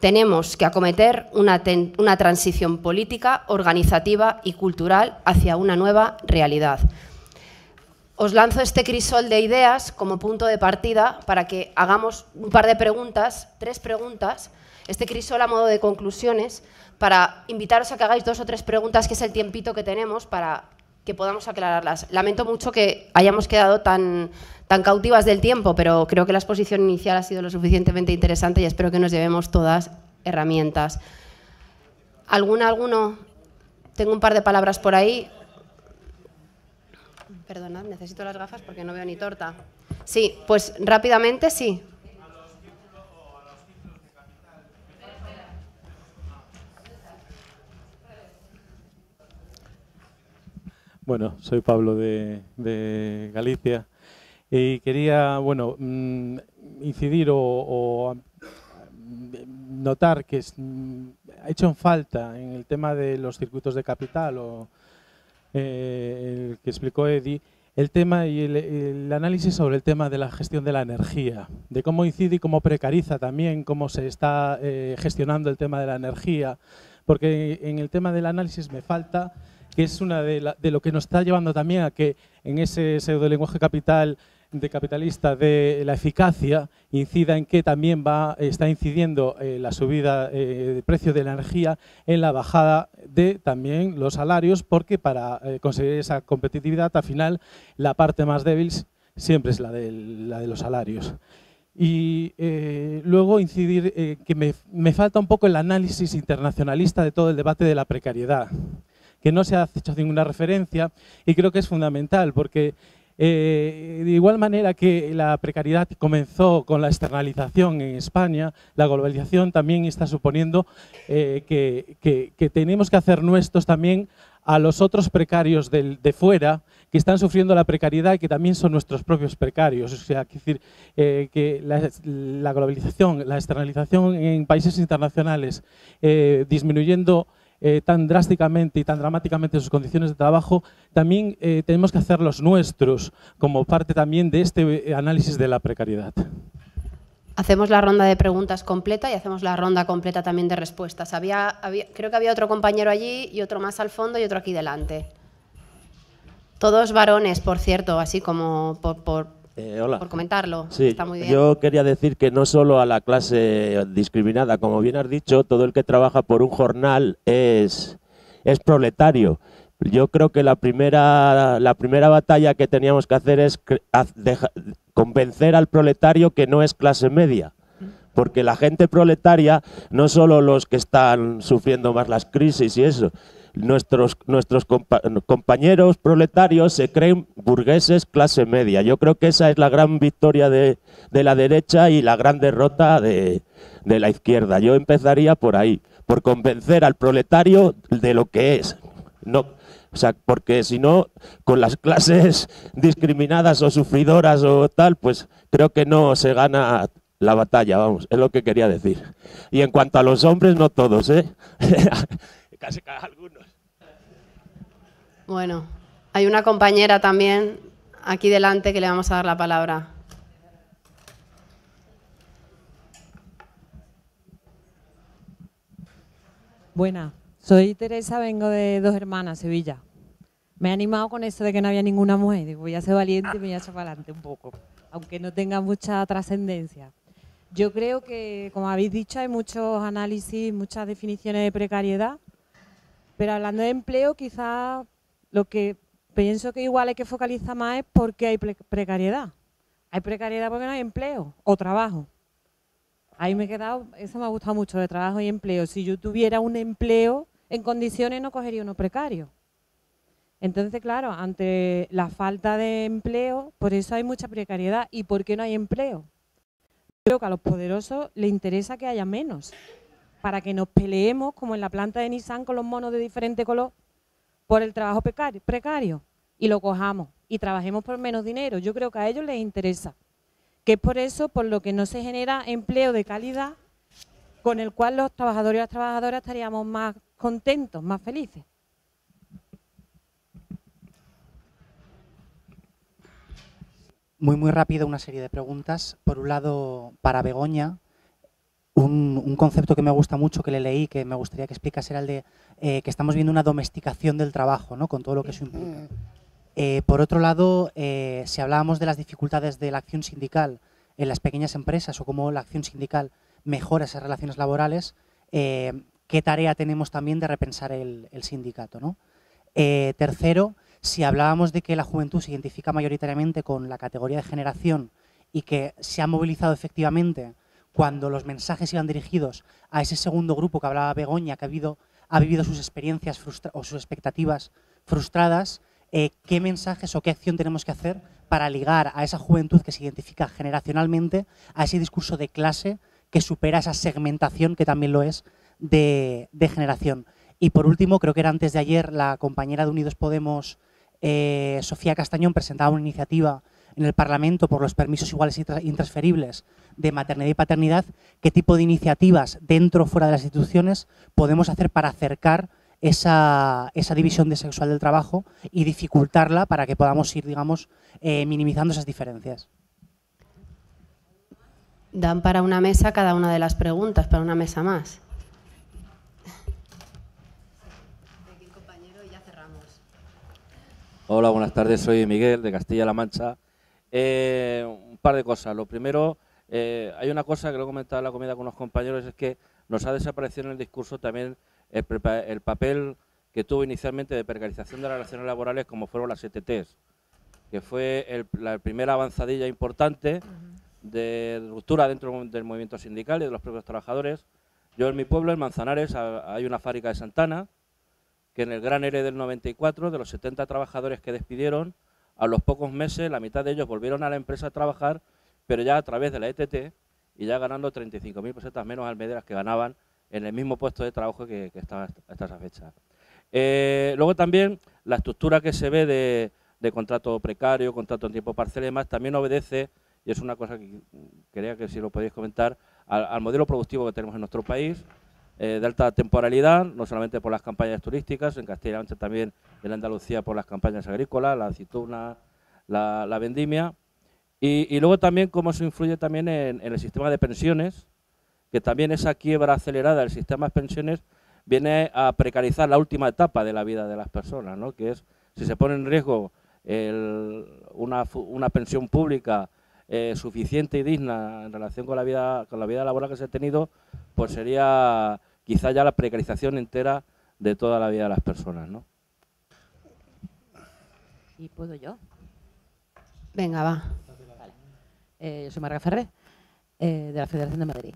tenemos que acometer una, transición política, organizativa y cultural hacia una nueva realidad. Os lanzo este crisol de ideas como punto de partida para que hagamos un par de preguntas, tres preguntas, este crisol a modo de conclusiones, para invitaros a que hagáis dos o tres preguntas, que es el tiempito que tenemos para que podamos aclararlas. Lamento mucho que hayamos quedado tan, cautivas del tiempo, pero creo que la exposición inicial ha sido lo suficientemente interesante y espero que nos llevemos todas herramientas. ¿Alguna, alguno? Tengo un par de palabras por ahí. Perdona, necesito las gafas porque no veo ni torta. Sí, pues rápidamente sí. Bueno, soy Pablo de, Galicia y quería, bueno, mm, incidir o, notar que mm, ha hecho falta en el tema de los circuitos de capital o eh, que explicó Eddie, el tema y el, análisis sobre el tema de la gestión de la energía, de cómo incide y cómo precariza también, cómo se está eh, gestionando el tema de la energía, porque en el tema del análisis me falta que es una de, de lo que nos está llevando también a que en ese pseudo lenguaje capital de capitalista de la eficacia incida en que también va, está incidiendo eh, la subida eh, de precio de la energía en la bajada de también los salarios, porque para eh, conseguir esa competitividad, al final, la parte más débil siempre es la, la de los salarios. Y luego incidir que me, me falta un poco el análisis internacionalista de todo el debate de la precariedad que no se ha hecho ninguna referencia y creo que es fundamental porque eh, de igual manera que la precariedad comenzó con la externalización en España, la globalización también está suponiendo eh, que, tenemos que hacer nuestros también a los otros precarios de fuera que están sufriendo la precariedad y que también son nuestros propios precarios. O sea, decir, eh, que la, la, globalización, la externalización en países internacionales disminuyendo eh, tan drásticamente y tan dramáticamente sus condiciones de trabajo, también eh, tenemos que hacer los nuestros como parte también de este eh, análisis de la precariedad. Hacemos la ronda de preguntas completa y hacemos la ronda completa también de respuestas. Había, creo que había otro compañero allí y otro más al fondo y otro aquí delante. Todos varones, por cierto, así como por eh, hola. Por comentarlo. Yo quería decir que no solo a la clase discriminada, como bien has dicho, todo el que trabaja por un jornal es, es proletario. Yo creo que la primera, la primera batalla que teníamos que hacer es convencer al proletario que no es clase media. Porque la gente proletaria, no solo los que están sufriendo más las crisis y eso, nuestros, nuestros compañeros proletarios se creen burgueses clase media. Yo creo que esa es la gran victoria de, la derecha y la gran derrota de, la izquierda. Yo empezaría por ahí, por convencer al proletario de lo que es. No, sea, porque si no, con las clases discriminadas o sufridoras o tal, pues creo que no se gana la batalla, vamos, es lo que quería decir. Y en cuanto a los hombres, no todos, ¿eh? algunos. Bueno, hay una compañera también aquí delante que le vamos a dar la palabra. Buena, soy Teresa, vengo de Dos Hermanas, Sevilla. Me he animado con esto de que no había ninguna mujer. Digo, voy a ser valiente y me voy a echar para adelante un poco, aunque no tenga mucha trascendencia. Yo creo que, como habéis dicho, hay muchos análisis, muchas definiciones de precariedad pero hablando de empleo, quizás lo que pienso que igual hay que focalizar más es porque hay precariedad. Hay precariedad porque no hay empleo o trabajo. Ahí me he quedado, eso me ha gustado mucho, de trabajo y empleo. Si yo tuviera un empleo en condiciones, no cogería uno precario. Entonces, claro, ante la falta de empleo, por eso hay mucha precariedad. ¿Y por qué no hay empleo? Creo que a los poderosos les interesa que haya menos para que nos peleemos, como en la planta de Nissan, con los monos de diferente color, por el trabajo precario, y lo cojamos y trabajemos por menos dinero. Yo creo que a ellos les interesa, que es por eso por lo que no se genera empleo de calidad con el cual los trabajadores y las trabajadoras estaríamos más contentos, más felices. Muy, muy rápido una serie de preguntas. Por un lado, para Begoña, un, concepto que me gusta mucho, que le leí, que me gustaría que explicas, era el de eh, que estamos viendo una domesticación del trabajo, ¿no? con todo lo que eso implica. Eh, por otro lado, eh, si hablábamos de las dificultades de la acción sindical en las pequeñas empresas o cómo la acción sindical mejora esas relaciones laborales, qué tarea tenemos también de repensar el, sindicato. ¿no? tercero, si hablábamos de que la juventud se identifica mayoritariamente con la categoría de generación y que se ha movilizado efectivamente cuando los mensajes iban dirigidos a ese segundo grupo que hablaba Begoña, que ha vivido, ha vivido sus experiencias o sus expectativas frustradas, eh, qué mensajes o qué acción tenemos que hacer para ligar a esa juventud que se identifica generacionalmente a ese discurso de clase que supera esa segmentación que también lo es de, generación. Y por último, creo que era antes de ayer, la compañera de Unidos Podemos, eh, Sofía Castañón, presentaba una iniciativa en el Parlamento por los permisos iguales e intransferibles de maternidad y paternidad, qué tipo de iniciativas dentro o fuera de las instituciones podemos hacer para acercar esa, esa división de sexual del trabajo y dificultarla para que podamos ir, digamos, eh, minimizando esas diferencias. Dan para una mesa cada una de las preguntas, para una mesa más. Hola, buenas tardes. Soy Miguel de Castilla-La Mancha eh, un par de cosas. Lo primero, eh, hay una cosa que lo he comentado en la comida con los compañeros, es que nos ha desaparecido en el discurso también el, papel que tuvo inicialmente de precarización de las relaciones laborales como fueron las ETTs, que fue la primera avanzadilla importante de ruptura dentro del movimiento sindical y de los propios trabajadores. Yo en mi pueblo, en Manzanares, hay una fábrica de Santana, que en el gran ERE del 94, de los 70 trabajadores que despidieron, a los pocos meses, la mitad de ellos volvieron a la empresa a trabajar, pero ya a través de la ETT y ya ganando 35.000 pesetas menos al mes las que ganaban en el mismo puesto de trabajo que, que estaba hasta esa fecha. Eh, luego también la estructura que se ve de, contrato precario, contrato en tiempo parcial y demás, también obedece, y es una cosa que quería que si lo podéis comentar, al modelo productivo que tenemos en nuestro país, eh, de alta temporalidad, no solamente por las campañas turísticas, en Castilla y Mancha también en Andalucía por las campañas agrícolas, la aceituna, la, vendimia, y, luego también cómo se influye también en, el sistema de pensiones, que también esa quiebra acelerada del sistema de pensiones viene a precarizar la última etapa de la vida de las personas, ¿no? que es si se pone en riesgo el, una, una pensión pública eh, suficiente y digna en relación con la vida con la vida laboral que se ha tenido, pues sería quizá ya la precarización entera de toda la vida de las personas, ¿no? ¿Y puedo yo? Venga, va. Eh, yo soy Marga Ferrer eh, de la Federación de Madrid.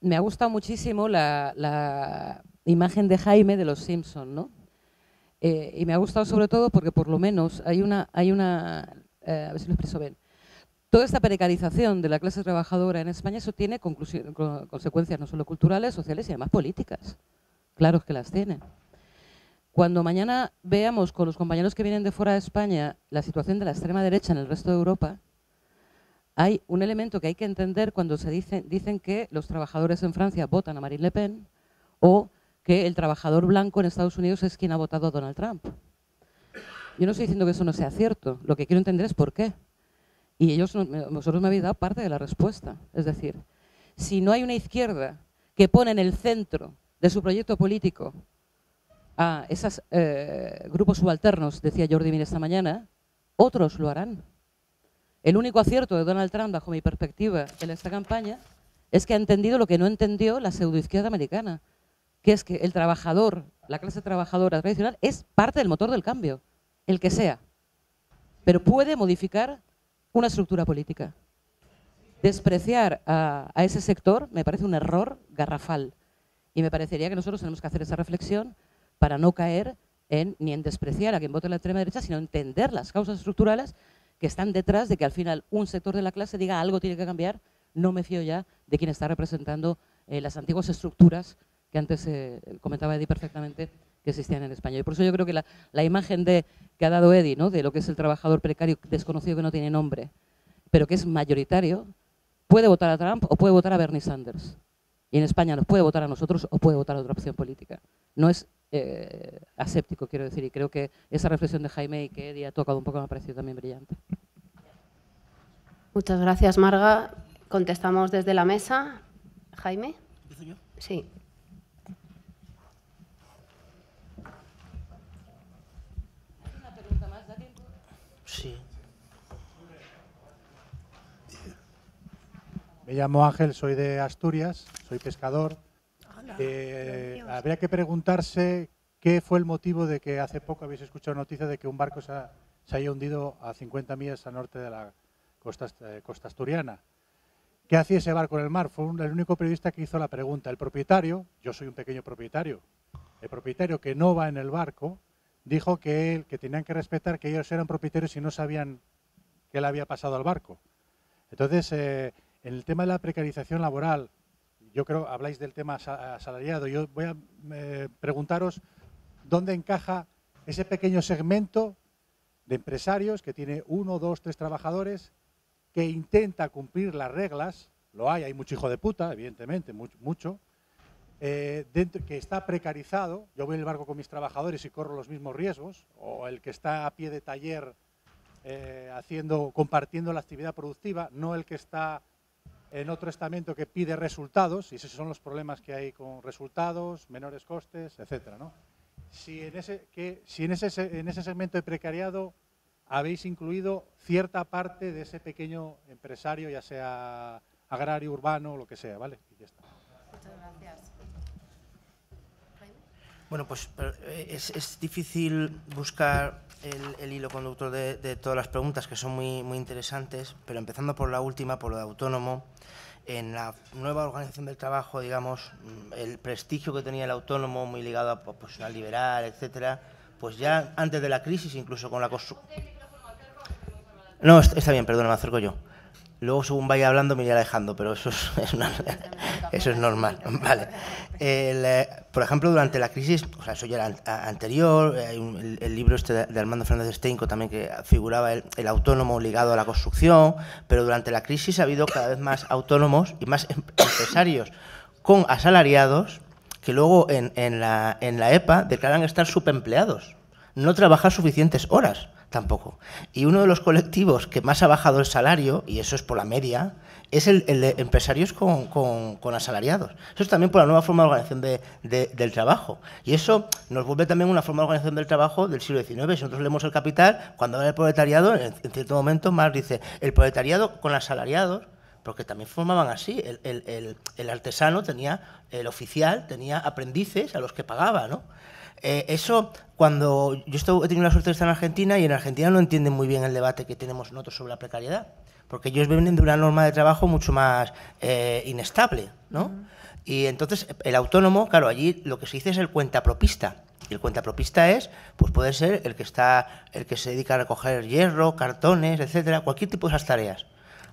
me ha gustado muchísimo la, imagen de Jaime de los Simpson, ¿no? y me ha gustado sobre todo porque por lo menos hay una, hay una, a ver si lo expreso bien, Toda esta precarización de la clase trabajadora en España, eso tiene consecuencias no solo culturales, sociales y además políticas. Claro que las tiene. Cuando mañana veamos con los compañeros que vienen de fuera de España la situación de la extrema derecha en el resto de Europa, hay un elemento que hay que entender cuando se dicen que los trabajadores en Francia votan a Marine Le Pen o que el trabajador blanco en Estados Unidos es quien ha votado a Donald Trump. Yo no estoy diciendo que eso no sea cierto, lo que quiero entender es por qué. Y ellos, vosotros me habéis dado parte de la respuesta. Es decir, si no hay una izquierda que pone en el centro de su proyecto político a esos eh, grupos subalternos, decía Jordi Mir esta mañana, otros lo harán. El único acierto de Donald Trump, bajo mi perspectiva, en esta campaña, es que ha entendido lo que no entendió la pseudoizquierda americana, que es que el trabajador, la clase trabajadora tradicional, es parte del motor del cambio, el que sea. Pero puede modificar una estructura política. Despreciar a, ese sector me parece un error garrafal y me parecería que nosotros tenemos que hacer esa reflexión para no caer en, ni en despreciar a quien vote la extrema derecha, sino entender las causas estructurales que están detrás de que al final un sector de la clase diga algo tiene que cambiar, no me fío ya de quien está representando eh, las antiguas estructuras que antes eh, comentaba Eddie perfectamente que existían en España. Y por eso yo creo que la, imagen de, que ha dado Eddie, ¿no? de lo que es el trabajador precario desconocido que no tiene nombre, pero que es mayoritario, puede votar a Trump o puede votar a Bernie Sanders. Y en España nos puede votar a nosotros o puede votar a otra opción política. No es eh, aséptico, quiero decir, y creo que esa reflexión de Jaime y que Eddie ha tocado un poco me ha parecido también brillante. Muchas gracias, Marga. Contestamos desde la mesa. Jaime. Sí. Me llamo Ángel, soy de Asturias, soy pescador. Eh, habría que preguntarse qué fue el motivo de que hace poco habéis escuchado noticia de que un barco se, haya hundido a 50 millas al norte de la eh, costa, asturiana. ¿Qué hacía ese barco en el mar? Fue el único periodista que hizo la pregunta. El propietario, yo soy un pequeño propietario, el propietario que no va en el barco, dijo que, que tenían que respetar que ellos eran propietarios y no sabían qué le había pasado al barco. Entonces, eh, en el tema de la precarización laboral, yo creo, habláis del tema asalariado, yo voy a eh, preguntaros dónde encaja ese pequeño segmento de empresarios que tiene uno, dos, tres trabajadores, que intenta cumplir las reglas, lo hay, hay mucho hijo de puta, evidentemente, mucho, mucho eh, dentro, que está precarizado, yo voy en el barco con mis trabajadores y corro los mismos riesgos, o el que está a pie de taller eh, haciendo, compartiendo la actividad productiva, no el que está en otro estamento que pide resultados, y esos son los problemas que hay con resultados, menores costes, etcétera. Si, en ese, que, si en, ese, en ese segmento de precariado habéis incluido cierta parte de ese pequeño empresario, ya sea agrario, urbano, lo que sea, ¿vale? Y está. Muchas gracias. Bueno, pues eh, es, difícil buscar el, hilo conductor de, todas las preguntas, que son muy, muy interesantes, pero empezando por la última, por lo de autónomo, en la nueva organización del trabajo, digamos, mm, el prestigio que tenía el autónomo, muy ligado a pues, pues, la liberal, etcétera, pues ya antes de la crisis, incluso con la... No, está bien, perdón, me acerco yo. Luego, según vaya hablando, me iré alejando, pero eso es, eso es normal. Vale. Eh, por ejemplo, durante la crisis, o sea, eso ya era anterior, el, libro este de Armando Fernández Steinco también que figuraba el, autónomo ligado a la construcción, pero durante la crisis ha habido cada vez más autónomos y más em, empresarios con asalariados que luego en, la, en la EPA declaran estar subempleados, no trabajar suficientes horas tampoco. Y uno de los colectivos que más ha bajado el salario, y eso es por la media, es el, de empresarios con, asalariados. Eso es también por la nueva forma de organización del trabajo. Y eso nos vuelve también una forma de organización del trabajo del siglo XIX. Si nosotros leemos el capital, cuando habla del proletariado, en, cierto momento Marx dice, el proletariado con asalariados, porque también formaban así. El, el, artesano tenía, el oficial tenía aprendices a los que pagaba, ¿no? Eh, eso, cuando yo estoy, he tenido la suerte de estar en Argentina y en Argentina no entienden muy bien el debate que tenemos nosotros sobre la precariedad, porque ellos vienen de una norma de trabajo mucho más eh, inestable, ¿no? Y entonces el autónomo, claro, allí lo que se dice es el cuentapropista. Y el cuentapropista es, pues puede ser el que está, el que se dedica a recoger hierro, cartones, etcétera, cualquier tipo de esas tareas.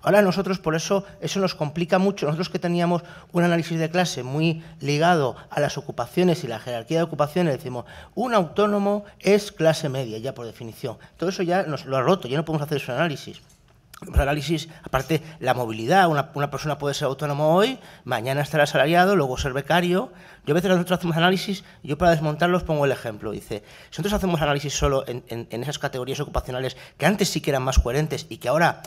Ahora nosotros, por eso, eso nos complica mucho. Nosotros que teníamos un análisis de clase muy ligado a las ocupaciones y la jerarquía de ocupaciones, decimos, un autónomo es clase media, ya por definición. Todo eso ya nos lo ha roto, ya no podemos hacer ese análisis análisis, aparte la movilidad, una, una, persona puede ser autónomo hoy, mañana estará asalariado, luego ser becario, yo a veces nosotros hacemos análisis, yo para desmontarlos pongo el ejemplo. Dice, si nosotros hacemos análisis solo en, esas categorías ocupacionales que antes sí que eran más coherentes y que ahora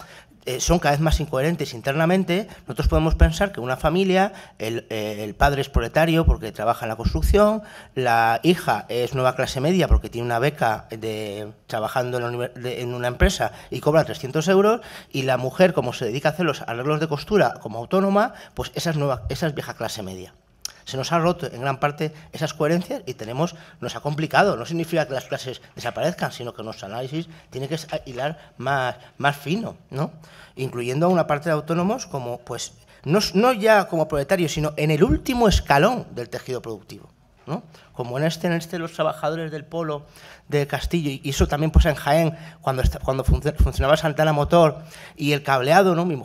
eh, son cada vez más incoherentes internamente, nosotros podemos pensar que una familia, eh, el, padre es proletario porque trabaja en la construcción, la hija es nueva clase media porque tiene una beca trabajando en, una empresa y cobra 300 euros, y la mujer, como se dedica a hacer los arreglos de costura como autónoma, pues esa nueva, esa es vieja clase media se nos ha roto en gran parte esas coherencias y tenemos, nos ha complicado. No significa que las clases desaparezcan, sino que nuestro análisis tiene que hilar más, más fino, ¿no? Incluyendo a una parte de autónomos como, pues, no, no ya como proletarios, sino en el último escalón del tejido productivo. Como en este, en este los trabajadores del polo de Castillo, y eso también pues en Jaén, cuando, cuando funcionaba Santana Motor y el cableado, ¿no? Mi,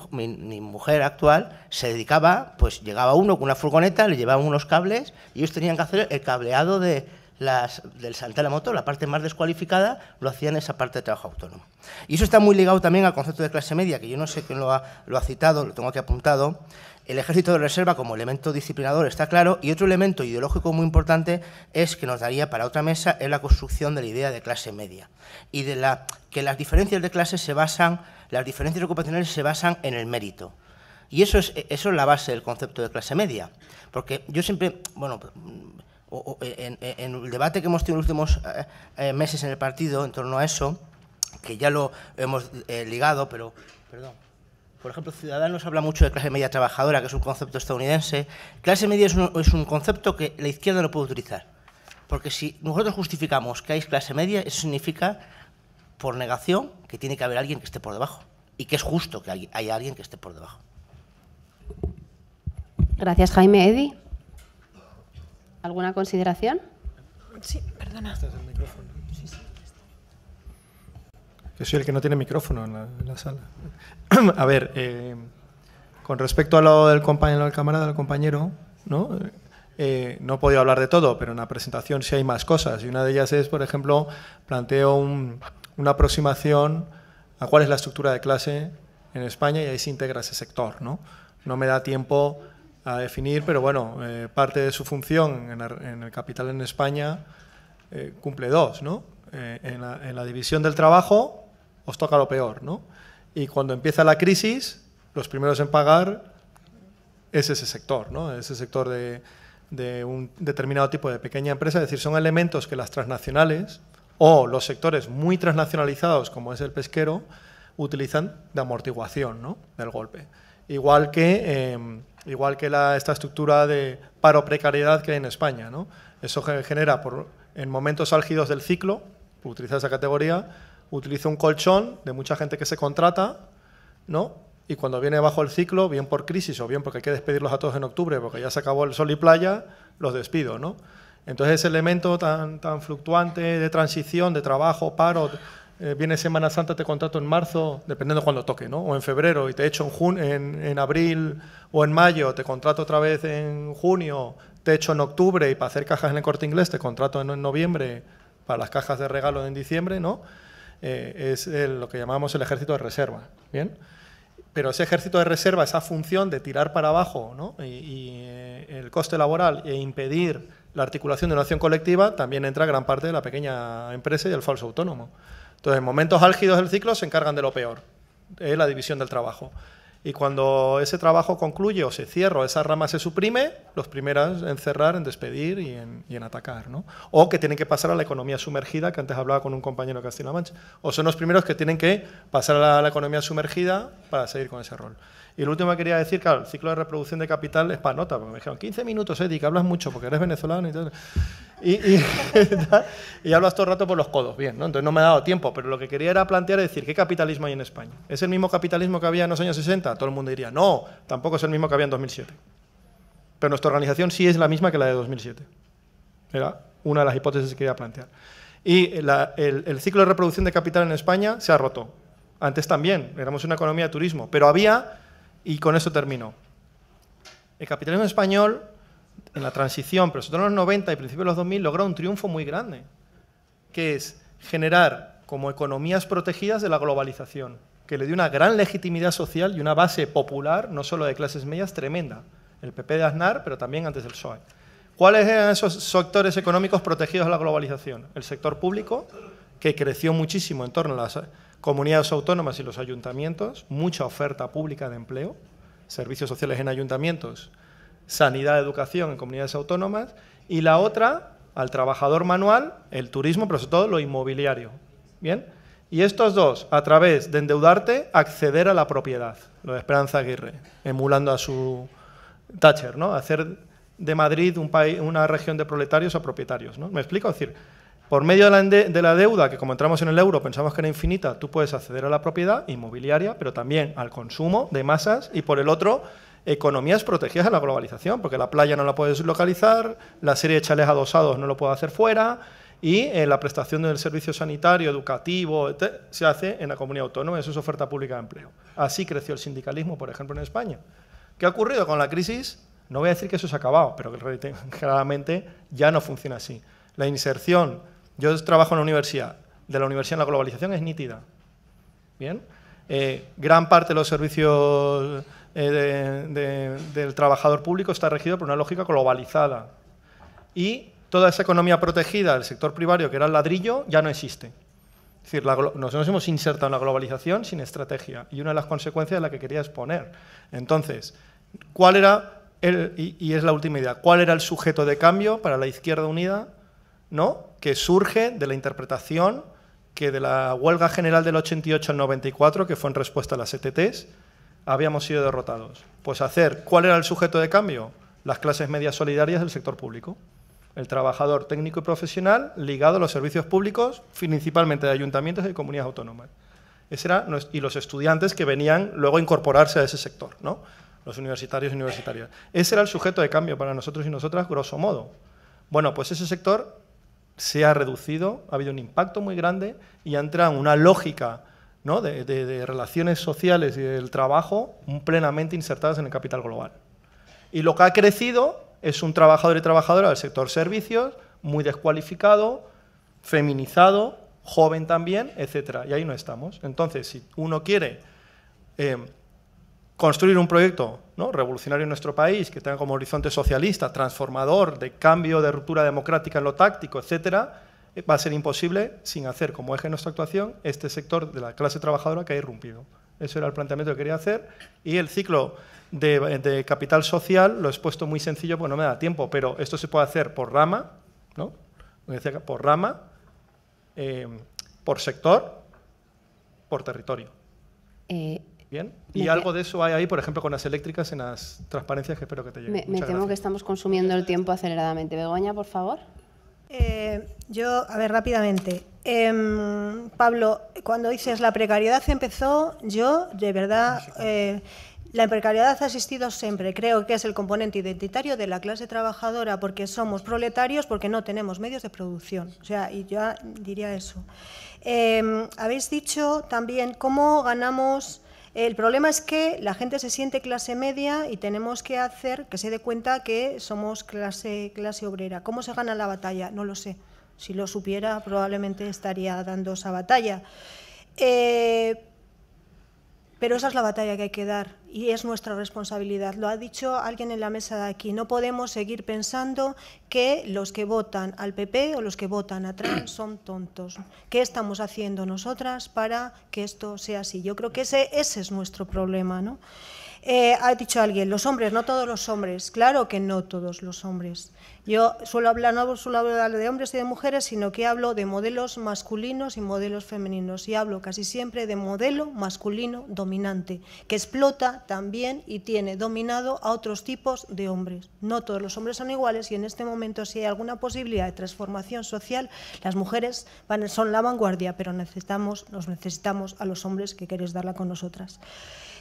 mujer actual se dedicaba, pues llegaba uno con una furgoneta, le llevaban unos cables y ellos tenían que hacer el cableado de, las, del Santana Motor, la parte más descualificada, lo hacían esa parte de trabajo autónomo. Y eso está muy ligado también al concepto de clase media, que yo no sé quién lo ha, lo ha citado, lo tengo aquí apuntado, el ejército de reserva como elemento disciplinador está claro y otro elemento ideológico muy importante es que nos daría para otra mesa es la construcción de la idea de clase media y de la que las diferencias de clase se basan, las diferencias ocupacionales se basan en el mérito. Y eso es, eso es la base del concepto de clase media. Porque yo siempre, bueno, pues, en, en el debate que hemos tenido en los últimos eh, eh, meses en el partido en torno a eso, que ya lo hemos eh, ligado, pero, perdón, por ejemplo, Ciudadanos habla mucho de clase media trabajadora, que es un concepto estadounidense. Clase media es un, concepto que la izquierda no puede utilizar. Porque si nosotros justificamos que hay clase media, eso significa, por negación, que tiene que haber alguien que esté por debajo. Y que es justo que haya alguien que esté por debajo. Gracias, Jaime. Edi, ¿alguna consideración? Sí, perdona. Yo soy el que no tiene micrófono en la, sala. a ver, eh, con respecto al lo del compañero, camarada, del compañero, eh, ¿no? he podido hablar de todo, pero en la presentación sí hay más cosas. Y una de ellas es, por ejemplo, planteo una aproximación a cuál es la estructura de clase en España y ahí se integra ese sector. No, no me da tiempo a definir, pero bueno, eh, parte de su función en, el capital en España cumple dos, ¿no? en la división del trabajo os toca lo peor, ¿no? Y cuando empieza la crisis, los primeros en pagar es ese sector, ¿no? Ese sector de, un determinado tipo de pequeña empresa. Es decir, son elementos que las transnacionales o los sectores muy transnacionalizados, como es el pesquero, utilizan de amortiguación ¿no? del golpe. Igual que, em, igual que esta estructura de paro-precariedad que hay en España. ¿no? Eso genera, por, en momentos álgidos del ciclo, utiliza esa categoría, utilizo un colchón de mucha gente que se contrata, ¿no? Y cuando viene bajo el ciclo, bien por crisis o bien porque hay que despedirlos a todos en octubre porque ya se acabó el sol y playa, los despido, ¿no? Entonces ese elemento tan, tan fluctuante de transición, de trabajo, paro, eh, viene Semana Santa, te contrato en marzo, dependiendo de cuando toque, ¿no? O en febrero y te echo en, en, abril o en mayo, te contrato otra vez en junio, te echo en octubre y para hacer cajas en el corte inglés te contrato en, en noviembre, para las cajas de regalo en diciembre, ¿no? Eh, es lo que llamamos el ejército de reserva. ¿bien? Pero ese ejército de reserva, esa función de tirar para abajo y, eh, el coste laboral e impedir la articulación de una acción colectiva, también entra gran parte de la pequeña empresa y el falso autónomo. Entonces, en momentos álgidos del ciclo se encargan de lo peor, es la división del trabajo. Y cuando ese trabajo concluye o se cierra o esa rama se suprime, los primeros en cerrar, en despedir y en, atacar. ¿no? O que tienen que pasar a la economía sumergida, que antes hablaba con un compañero de Castilla-La Mancha. O son los primeros que tienen que pasar a la economía sumergida para seguir con ese rol. Y lo último que quería decir, claro, el ciclo de reproducción de capital es para nota, porque me dijeron, 15 minutos, Eddie, que hablas mucho porque eres venezolano y todo Y, hablas todo el rato por los codos, bien, ¿no? Entonces no me ha dado tiempo, pero lo que quería era plantear y decir, ¿qué capitalismo hay en España? ¿Es el mismo capitalismo que había en los años 60? Todo el mundo diría, no, tampoco es el mismo que había en 2007. Pero nuestra organización sí es la misma que la de 2007. Era una de las hipótesis que quería plantear. Y el ciclo de reproducción de capital en España se ha roto. Antes también, éramos una economía de turismo, pero había y con eso termino. El capitalismo español, en la transición, pero sobre todo en los 90 y principios de los 2000, logró un triunfo muy grande, que es generar como economías protegidas de la globalización, que le dio una gran legitimidad social y una base popular, no solo de clases medias, tremenda. El PP de Aznar, pero también antes del PSOE. ¿Cuáles eran esos sectores económicos protegidos de la globalización? El sector público, que creció muchísimo en torno a las comunidades autónomas y los ayuntamientos, mucha oferta pública de empleo, servicios sociales en ayuntamientos, sanidad, educación en comunidades autónomas, y la otra, al trabajador manual, el turismo, pero sobre todo lo inmobiliario. ¿Bien? Y estos dos, a través de endeudarte, acceder a la propiedad, lo de Esperanza Aguirre, emulando a su Thatcher, ¿no? Hacer de Madrid un país, una región de proletarios a propietarios, ¿no? ¿Me explico? Es decir, por medio de la, deuda, que como entramos en el euro pensamos que era infinita, tú puedes acceder a la propiedad inmobiliaria, pero también al consumo de masas y por el otro, economías protegidas a la globalización, porque la playa no la puedes localizar, la serie de chales adosados no lo puedo hacer fuera y eh, la prestación del servicio sanitario, educativo, se hace en la comunidad autónoma, eso es oferta pública de empleo. Así creció el sindicalismo, por ejemplo, en España. ¿Qué ha ocurrido con la crisis? No voy a decir que eso se ha acabado, pero que claramente ya no funciona así. La inserción yo trabajo en la universidad. De la universidad la globalización es nítida. Bien. Eh, gran parte de los servicios eh, del trabajador público está regido por una lógica globalizada. Y toda esa economía protegida del sector privado, que era el ladrillo, ya no existe. Es decir, hemos insertado en la globalización sin estrategia. Y una de las consecuencias es la que quería exponer. Entonces, ¿cuál era, el, y es la última idea, cuál era el sujeto de cambio para la izquierda unida ¿no? que surge de la interpretación que de la huelga general del 88 al 94, que fue en respuesta a las ETTs, habíamos sido derrotados. Pues hacer, ¿cuál era el sujeto de cambio? Las clases medias solidarias del sector público. El trabajador técnico y profesional ligado a los servicios públicos, principalmente de ayuntamientos y comunidades autónomas. Ese era, y los estudiantes que venían luego a incorporarse a ese sector, ¿no? los universitarios y universitarias. Ese era el sujeto de cambio para nosotros y nosotras, grosso modo. Bueno, pues ese sector se ha reducido, ha habido un impacto muy grande y entra en una lógica ¿no? de, relaciones sociales y del trabajo plenamente insertadas en el capital global. Y lo que ha crecido es un trabajador y trabajadora del sector servicios muy descualificado, feminizado, joven también, etc. Y ahí no estamos. Entonces, si uno quiere eh, construir un proyecto revolucionario en nuestro país, que tenga como horizonte socialista, transformador, de cambio, de ruptura democrática en lo táctico, etcétera, eh, va a ser imposible sin hacer como eje de nuestra actuación este sector de la clase trabajadora que ha irrumpido. Ese era el planteamiento que quería hacer y el ciclo de, capital social lo he expuesto muy sencillo pues no me da tiempo, pero esto se puede hacer por rama, ¿no? por rama, eh, por sector, por territorio. Eh, Bien. Y algo de eso hay ahí, por ejemplo, con las eléctricas en las transparencias que espero que te lleguen. Me, temo que estamos consumiendo el tiempo aceleradamente. Begoña, por favor. Eh, yo, a ver, rápidamente. Em, Pablo, cuando dices la precariedad empezó, yo, de verdad, eh, la precariedad ha existido siempre. Creo que es el componente identitario de la clase trabajadora porque somos proletarios, porque no tenemos medios de producción. O sea, y yo diría eso. Em, habéis dicho también cómo ganamos el problema es que la gente se siente clase media y tenemos que hacer que se dé cuenta que somos clase, clase obrera. ¿Cómo se gana la batalla? No lo sé. Si lo supiera, probablemente estaría dando esa batalla. Eh, pero esa es la batalla que hay que dar y es nuestra responsabilidad. Lo ha dicho alguien en la mesa de aquí. No podemos seguir pensando que los que votan al PP o los que votan a Trump son tontos. ¿Qué estamos haciendo nosotras para que esto sea así? Yo creo que ese, ese es nuestro problema. ¿no? Eh, ha dicho alguien, los hombres, no todos los hombres. Claro que no todos los hombres. Yo suelo hablar, no suelo hablar de hombres y de mujeres, sino que hablo de modelos masculinos y modelos femeninos. Y hablo casi siempre de modelo masculino dominante, que explota también y tiene dominado a otros tipos de hombres. No todos los hombres son iguales y en este momento, si hay alguna posibilidad de transformación social, las mujeres son la vanguardia, pero necesitamos, nos necesitamos a los hombres que queréis darla con nosotras.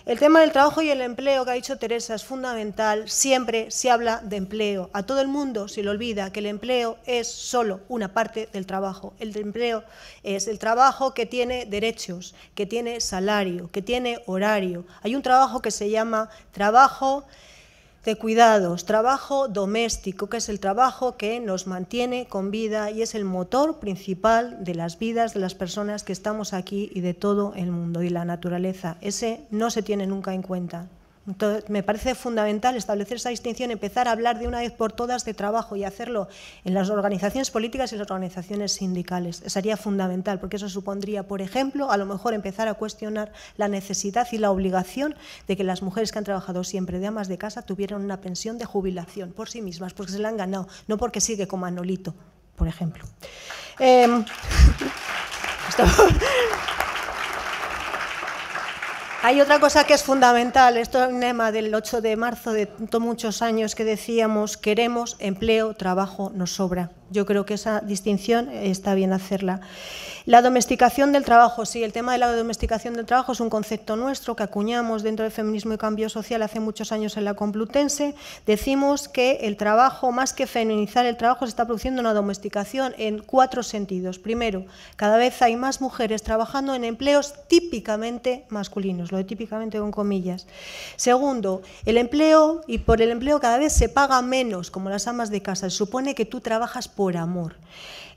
El tema del trabajo y el empleo que ha dicho Teresa es fundamental. Siempre se habla de empleo. A todo el mundo se le olvida que el empleo es solo una parte del trabajo. El empleo es el trabajo que tiene derechos, que tiene salario, que tiene horario. Hay un trabajo que se llama trabajo de cuidados, trabajo doméstico, que es el trabajo que nos mantiene con vida y es el motor principal de las vidas de las personas que estamos aquí y de todo el mundo y la naturaleza. Ese no se tiene nunca en cuenta. Entonces, me parece fundamental establecer esa distinción, empezar a hablar de una vez por todas de trabajo y hacerlo en las organizaciones políticas y las organizaciones sindicales. Sería fundamental, porque eso supondría, por ejemplo, a lo mejor empezar a cuestionar la necesidad y la obligación de que las mujeres que han trabajado siempre de amas de casa tuvieran una pensión de jubilación por sí mismas, porque se la han ganado, no porque sigue como anolito, por ejemplo. Em, Hay otra cosa que es fundamental, esto es un tema del 8 de marzo de muchos años que decíamos, queremos empleo, trabajo, nos sobra. Yo creo que esa distinción está bien hacerla. La domesticación del trabajo, sí, el tema de la domesticación del trabajo es un concepto nuestro que acuñamos dentro del feminismo y cambio social hace muchos años en la Complutense. Decimos que el trabajo, más que feminizar el trabajo, se está produciendo una domesticación en cuatro sentidos. Primero, cada vez hay más mujeres trabajando en empleos típicamente masculinos, lo de típicamente con comillas. Segundo, el empleo, y por el empleo cada vez se paga menos, como las amas de casa. supone que tú trabajas por amor.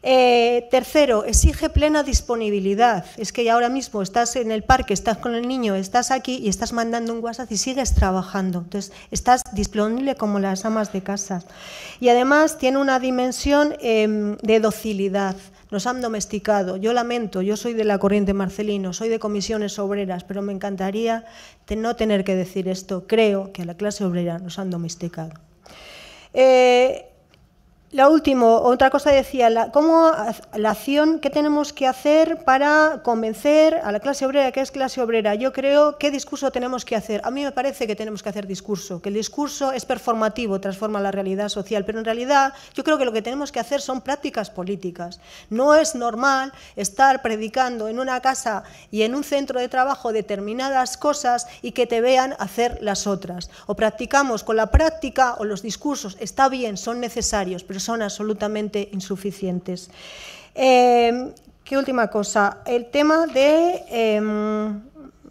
Eh, tercero, exige plena disponibilidad. Es que ahora mismo estás en el parque, estás con el niño, estás aquí y estás mandando un WhatsApp y sigues trabajando. Entonces, estás disponible como las amas de casa. Y además tiene una dimensión em, de docilidad. Nos han domesticado. Yo lamento, yo soy de la corriente Marcelino, soy de comisiones obreras, pero me encantaría no tener que decir esto. Creo que a la clase obrera nos han domesticado. Eh, la última, otra cosa decía, la, ¿cómo la acción que tenemos que hacer para convencer a la clase obrera que es clase obrera? Yo creo, ¿qué discurso tenemos que hacer? A mí me parece que tenemos que hacer discurso, que el discurso es performativo, transforma la realidad social, pero en realidad yo creo que lo que tenemos que hacer son prácticas políticas. No es normal estar predicando en una casa y en un centro de trabajo determinadas cosas y que te vean hacer las otras. O practicamos con la práctica o los discursos, está bien, son necesarios, pero son absolutamente insuficientes. Em, ¿Qué última cosa? El tema de... Em,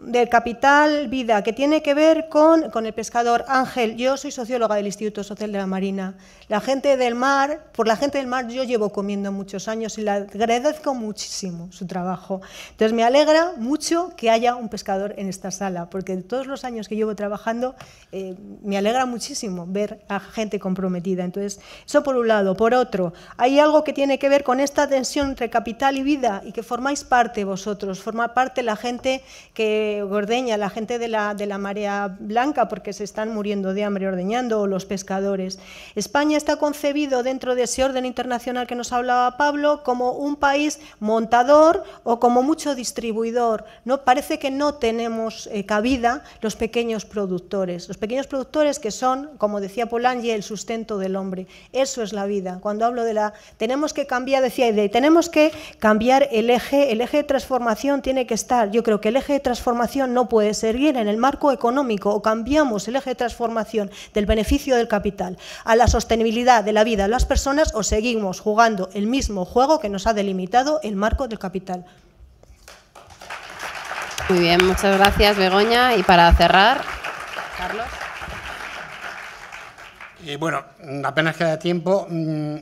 del Capital Vida, que tiene que ver con, con, el pescador Ángel. Yo soy socióloga del Instituto Social de la Marina. La gente del mar, por la gente del mar yo llevo comiendo muchos años y le agradezco muchísimo su trabajo. Entonces me alegra mucho que haya un pescador en esta sala, porque todos los años que llevo trabajando eh, me alegra muchísimo ver a gente comprometida. Entonces, eso por un lado. Por otro, hay algo que tiene que ver con esta tensión entre capital y vida y que formáis parte vosotros, forma parte la gente que la gente de la, de la marea blanca, porque se están muriendo de hambre ordeñando, o los pescadores. España está concebido dentro de ese orden internacional que nos hablaba Pablo como un país montador o como mucho distribuidor. ¿no? Parece que no tenemos eh, cabida los pequeños productores, los pequeños productores que son, como decía Polanyi, el sustento del hombre. Eso es la vida. Cuando hablo de la... Tenemos que cambiar, decía Ide, tenemos que cambiar el eje, el eje de transformación tiene que estar, yo creo que el eje de transformación no puede seguir en el marco económico o cambiamos el eje de transformación del beneficio del capital a la sostenibilidad de la vida de las personas o seguimos jugando el mismo juego que nos ha delimitado el marco del capital. Muy bien, muchas gracias Begoña. Y para cerrar, Carlos. y eh, bueno, apenas queda tiempo. Mm,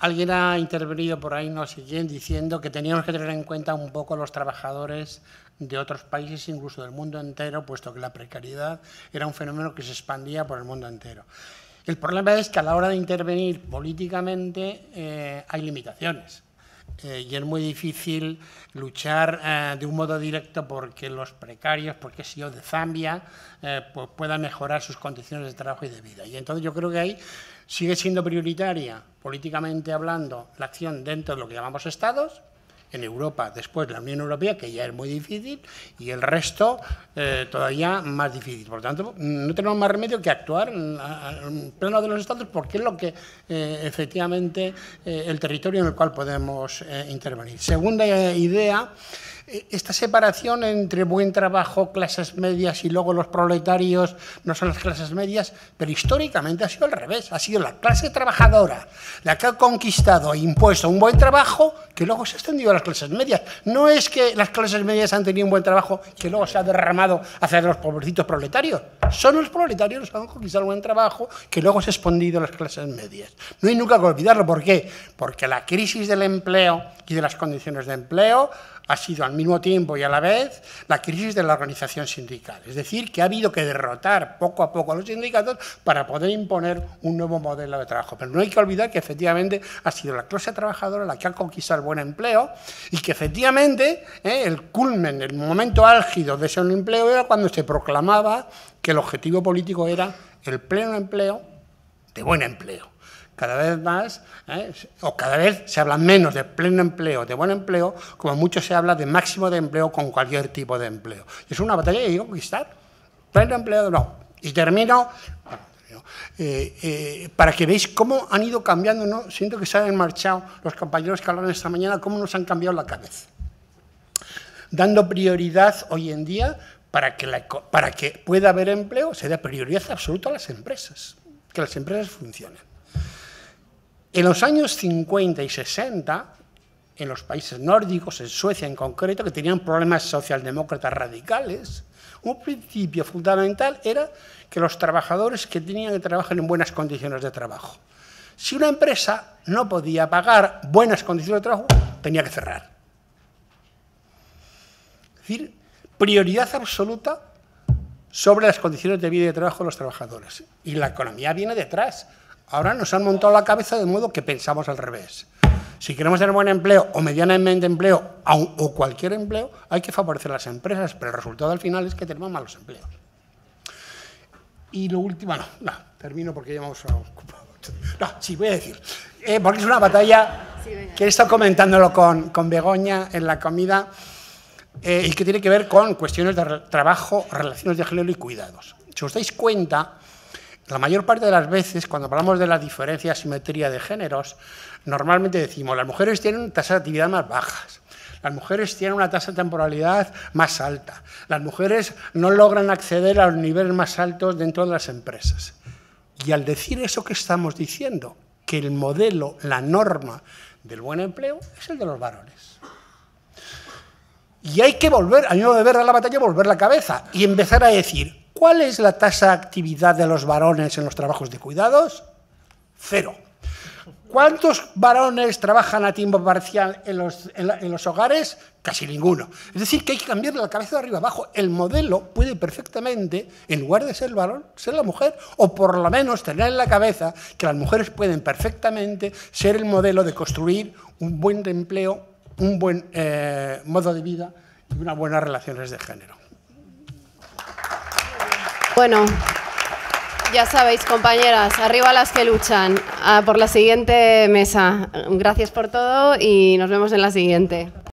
alguien ha intervenido por ahí, no sé quién, diciendo que teníamos que tener en cuenta un poco los trabajadores de otros países, incluso del mundo entero, puesto que la precariedad era un fenómeno que se expandía por el mundo entero. El problema es que a la hora de intervenir políticamente eh, hay limitaciones. Eh, y es muy difícil luchar eh, de un modo directo porque los precarios, porque si yo de Zambia, pues puedan mejorar sus condiciones de trabajo y de vida. Y entonces yo creo que ahí sigue siendo prioritaria, políticamente hablando, la acción dentro de lo que llamamos estados, en Europa, después la Unión Europea, que ya es muy difícil, y el resto eh, todavía más difícil. Por lo tanto, no tenemos más remedio que actuar en, pleno de los estados porque es lo que eh, efectivamente eh, el territorio en el cual podemos intervenir. Segunda idea eh, esta separación entre buen trabajo, clases medias y luego los proletarios no son las clases medias, pero históricamente ha sido al revés, ha sido la clase trabajadora la que ha conquistado e impuesto un buen trabajo que luego se ha extendido a las clases medias. No es que las clases medias han tenido un buen trabajo que luego se ha derramado hacia los pobrecitos proletarios, son los proletarios los que han conquistado un buen trabajo que luego se ha expandido a las clases medias. No hay nunca que olvidarlo, ¿por qué? Porque la crisis del empleo y de las condiciones de empleo ha sido al mismo tiempo y a la vez la crisis de la organización sindical. Es decir, que ha habido que derrotar poco a poco a los sindicatos para poder imponer un nuevo modelo de trabajo. Pero no hay que olvidar que efectivamente ha sido la clase trabajadora la que ha conquistado el buen empleo y que efectivamente eh, el culmen, el momento álgido de ese empleo era cuando se proclamaba que el objetivo político era el pleno empleo de buen empleo cada vez más, ¿eh? o cada vez se habla menos de pleno empleo, de buen empleo, como mucho se habla de máximo de empleo con cualquier tipo de empleo. Es una batalla que hay que conquistar. Pleno empleo no. Y termino, eh, eh, para que veáis cómo han ido cambiando, ¿no? siento que se han marchado los compañeros que hablan esta mañana, cómo nos han cambiado la cabeza. Dando prioridad hoy en día para que, para que pueda haber empleo, se da prioridad absoluta a las empresas, que las empresas funcionen. En los años 50 y 60, en los países nórdicos, en Suecia en concreto, que tenían problemas socialdemócratas radicales, un principio fundamental era que los trabajadores que tenían que trabajar en buenas condiciones de trabajo. Si una empresa no podía pagar buenas condiciones de trabajo, tenía que cerrar. Es decir, prioridad absoluta sobre las condiciones de vida y de trabajo de los trabajadores. Y la economía viene detrás. Ahora nos han montado la cabeza de modo que pensamos al revés. Si queremos tener buen empleo o medianamente empleo o cualquier empleo, hay que favorecer las empresas, pero el resultado al final es que tenemos malos empleos. Y lo último, no, no, termino porque ya hemos No, sí, voy a decir. Eh, porque es una batalla que he estado comentándolo con, con Begoña en la comida eh, y que tiene que ver con cuestiones de trabajo, relaciones de género y cuidados. Si os dais cuenta, la mayor parte de las veces, cuando hablamos de la diferencia asimetría de géneros, normalmente decimos, las mujeres tienen tasas de actividad más bajas, las mujeres tienen una tasa de temporalidad más alta, las mujeres no logran acceder a los niveles más altos dentro de las empresas. Y al decir eso que estamos diciendo, que el modelo, la norma del buen empleo es el de los varones. Y hay que volver, a mí me ver a la batalla, volver la cabeza y empezar a decir, ¿Cuál es la tasa de actividad de los varones en los trabajos de cuidados? Cero. ¿Cuántos varones trabajan a tiempo parcial en los, hogares? Casi ninguno. Es decir, que hay que cambiar la cabeza de arriba abajo. El modelo puede perfectamente, en lugar de ser el varón, ser la mujer, o por lo menos tener en la cabeza que las mujeres pueden perfectamente ser el modelo de construir un buen empleo, un buen eh, modo de vida y unas buenas relaciones de género. Bueno, ya sabéis, compañeras, arriba las que luchan. Ah, por la siguiente mesa. Gracias por todo y nos vemos en la siguiente.